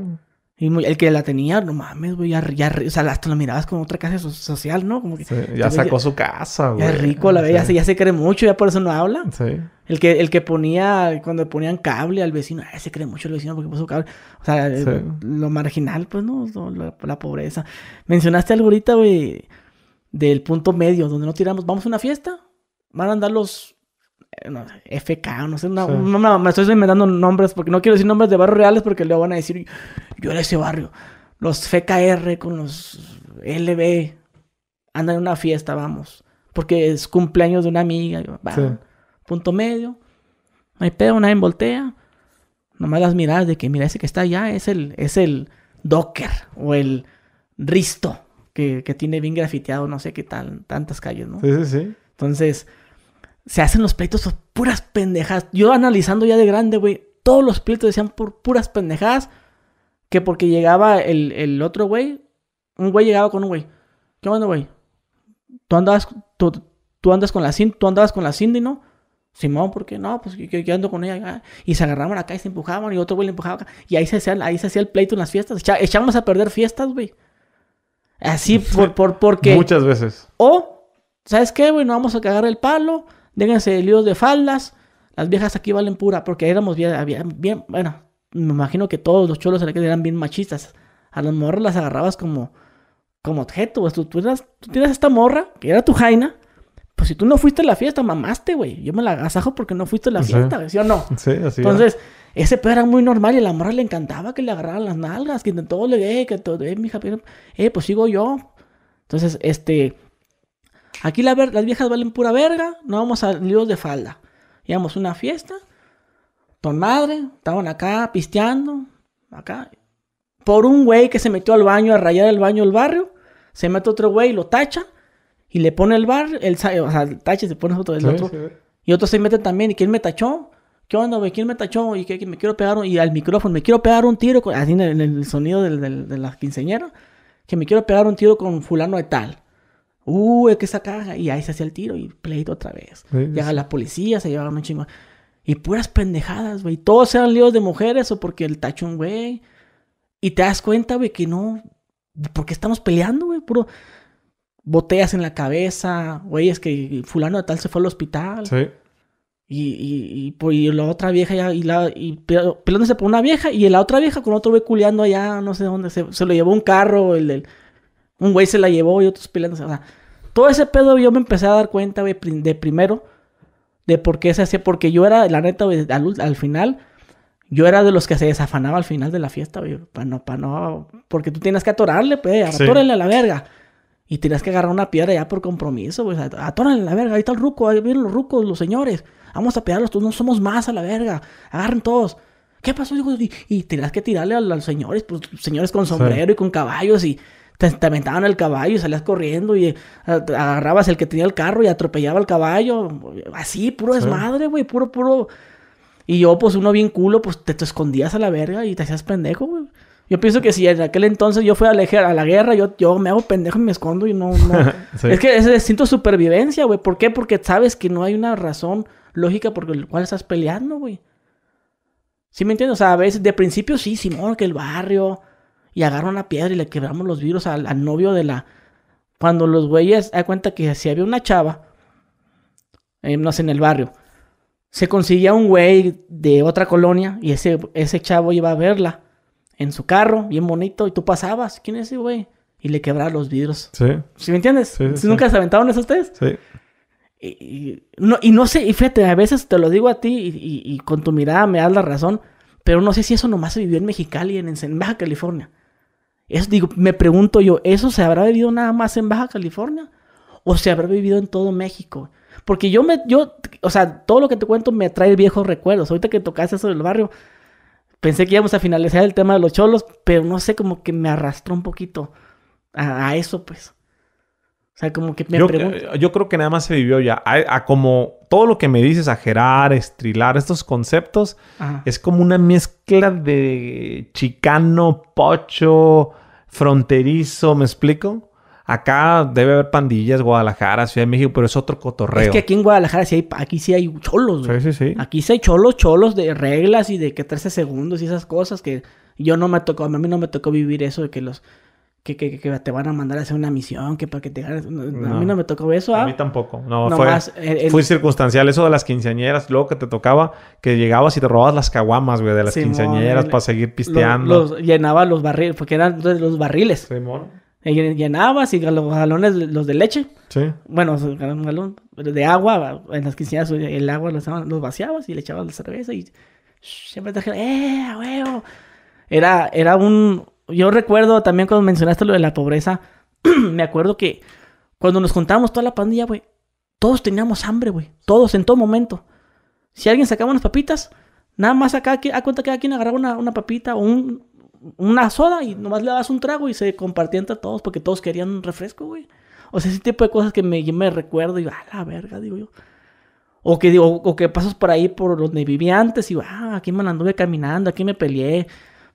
Speaker 2: Y el que la tenía, no mames, güey, ya, ya, o sea, hasta la mirabas como otra casa social, ¿no? Como que, ya sacó su casa, güey. Es rico, la ve ya, se, cree mucho, ya por eso no habla. Sí. El que, el que ponía, cuando ponían cable al vecino, ah, se cree mucho el vecino porque puso cable. O sea, eh, lo marginal, pues, ¿no? La, la pobreza. Mencionaste algo ahorita, güey, del punto medio, donde no tiramos, vamos a una fiesta, van a andar los FK, no sé, No me estoy inventando nombres porque no quiero decir nombres de barrios reales porque luego van a decir, yo era ese barrio. Los FKR con los LB andan en una fiesta, vamos, porque es cumpleaños de una amiga, punto medio, no hay pedo, nadie voltea, nomás las miradas de que, mira, ese que está allá es el, es el Docker o el Risto. Que, que tiene bien grafiteado, no sé qué tal, tantas calles, ¿no? Entonces, se hacen los pleitos puras pendejadas. Yo analizando ya de grande, güey, todos los pleitos decían por puras pendejadas. Que porque llegaba el, el otro güey, un güey llegaba con un güey. ¿Qué onda, güey? Tú andabas, tú, andas con la Cindy, tú andabas con la Cindy, ¿no? Simón, ¿por qué no? Pues que, ando con ella. Ah, y se agarraban acá y se empujaban y otro güey le empujaba acá. Y ahí se hacía, ahí se hacía el pleito en las fiestas. Echábamos a perder fiestas, güey. Así por, por, porque. Muchas veces. O, ¿sabes qué, güey? No vamos a cagar el palo déjense de líos de faldas, las viejas aquí valen pura, porque éramos bien, bien, bueno, me imagino que todos los cholos eran bien machistas, a las morras las agarrabas como, como objeto, pues, tú, tienes esta morra, que era tu jaina, pues si tú no fuiste a la fiesta, mamaste, güey, yo me la agasajo porque no fuiste a la fiesta, ¿sí, o no? Sí, así Entonces... Ese pedo era muy normal y a la morra le encantaba que le agarraran las nalgas, que todo le, eh, que todo, eh, mija, eh, pues sigo yo. Entonces, este, Aquí la las viejas valen pura verga, no vamos a libros de falda. Íbamos a una fiesta, con madre, estaban acá pisteando, acá. Por un güey que se metió al baño a rayar el baño del barrio, se mete otro güey lo tacha y le pone el bar, el, o sea, el tache se pone otro, el otro. Y otro se mete también, ¿y quién me tachó? ¿Qué onda, güey? ¿Quién me tachó? Y que, me quiero pegar, un, y al micrófono, me quiero pegar un tiro, así en el, sonido de la quinceñera, que me quiero pegar un tiro con fulano de tal. Uh, es que esa caja. Y ahí se hacía el tiro y pleito otra vez. Ya Llega la policía, se llevaba un chingo. Y puras pendejadas, güey. Todos eran líos de mujeres o porque el tachón, güey. Y te das cuenta, güey, que no. ¿Por qué estamos peleando, güey? Puro. Botellas en la cabeza, güey, es que fulano de tal se fue al hospital. Sí. Y, y, pues, la otra vieja ya, y la, y peleándose por una vieja, y la otra vieja con otro güey culeando allá, no sé dónde, se, se lo llevó un carro, el del, un güey se la llevó y otros peleándose. O sea, todo ese pedo yo me empecé a dar cuenta, de primero, de por qué se hacía. Porque yo era, la neta, al, final, yo era de los que se desafanaba al final de la fiesta, güey. Para no, para no. Porque tú tienes que atorarle, pues, a la verga. Y tienes que agarrar una piedra ya por compromiso, pues. Atórale a la verga, ahí está el ruco, ahí vienen los rucos, los señores. Vamos a pegarlos, tú no somos más a la verga. Agarren todos. ¿Qué pasó? Y, y tienes que tirarle a, los señores, pues, señores con sombrero y con caballos y te, aventaban al caballo y salías corriendo y eh, agarrabas el que tenía el carro y atropellaba al caballo. Así, puro desmadre, güey, puro, puro. Y yo, pues uno bien culo, pues te, te escondías a la verga y te hacías pendejo, güey. Yo pienso que si en aquel entonces yo fui a la, guerra, yo, yo me hago pendejo y me escondo y no... Es que es el instinto de supervivencia, güey. ¿Por qué? Porque sabes que no hay una razón lógica por la cual estás peleando, güey. ¿Sí me entiendes? O sea, a veces de principio sí, Simón, que el barrio, y agarra una piedra y le quebramos los vidrios al, novio de la. Cuando los güeyes, da cuenta que si había una chava, eh, no sé, en el barrio, se conseguía un güey de otra colonia y ese, ese chavo iba a verla en su carro, bien bonito, y tú pasabas, ¿quién es ese güey? Y le quebraba los vidrios. Sí. ¿Sí me entiendes? Sí, ¿Nunca se aventaron eso ustedes? Sí. Y, no, y no sé, y fíjate, a veces te lo digo a ti y, con tu mirada me das la razón, pero no sé si eso nomás se vivió en Mexicali, en, en Baja California. Eso, digo, me pregunto yo, ¿eso se habrá vivido nada más en Baja California? ¿O se habrá vivido en todo México? Porque yo me, yo, o sea, todo lo que te cuento me trae viejos recuerdos. Ahorita que tocaste eso del barrio, pensé que íbamos a finalizar el tema de los cholos, pero no sé, como que me arrastró un poquito a, eso, pues. O sea, como que me yo, pregunto.
Speaker 1: Yo creo que nada más se vivió ya. A, como todo lo que me dices, ajerar, estrilar, estos conceptos, es como una mezcla de chicano, pocho, fronterizo, ¿me explico? Acá debe haber pandillas, Guadalajara, Ciudad de México, pero es otro cotorreo. Es que aquí
Speaker 2: en Guadalajara sí hay, aquí sí hay cholos, güey. Sí, sí, sí. Aquí sí hay cholos, cholos de reglas y de que 13 segundos y esas cosas que yo no me tocó, a mí no me tocó vivir eso de que los que, que, te van a mandar a hacer una misión, que para que te A mí no me tocó eso. A ¿ah? mí tampoco. No, fue, fue
Speaker 1: circunstancial. Eso de las quinceañeras, luego que te tocaba, que llegabas y te robabas las caguamas, güey, de las quinceañeras para seguir pisteando.
Speaker 2: Los, los, los barriles, porque eran los barriles. Simón. Llenabas y los galones, los de leche. Sí. Bueno, un galón de agua, en las quinceañeras el agua los, vaciabas y le echabas la cerveza y siempre te dijeron, ¡eh, huevo! Era, era un, yo recuerdo también cuando mencionaste lo de la pobreza, me acuerdo que cuando nos juntamos toda la pandilla, güey, todos teníamos hambre, güey. Todos, en todo momento. Si alguien sacaba unas papitas, nada más acá, a cuenta que cada quien agarraba una, papita o una soda y nomás le dabas un trago y se compartía entre todos porque todos querían un refresco, güey. O sea, ese tipo de cosas que me, me recuerdo y a ah, la verga, digo yo. O que, o que pasas por ahí por donde vivía antes y ah, aquí me anduve caminando, aquí me peleé,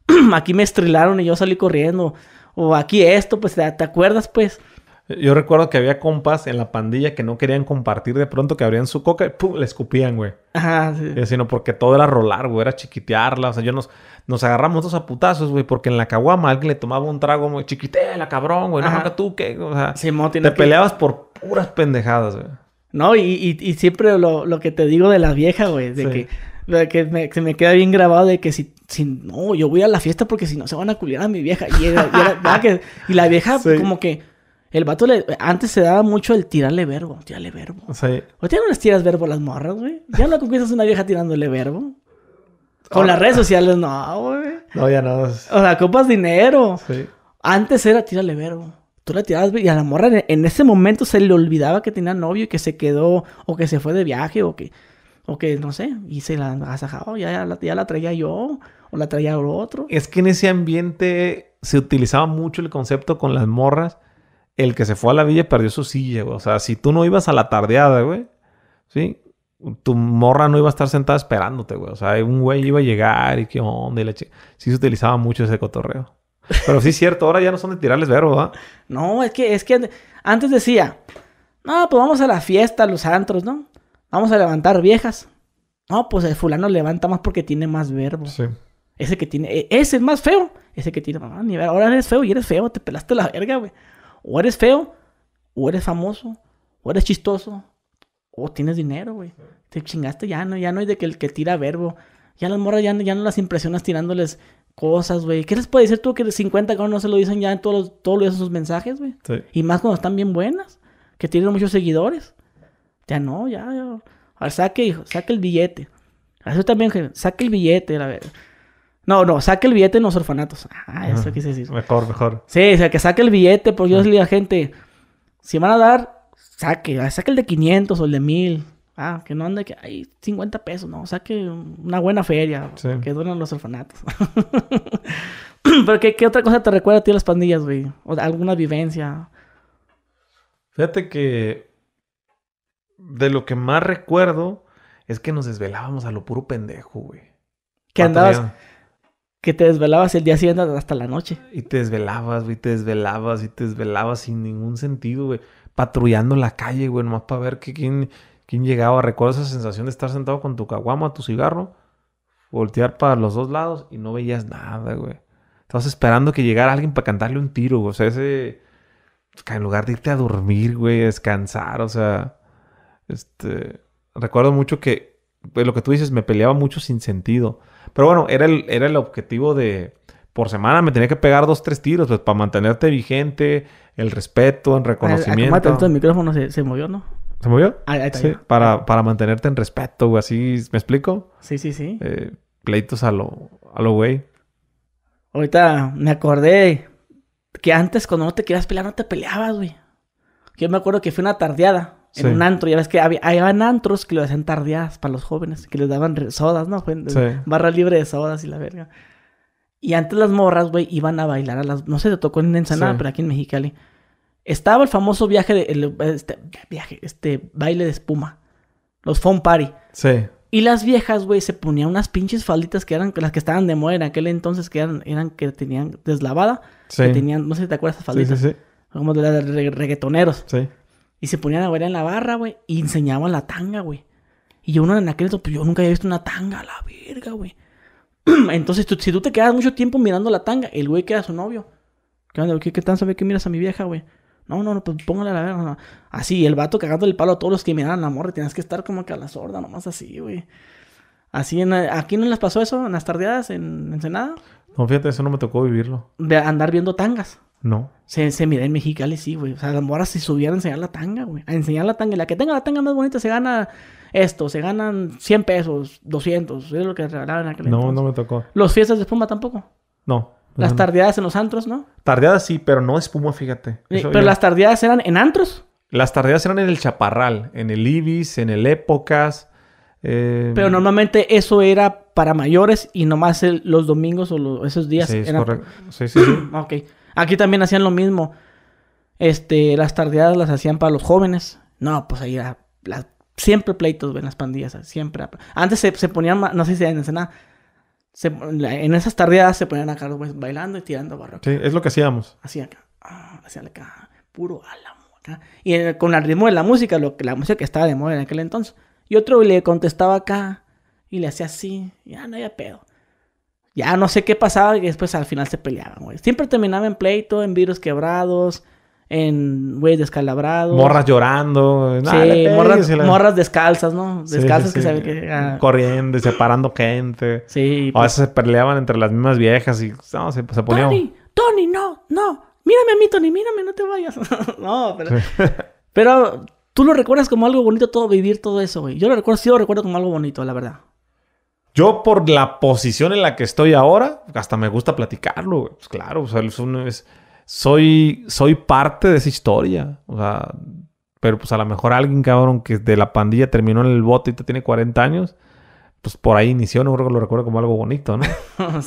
Speaker 2: aquí me estrilaron y yo salí corriendo, o aquí esto, pues te, acuerdas pues.
Speaker 1: Yo recuerdo que había compas en la pandilla que no querían compartir de pronto, que abrían su coca y ¡pum! le escupían, güey.
Speaker 2: Ajá, sí.
Speaker 1: sino porque todo era rolar, güey, era chiquitearla. O sea, yo nos, nos agarramos dos a putazos, güey, porque en la caguama alguien le tomaba un trago, muy chiquitela, cabrón, güey, no, tú, ¿qué? O sea, te peleabas
Speaker 2: por puras pendejadas, güey. No, y, y, siempre lo, lo, que te digo de la vieja, güey, de que que me, se me queda bien grabado de que si, si no, yo voy a la fiesta porque si no se van a culiar a mi vieja. Y, la vieja como que el vato le, antes se daba mucho el tirarle verbo, tirarle verbo. O ya no les tiras verbo a las morras, güey. Ya no conquistas una vieja tirándole verbo. Con las redes sociales, no, güey. No, ya no. O sea, copas dinero. Sí. Antes era tirarle verbo tú la tirabas y a la morra en ese momento se le olvidaba que tenía novio y que se quedó o que se fue de viaje o que o que, no sé, y se la ha ya, ya, ya la traía yo, o la traía otro. Es que en ese ambiente se
Speaker 1: utilizaba mucho el concepto con las morras. El que se fue a la villa perdió su silla, güey. O sea, si tú no ibas a la tardeada, güey, ¿sí? Tu morra no iba a estar sentada esperándote, güey. O sea, un güey iba a llegar y qué onda. Y la Sí se utilizaba mucho ese cotorreo. Pero
Speaker 2: sí es cierto, ahora ya no son de tirarles verbo, ¿verdad? No, es que, es que antes decía, no, pues vamos a la fiesta, a los antros, ¿no? Vamos a levantar viejas. No, pues el fulano levanta más porque tiene más verbo. Ese que tiene. E, ese es más feo. Ese que tiene ah, nivel. Ahora eres feo y eres feo. Te pelaste la verga, güey. O eres feo, o eres famoso, o eres chistoso, o tienes dinero, güey. Te chingaste ya, ¿no? Ya no hay de que el que tira verbo. Ya las morras ya, no, ya no las impresionas tirándoles cosas, güey. ¿Qué les puede decir tú que 50 cabrón no se lo dicen ya en todos los, todos esos mensajes, güey? Y más cuando están bien buenas, que tienen muchos seguidores. Ya no, ya, ya. ver, saque, hijo, saque el billete. Eso también, Saque el billete, la verdad. No, no, saque el billete en los orfanatos. Ah, eso quise
Speaker 1: Mejor, mejor.
Speaker 2: Sí, o sea, que saque el billete, porque yo les digo a gente, si van a dar, saque, ah, saque el de 500 o el de 1000. Ah, que no ande que hay 50 pesos, no, saque una buena feria, que duran los orfanatos. Pero ¿qué, otra cosa te recuerda a ti las pandillas, güey? alguna vivencia.
Speaker 1: Fíjate que de lo que más recuerdo es que nos desvelábamos a lo puro pendejo, güey. Que andabas.
Speaker 2: Que te desvelabas el día siguiente hasta la noche. Y te
Speaker 1: desvelabas, güey, te desvelabas y te desvelabas sin ningún sentido, güey. Patrullando la calle, güey, nomás para ver quién, llegaba. Recuerdo esa sensación de estar sentado con tu caguama, tu cigarro, voltear para los dos lados y no veías nada, güey. Estabas esperando que llegara alguien para cantarle un tiro, güey. O sea, ese. Pues, en lugar de irte a dormir, güey, a descansar, o sea este, recuerdo mucho que pues, lo que tú dices, me peleaba mucho sin sentido. Pero bueno, era el, era el objetivo de, por semana me tenía que pegar dos, tres tiros, pues para mantenerte vigente, el respeto, el reconocimiento.
Speaker 2: el micrófono se, movió, ¿no? ¿Se movió? Ah,
Speaker 1: para, para, mantenerte en respeto, güey, así, ¿me explico? Sí, sí, sí. Eh, pleitos a lo, a lo güey.
Speaker 2: Ahorita me acordé que antes cuando no te querías pelear no te peleabas, güey. Yo me acuerdo que fue una tardeada en un antro. Ya ves que había, antros que lo hacían tardeadas para los jóvenes, que les daban sodas, ¿no? Pues, barra libre de sodas y la verga. Y antes las morras, güey, iban a bailar a las... No sé, te tocó en Ensenada, pero aquí en Mexicali. Estaba el famoso viaje de... este, viaje, este baile de espuma. Los phone party. Sí. Y las viejas, güey, se ponían unas pinches falditas que eran las que estaban de moda en aquel entonces, que eran, que tenían deslavada. Sí. Que tenían, no sé si te acuerdas esas falditas. Sí, sí, sí. Como de, de reggaetoneros. Sí. Y se ponían a ver en la barra, güey. Y enseñaban la tanga, güey. Y yo, uno en aquel entonces, pues yo nunca había visto una tanga, la verga, güey. Entonces, si tú te quedas mucho tiempo mirando la tanga, el güey queda su novio. ¿Qué onda? ¿Qué, tan sabe que miras a mi vieja, güey? No, no, no, pues póngale la verga. No. Así, el vato cagando el palo a todos los que miraban a morra. tienes que estar como que a la sorda, nomás así, güey. Así, en, ¿aquí no les pasó eso en las tardeadas en Ensenada?
Speaker 1: No, fíjate, eso no me tocó vivirlo.
Speaker 2: De andar viendo tangas. No. Se, se mira en Mexicali, sí, güey. O sea, las moras se a enseñar la tanga, güey. A enseñar la tanga. Y la que tenga la tanga más bonita se gana esto. Se ganan 100 pesos, 200. Es lo que regalaban No, no me tocó. ¿Los fiestas de espuma tampoco? No. Las tardeadas en los antros, ¿no? Tardeadas sí, pero no espuma, fíjate. Eh, pero las tardeadas eran en antros.
Speaker 1: Las tardeadas eran en el Chaparral, en el Ibis, en el Épocas. Eh, pero
Speaker 2: normalmente eso era para mayores y nomás los domingos o esos días. Sí, es correcto. Sí, sí, sí. Aquí también hacían lo mismo. Este, las tardeadas las hacían para los jóvenes. No, pues ahí era, siempre pleitos en las pandillas, siempre. Antes se, se ponían, no sé si en escena... en esas tardeadas se ponían acá los bailando y tirando barro. Sí, es lo que hacíamos. Hacía acá, ah, acá, puro álamo acá. Y eh, con el ritmo de la música, lo, la música que estaba de moda en aquel entonces. Y otro le contestaba acá y le hacía así, ya no había pedo. Ya no sé qué pasaba y después al final se peleaban, güey. Siempre terminaba en pleito, en virus quebrados, en güey descalabrados. Morras
Speaker 1: llorando. sí, morras,
Speaker 2: descalzas, ¿no? Descalzas que que. Ah.
Speaker 1: Corriendo, separando gente. Sí. a pues. veces se peleaban entre las mismas viejas y no, se, se ponían. Tony,
Speaker 2: Tony, no, no. Mírame a mí, Tony, mírame, no te vayas. no, pero. pero tú lo recuerdas como algo bonito todo vivir todo eso, güey. Yo lo recuerdo, sí lo recuerdo como algo bonito, la verdad.
Speaker 1: Yo por la posición en la que estoy ahora, hasta me gusta platicarlo, Pues claro, soy, soy parte de esa historia. O sea, pero pues a lo mejor alguien, cabrón, que de la pandilla terminó en el bote y tiene 40 años, pues por ahí inició, no creo que lo recuerdo como algo bonito, ¿no?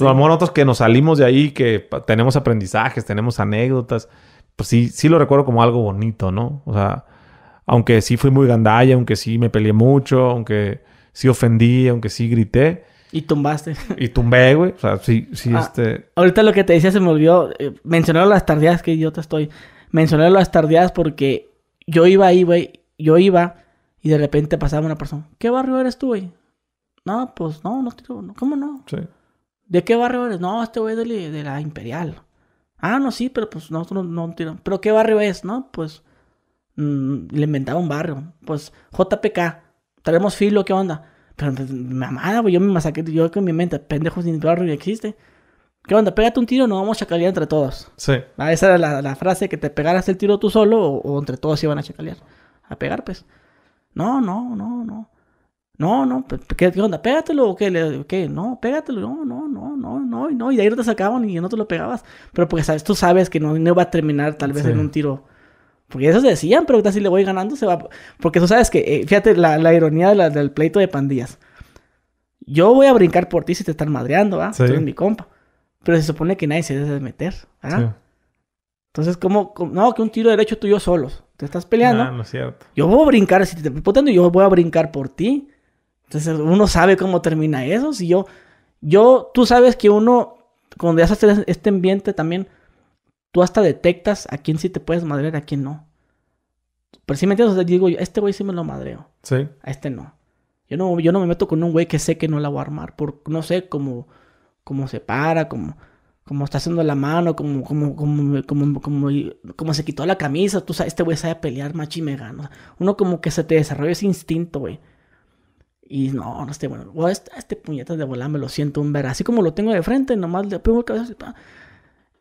Speaker 1: Los que nos salimos de ahí, que tenemos aprendizajes, tenemos anécdotas, pues sí, sí lo recuerdo como algo bonito, ¿no? O sea, aunque sí fui muy gandalla, aunque sí me peleé mucho, aunque sí ofendí, aunque sí grité.
Speaker 2: Y tumbaste.
Speaker 1: Y tumbé, güey. O sea, sí, sí, ah, este...
Speaker 2: Ahorita lo que te decía se me olvidó. Mencioné eh, mencionar las tardías, que idiota estoy. Mencionar las tardías porque yo iba ahí, güey. Yo iba y de repente pasaba una persona. ¿Qué barrio eres tú, güey? No, pues no, no tiro. ¿Cómo no? Sí. ¿De qué barrio eres? No, este güey de, la Imperial. Ah, no, sí, pero pues nosotros no, no tiro. ¿Pero qué barrio es? No, pues... Mm, le inventaba un barrio. Pues JPK haremos filo, ¿qué onda? Pero me pues, mamada, güey, yo me saqué... yo con mi mente, pendejos sin barrio ni existe. ¿Qué onda? Pégate un tiro, no vamos a chacalear entre todos. Sí. Ah, esa era la, frase, que te pegaras el tiro tú solo o, entre todos iban a chacalear. A pegar, pues. No, no, no, no. No, no, ¿qué, qué onda? ¿Pégatelo o qué? ¿Qué? No, pégatelo. No, no, no, no, no, no. Y de ahí no te sacaban y no te lo pegabas. Pero porque sabes, tú sabes que no, va a terminar tal vez en un tiro porque eso se decían, pero ahorita si le voy ganando se va... Porque tú sabes que, eh, fíjate la, ironía del pleito de pandillas. Yo voy a brincar por ti si te están madreando, ¿ah? Sí. Tú eres mi compa. Pero se supone que nadie se debe meter, ¿ah? Entonces, ¿cómo, No, que un tiro derecho tú y yo solos. Te estás peleando. No, ah, no es cierto. Yo voy a brincar, si te estoy y yo voy a brincar por ti. Entonces, uno sabe cómo termina eso. Si yo... Yo... Tú sabes que uno... Cuando ya haces este ambiente también Tú hasta detectas a quién sí te puedes madrear, a quién no. Pero si me entiendes, o sea, digo, este güey sí me lo madreo. Sí. A este no. Yo no, yo no me meto con un güey que sé que no la voy a armar, por no sé cómo, cómo se para, cómo, cómo está haciendo la mano, cómo, cómo, cómo, se quitó la camisa. Tú sabes, este güey sabe pelear, machi me gana. Uno como que se te desarrolla ese instinto, güey. Y no, no esté bueno. este, este puñetazo de volar me lo siento un ver. Así como lo tengo de frente, nomás le pego el cabezazo.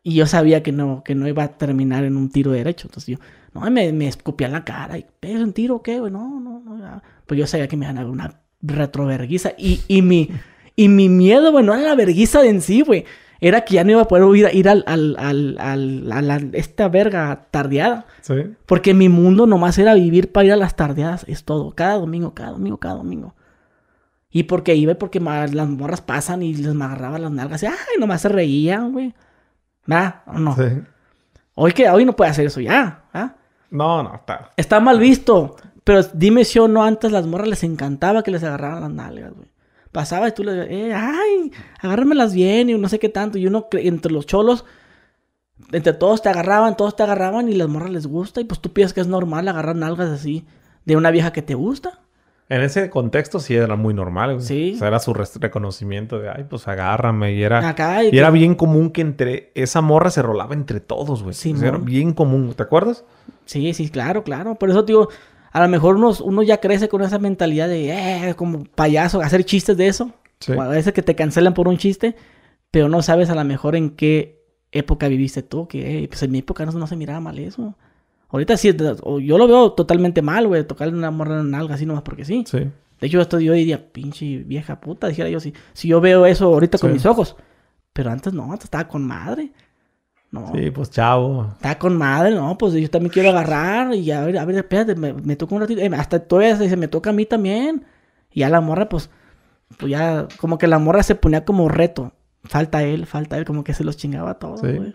Speaker 2: Y yo sabía que no, que no iba a terminar en un tiro derecho. Entonces yo, no, me, me escupía la cara. Y, ¿Es un tiro o qué, güey? No, no, no. Pues yo sabía que me iban a dar una retroverguiza. Y, y, mi, y mi miedo, bueno, no era la verguiza de en sí, güey. Era que ya no iba a poder ir, ir al, al, a esta verga tardeada. Sí. Porque mi mundo nomás era vivir para ir a las tardeadas. Es todo. Cada domingo, cada domingo, cada domingo. Y porque iba, porque las morras pasan y les agarraba las nalgas. Y, ay, nomás se reían, güey. ¿Verdad? no? Sí. Hoy, que, hoy no puede hacer eso ya. ¿ah? No, no, está. mal visto. Pero dime si o no, antes las morras les encantaba que les agarraran las nalgas, Pasaba y tú les eh, ay, agárramelas bien y no sé qué tanto. Y uno entre los cholos, entre todos te agarraban, todos te agarraban y las morras les gusta. Y pues tú piensas que es normal agarrar nalgas así de una vieja que te gusta.
Speaker 1: En ese contexto sí era muy normal. Sí. O sea, era su reconocimiento de, ay, pues agárrame. Y era, y, era pues bien común que entre esa morra se rolaba entre
Speaker 2: todos, güey. Sí, era bien común, ¿te acuerdas? Sí, sí, claro, claro. Por eso, digo, a lo mejor uno, uno ya crece con esa mentalidad de, eh, como payaso, hacer chistes de eso. Sí. a veces que te cancelan por un chiste, pero no sabes a lo mejor en qué época viviste tú. Que, pues en mi época no, no se miraba mal eso. Ahorita sí, yo lo veo totalmente mal, güey, tocarle una morra en nalga así nomás porque sí. Sí. De hecho, esto yo diría, pinche vieja puta, dijera yo, si, si yo veo eso ahorita con mis ojos. Pero antes no, antes estaba con madre. No. Sí, pues chavo. Estaba con madre, no, pues yo también quiero agarrar y a ver, a ver, espérate, me, me toca un ratito. Eh, hasta todavía se, me toca a mí también. Y a la morra, pues, pues ya, como que la morra se ponía como reto. Falta él, falta él, como que se los chingaba todo, todos, güey.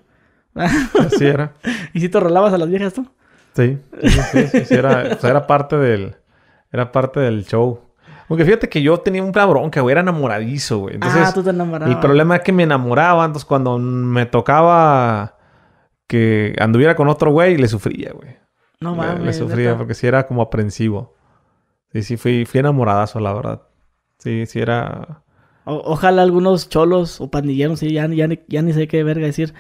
Speaker 2: Así era. ¿Y si te rolabas a las viejas tú? Sí, sí, sí, era, o era, parte
Speaker 1: del, era parte del show. Porque fíjate que yo tenía un cabrón que era enamoradizo, güey. ah, tú te
Speaker 2: enamorabas. El problema
Speaker 1: es que me enamoraba, entonces cuando me tocaba que anduviera con otro güey, le sufría, güey.
Speaker 2: No mames. Le, sufría
Speaker 1: porque sí era como aprensivo. Sí, sí, fui, fui enamoradazo, la verdad. Sí, sí era...
Speaker 2: ojalá algunos cholos o pandilleros, sí, ya, ya, ni sé qué verga decir,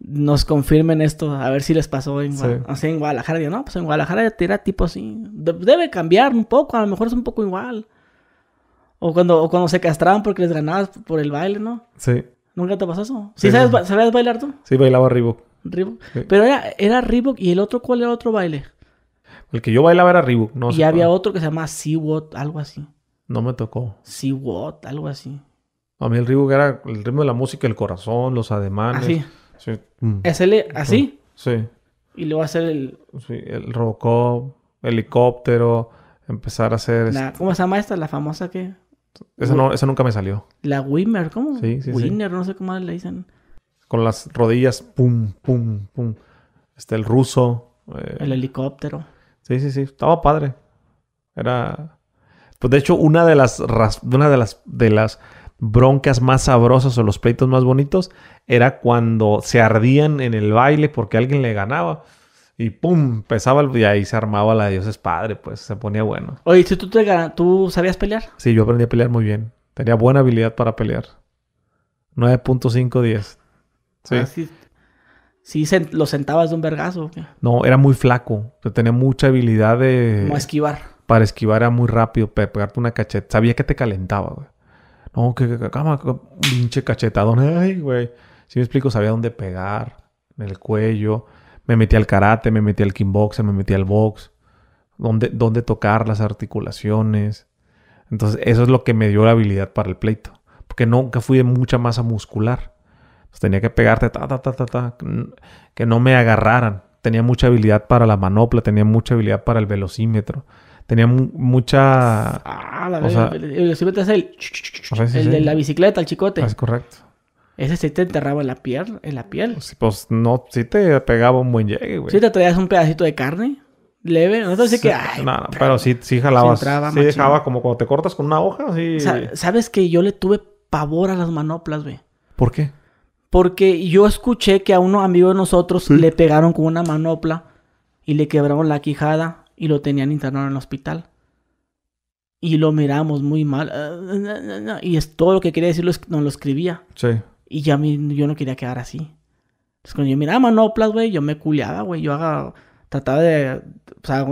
Speaker 2: nos confirmen esto, a ver si les pasó en, en Guadalajara. no, pues en Guadalajara era tipo así. debe cambiar un poco, a lo mejor es un poco igual. O cuando, o cuando se castraban porque les ganabas por el baile, ¿no? Sí. ¿Nunca te pasó eso? ¿Sí, sabes, bailar tú?
Speaker 1: Sí, bailaba Reebok.
Speaker 2: Pero era, era Reebok y el otro, ¿cuál era otro baile?
Speaker 1: El que yo bailaba era Reebok, no Y había
Speaker 2: otro que se llamaba Seawot, algo así.
Speaker 1: No me tocó.
Speaker 2: Seawot, algo así.
Speaker 1: A mí el Reebok era el ritmo de la música, el corazón, los ademanes. Así. Ah, Sí. Hacerle mm. así. Sí. Y luego hacer el. Sí, el Robocop, helicóptero, empezar a hacer. Este
Speaker 2: ¿Cómo se llama esta? La famosa que.
Speaker 1: Esa, no, esa nunca me salió.
Speaker 2: La Wimmer, ¿cómo? Sí, no sé cómo le dicen.
Speaker 1: Con las rodillas, pum, pum, pum. Este, el ruso. Eh, el
Speaker 2: helicóptero.
Speaker 1: Sí, sí, sí. Estaba padre. Era. Pues de hecho, una de las, una de las, de las broncas más sabrosas o los pleitos más bonitos era cuando se ardían en el baile porque alguien le ganaba. Y pum, pesaba el... y ahí se armaba la dioses es padre, pues se ponía bueno.
Speaker 2: Oye, si tú, te ¿tú sabías pelear?
Speaker 1: Sí, yo aprendí a pelear muy bien. Tenía buena habilidad para pelear. 9.5 10.
Speaker 2: Ah, sí. sí. lo sentabas de un vergazo.
Speaker 1: No, era muy flaco. tenía mucha habilidad de. Como esquivar. Para esquivar era muy rápido, pegarte una cacheta. Sabía que te calentaba, güey. No, que, cama, pinche cachetadón. Ay, güey. Si me explico, sabía dónde pegar, en el cuello. Me metí al karate, me metí al kickboxing, me metí al box. Dónde, dónde tocar las articulaciones. Entonces, eso es lo que me dio la habilidad para el pleito. Porque nunca fui de mucha masa muscular. Pues tenía que pegarte, ta, ta, ta, ta, ta, que no me agarraran. Tenía mucha habilidad para la manopla, tenía mucha habilidad para el velocímetro tenía mucha. Ah, la verdad. El,
Speaker 2: el, el, de la bicicleta, el chicote. Es correcto. Ese sí te enterraba en la piel. En la piel. Pues,
Speaker 1: pues, no, sí te pegaba un buen llegue, güey. Sí te
Speaker 2: traías un pedacito de carne leve. No te decía que. no,
Speaker 1: pero sí, sí jalabas. Sí, dejaba como cuando te cortas con una hoja.
Speaker 2: Sabes que yo le tuve pavor a las manoplas, güey. ¿Por qué? Porque yo escuché que a uno amigo de nosotros le pegaron con una manopla y le quebraron la quijada y lo tenían internado en el hospital. Y lo miramos muy mal. Ah, ah, ah, y es todo lo que quería decir, no lo escribía. Sí. Y ya mi, yo no quería quedar así. Entonces, cuando yo miraba manoplas, güey, yo me culiaba, güey. Yo haga, trataba de. O sea,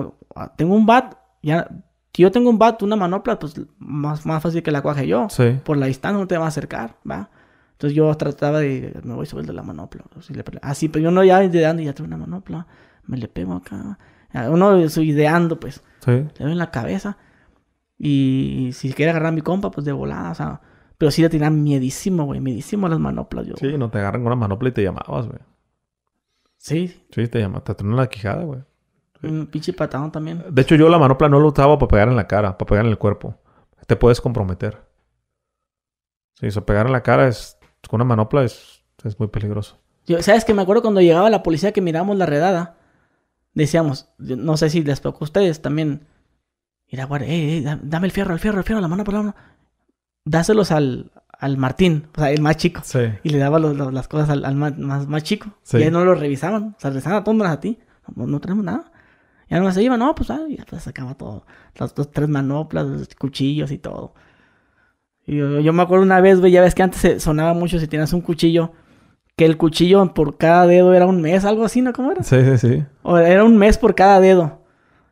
Speaker 2: tengo un bat. Ya, si yo tengo un bat, una manopla, pues más, más fácil que la cuaje yo. Sí. Por la distancia no te va a acercar, ¿va? Entonces yo trataba de. Me voy sobre de la manopla. Así, pero yo no ya dando, ya tengo una manopla. Me le pego acá. Ah, uno su ideando, pues. Sí. Le doy en la cabeza. Y si quiere agarrar a mi compa, pues de volada, o sea. Pero sí le tiran miedísimo, güey. Miedísimo las manoplas, yo. Sí, no te agarran con una manopla y te llamabas, güey. Sí.
Speaker 1: Sí, te llamabas. Te a la quijada, güey.
Speaker 2: Un pinche patadón también.
Speaker 1: De hecho, yo la manopla no lo usaba para pegar en la cara, para pegar en el cuerpo. Te puedes comprometer. Sí, o pegar en la cara es... Con una manopla es, es muy peligroso.
Speaker 2: ¿Sabes que Me acuerdo cuando llegaba la policía que miramos la redada decíamos, no sé si les tocó a ustedes también, ir a dame el fierro, el fierro, el fierro, la mano por pues, la mano. Dáselos al, al Martín, o sea, el más chico. Y le daba las cosas al, más, más, chico. Y ahí no lo revisaban. O sea, le a tómbolas a ti. No, tenemos nada. Y además se iba, no, pues ah, ya sacaba todo. Las dos, tres manoplas, cuchillos y todo. Y yo, me acuerdo una vez, güey, ya ves que antes sonaba mucho si tienes un cuchillo que el cuchillo por cada dedo era un mes, algo así, ¿no? ¿Cómo era? Sí, sí, sí. era un mes por cada dedo.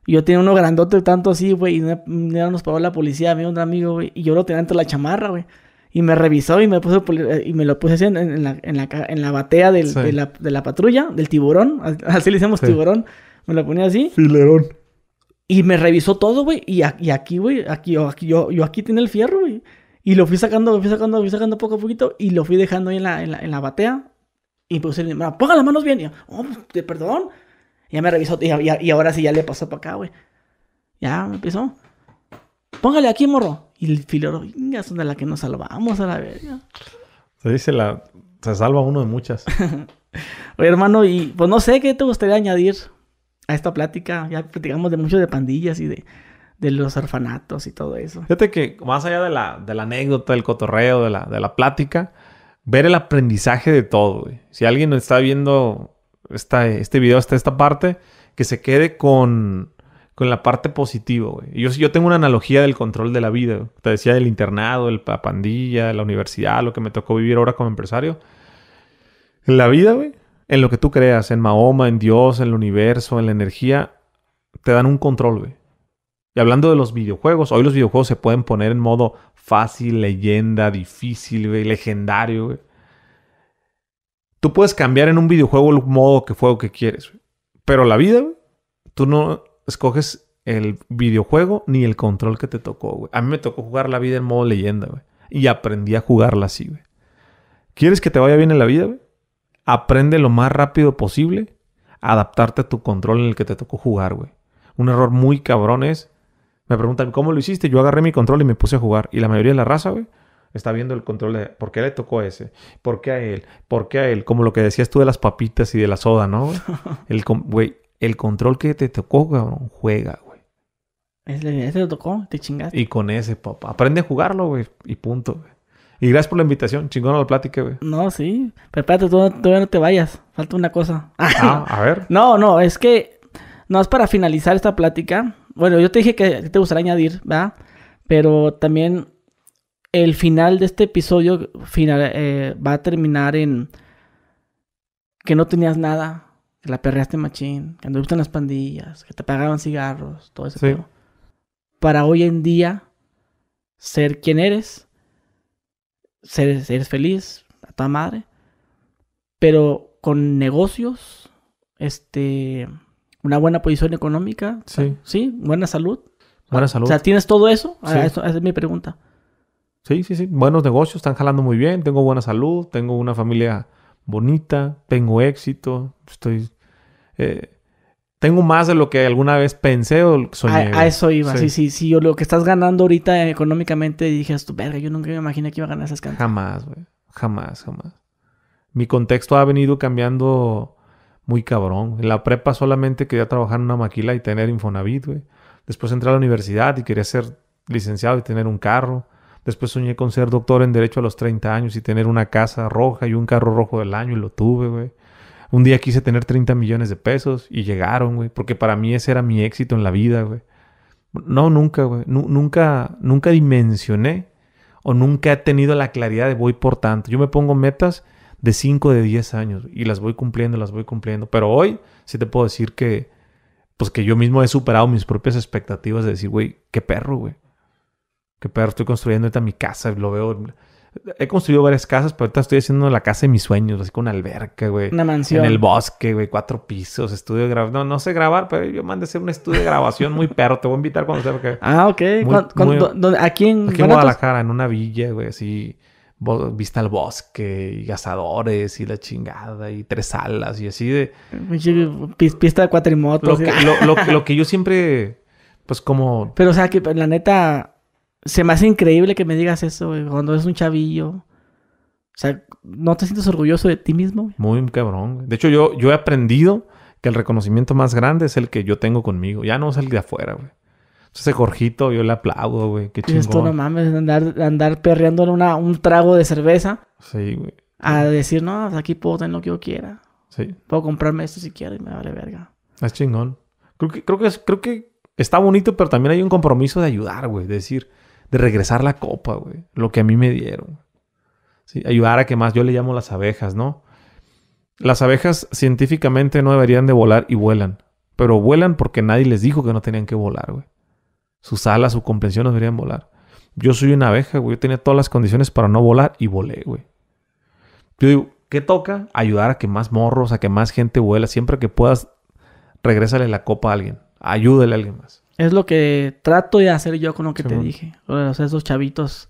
Speaker 2: Yo tenía uno grandote tanto así, güey, y me, nos pagó la policía, había un amigo, güey, y yo lo tenía de la chamarra, güey. Y me revisó y me puso eh, y me lo puse así en, la, batea de, la, de, la, patrulla, del tiburón, así le decíamos tiburón, me lo ponía así. Filerón. Y me revisó todo, güey, y, aquí, güey, aquí, yo, aquí, yo, aquí tenía el fierro, güey. Y lo fui sacando, lo fui sacando, lo fui sacando poco a poquito y lo fui dejando ahí en la, en la batea. Y puse, ah, póngale las manos bien. Y yo, oh, pues, de perdón. ya me revisó. Y, ahora sí ya le pasó para acá, güey. Ya me empezó. Póngale aquí, morro. Y el filero, venga, son de las que nos salvamos a la verga. Se dice la. Se salva uno de muchas. Oye, hermano, y pues no sé qué te gustaría añadir a esta plática. Ya platicamos de mucho de pandillas y de, de los orfanatos y todo eso.
Speaker 1: Fíjate que más allá de la, de la anécdota, del cotorreo, de la, de la plática, ver el aprendizaje de todo. Güey. Si alguien está viendo este video hasta esta parte, que se quede con, la parte positiva. Güey. Yo, yo tengo una analogía del control de la vida. Te decía del internado, el, la pandilla, la universidad, lo que me tocó vivir ahora como empresario. En la vida, güey, en lo que tú creas, en Mahoma, en Dios, en el universo, en la energía, te dan un control, güey. Y hablando de los videojuegos, hoy los videojuegos se pueden poner en modo fácil, leyenda, difícil, legendario. Tú puedes cambiar en un videojuego el modo que juego que quieres, pero la vida, tú no escoges el videojuego ni el control que te tocó, A mí me tocó jugar la vida en modo leyenda, y aprendí a jugarla así, güey. ¿Quieres que te vaya bien en la vida, Aprende lo más rápido posible a adaptarte a tu control en el que te tocó jugar, Un error muy cabrón es me preguntan, ¿cómo lo hiciste? Yo agarré mi control y me puse a jugar. Y la mayoría de la raza, güey, está viendo el control de por qué le tocó a ese, por qué a él, por qué a él. Como lo que decías tú de las papitas y de la soda, ¿no? el, control que te tocó, cabrón, juega, güey.
Speaker 2: Ese le tocó, te chingaste.
Speaker 1: Y con ese, papá. Aprende a jugarlo, güey, y punto, Y gracias por la invitación. a la plática, güey.
Speaker 2: No, sí. Pero espérate, tú todavía no te vayas. Falta una cosa. Ah, a ver. No, no, es que... No es para finalizar esta plática bueno, yo te dije que te gustaría añadir, ¿verdad? Pero también el final de este episodio eh, va a terminar en que no tenías nada, que la perreaste machín, que te gustan las pandillas, que te pagaban cigarros, todo ese Para hoy en día ser quien eres, ser, eres feliz, a tu madre, pero con negocios, este una buena posición económica. Sí. sí, buena salud.
Speaker 1: Buena ah, salud. O sea, ¿tienes todo ah, eso? esa
Speaker 2: es mi pregunta.
Speaker 1: Sí, sí, sí. Buenos negocios, están jalando muy bien. Tengo buena salud, tengo una familia bonita, tengo éxito. Estoy. Eh, tengo más de lo que alguna vez pensé o soñé. A, eso iba, sí, sí,
Speaker 2: sí. lo que estás ganando ahorita económicamente, dije, tú yo nunca me imaginé que iba a ganar esas cantidades.
Speaker 1: Jamás, güey. Jamás, jamás. Mi contexto ha venido cambiando muy cabrón. En la prepa solamente quería trabajar en una maquila y tener Infonavit, güey. Después entré a la universidad y quería ser licenciado y tener un carro. Después soñé con ser doctor en Derecho a los 30 años y tener una casa roja y un carro rojo del año y lo tuve, güey. Un día quise tener 30 millones de pesos y llegaron, güey. Porque para mí ese era mi éxito en la vida, güey. No, nunca, güey. nunca, nunca dimensioné o nunca he tenido la claridad de voy por tanto. Yo me pongo metas de 5, de 10 años y las voy cumpliendo, las voy cumpliendo. Pero hoy sí te puedo decir que, pues que yo mismo he superado mis propias expectativas de decir, güey, qué perro, güey. Qué perro, estoy construyendo ahorita mi casa, lo veo. He construido varias casas, pero ahorita estoy haciendo la casa de mis sueños, así con una alberca, güey. Una mansión. En el bosque, güey, cuatro pisos, estudio de grabación. No, no sé grabar, pero yo mandé a hacer un estudio de grabación muy perro. Te voy a invitar cuando sea. Porque ah, ok. ¿A quién? Aquí en Guadalajara, en una villa, güey, así vista al bosque y asadores y la chingada y tres alas y así de...
Speaker 2: Pista de cuatrimotos. Lo, que, lo,
Speaker 1: que, yo siempre, pues
Speaker 2: como... Pero o sea, que la neta, se me hace increíble que me digas eso, güey, cuando eres un chavillo. O sea, ¿no te sientes orgulloso de ti mismo?
Speaker 1: Muy cabrón. De hecho, yo, yo he aprendido que el reconocimiento más grande es el que yo tengo conmigo. Ya no es el de afuera, güey. Ese Jorjito, yo le aplaudo, güey. Qué chingón. Esto no
Speaker 2: mames, andar, andar perreando una, un trago de cerveza. Sí, güey. A decir, no, pues aquí puedo tener lo que yo quiera. Sí. Puedo comprarme esto si quiero y me vale verga.
Speaker 1: Es chingón. Creo que,
Speaker 2: creo que,
Speaker 1: está bonito, pero también hay un compromiso de ayudar, güey. De decir, de regresar la copa, güey. Lo que a mí me dieron. Sí, ayudar a que más. Yo le llamo las abejas, ¿no? Las abejas científicamente no deberían de volar y vuelan. Pero vuelan porque nadie les dijo que no tenían que volar, güey. Sus alas, su comprensión nos deberían volar. Yo soy una abeja, güey. Yo tenía todas las condiciones para no volar y volé, güey. Yo digo, ¿qué toca? Ayudar a que más morros, a que más gente vuela. Siempre que puedas, regrésale la copa a alguien. Ayúdale a alguien más.
Speaker 2: Es lo que trato de hacer yo con lo que te dije. O sea, esos chavitos.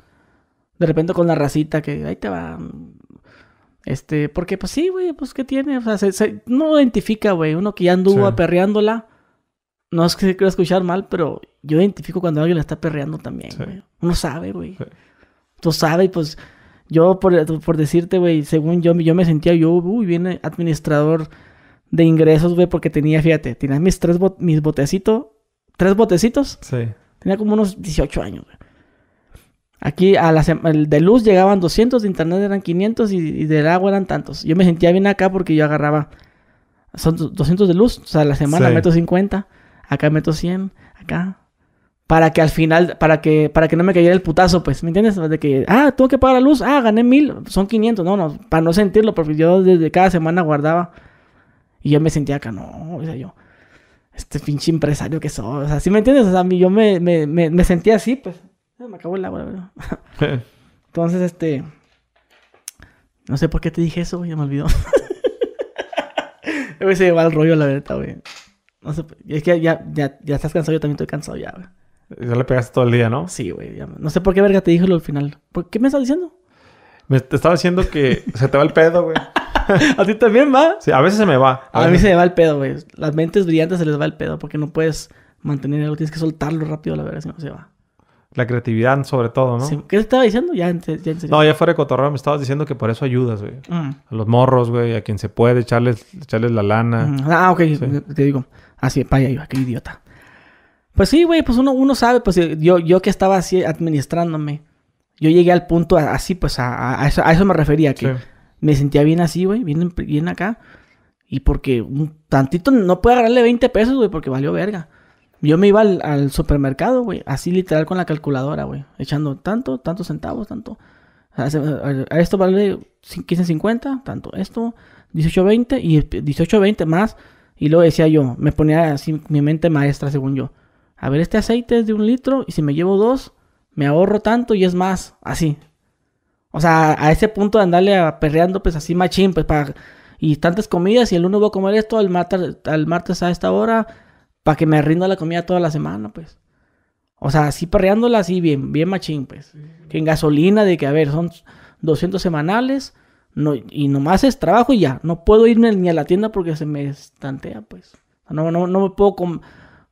Speaker 2: De repente con la racita que ahí te va. Este, porque pues sí, güey, pues ¿qué tiene? O sea, se, no identifica, güey. Uno que ya anduvo aperreándola no es que se quiera escuchar mal, pero yo identifico cuando alguien le está perreando también, güey. Uno sabe, güey. Tú sabes, pues yo por, por decirte, güey, según yo, yo me sentía yo, uy, bien administrador de ingresos, güey, porque tenía, fíjate, tenía mis tres mis botecitos, tres botecitos. Sí. Tenía como unos 18 años, güey. Aquí a la de luz llegaban 200, de internet eran 500 y, del agua eran tantos. Yo me sentía bien acá porque yo agarraba son 200 de luz, o sea, a la semana meto 50 acá meto 100, acá. Para que al final, para que, para que no me cayera el putazo, pues, ¿me entiendes? De que, ah, Tuve que pagar la luz, ah, gané mil, son 500, no, no, para no sentirlo, porque yo desde cada semana guardaba y yo me sentía acá, no, o sea, yo, este pinche empresario que soy, o sea, me entiendes? O sea, yo me, me, sentía así, pues, me acabó el agua, Entonces, este, no sé por qué te dije eso, ya me olvidó. Se lleva el rollo, la verdad, güey es que ya, ya, estás cansado, yo también estoy cansado ya, güey. Ya le pegaste todo el día, ¿no? Sí, güey. No sé por qué verga te dije lo al final. ¿Por qué me estás diciendo? Me te estaba diciendo que se te va el pedo, güey. ¿A ti también va? Sí, a veces se me va. A, mí se me va el pedo, güey. Las mentes brillantes se les va el pedo porque no puedes mantener algo. Tienes que soltarlo rápido, la verdad, si no se va.
Speaker 1: La creatividad, sobre todo, ¿no? Sí.
Speaker 2: ¿Qué te estaba diciendo? Ya, en, ya No, ya fuera
Speaker 1: de cotorreo me estabas diciendo que por eso ayudas, güey. Mm. A los morros, güey, a quien se puede, echarles, echarles la
Speaker 2: lana. Mm. Ah, ok, te digo. Así, para iba, qué idiota. Pues sí, güey, pues uno, uno sabe, pues eh, yo, yo que estaba así administrándome, yo llegué al punto así, pues a, eso, a eso, me refería, que me sentía bien así, güey, bien, bien acá. Y porque un tantito no puedo agarrarle 20 pesos, güey, porque valió verga. Yo me iba al, supermercado, güey, así literal con la calculadora, güey, echando tanto, tantos centavos, tanto. a esto vale 15.50, tanto esto, 18.20 y 18.20 más y luego decía yo, me ponía así mi mente maestra, según yo. A ver, este aceite es de un litro y si me llevo dos, me ahorro tanto y es más, así. O sea, a ese punto de andarle a perreando, pues así machín, pues para. Y tantas comidas, y el uno voy a comer esto, el martes, al martes a esta hora, para que me rinda la comida toda la semana, pues. O sea, así perreándola así bien, bien machín, pues. Que en gasolina, de que a ver, son 200 semanales, no, y nomás es trabajo y ya. No puedo irme ni a la tienda porque se me estantea, pues. No, me puedo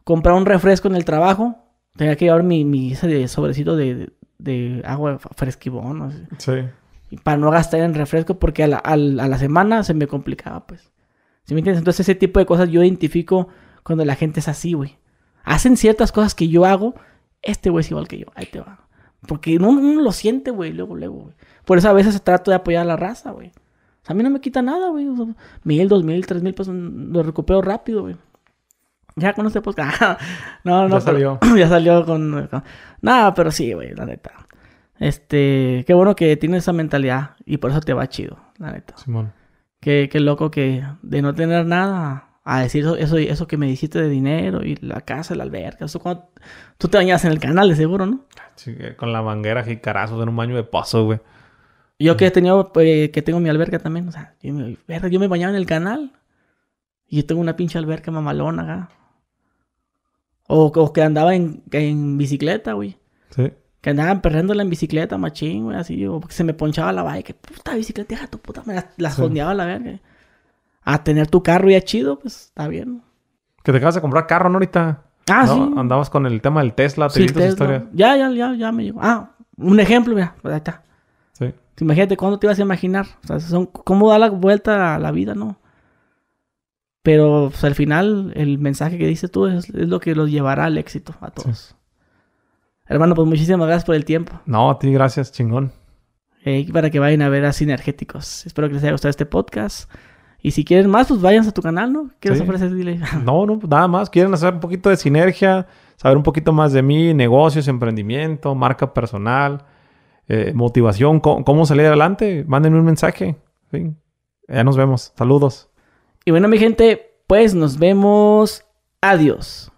Speaker 2: comprar un refresco en el trabajo. Tenía que llevar mi, mi de sobrecito de, agua fresquibón. Sí. para no gastar en refresco porque a la, semana se me complicaba, pues. ¿Sí me entiendes? Entonces ese tipo de cosas yo identifico cuando la gente es así, güey. Hacen ciertas cosas que yo hago. Este güey es igual que yo. Ahí te va. Porque uno, lo siente, güey, luego, luego, güey. Por eso a veces trato de apoyar a la raza, güey. O sea, a mí no me quita nada, güey. mil, dos mil, tres mil pues lo recupero rápido, güey. Ya con este podcast. no, no. Ya salió. ya salió con. Nada, pero sí, güey, la neta. Este, qué bueno que tiene esa mentalidad y por eso te va chido, la neta. Simón. qué loco que de no tener nada a decir eso, eso, eso, que me dijiste de dinero y la casa, la alberca. Eso cuando... Tú te bañabas en el canal, de seguro, ¿no? Ah,
Speaker 1: eh, con la manguera, jicarazos en un baño de paso, güey.
Speaker 2: Yo que he tenido, eh, que tengo mi alberca también, o sea, yo me, bañaba en el canal. Y yo tengo una pinche alberca mamalona acá. O, que andaba en, bicicleta, güey. Sí. Que andaban perrándola en bicicleta, machín, güey, así. O que se me ponchaba la Que Puta bicicleta, hija tu puta, me la sondeaba la verga a tener tu carro ya chido, pues está bien.
Speaker 1: Que te acabas de comprar carro, ¿no? Ahorita. Ah, sí. Andabas con el tema del Tesla, te sí, Tesla. historia.
Speaker 2: Ya, ya, ya, ya me llegó. Ah, un ejemplo, mira, pues ahí Sí. Imagínate cuándo te ibas a imaginar. O sea, son, cómo da la vuelta a la vida, ¿no? Pero pues, al final, el mensaje que dices tú es, lo que los llevará al éxito a todos. Hermano, pues muchísimas gracias por el tiempo. No, a ti gracias, chingón. Y para que vayan a ver a Sinergéticos. Espero que les haya gustado este podcast. Y si quieren más, pues vayan a tu canal, ¿no? ¿Qué les Dile. No, no, pues nada más. Quieren hacer un poquito de sinergia, saber un poquito más de
Speaker 1: mí, negocios, emprendimiento, marca personal, eh, motivación, cómo, salir adelante. Mándenme un mensaje. Ya nos vemos. Saludos. Y bueno, mi gente, pues nos vemos. Adiós.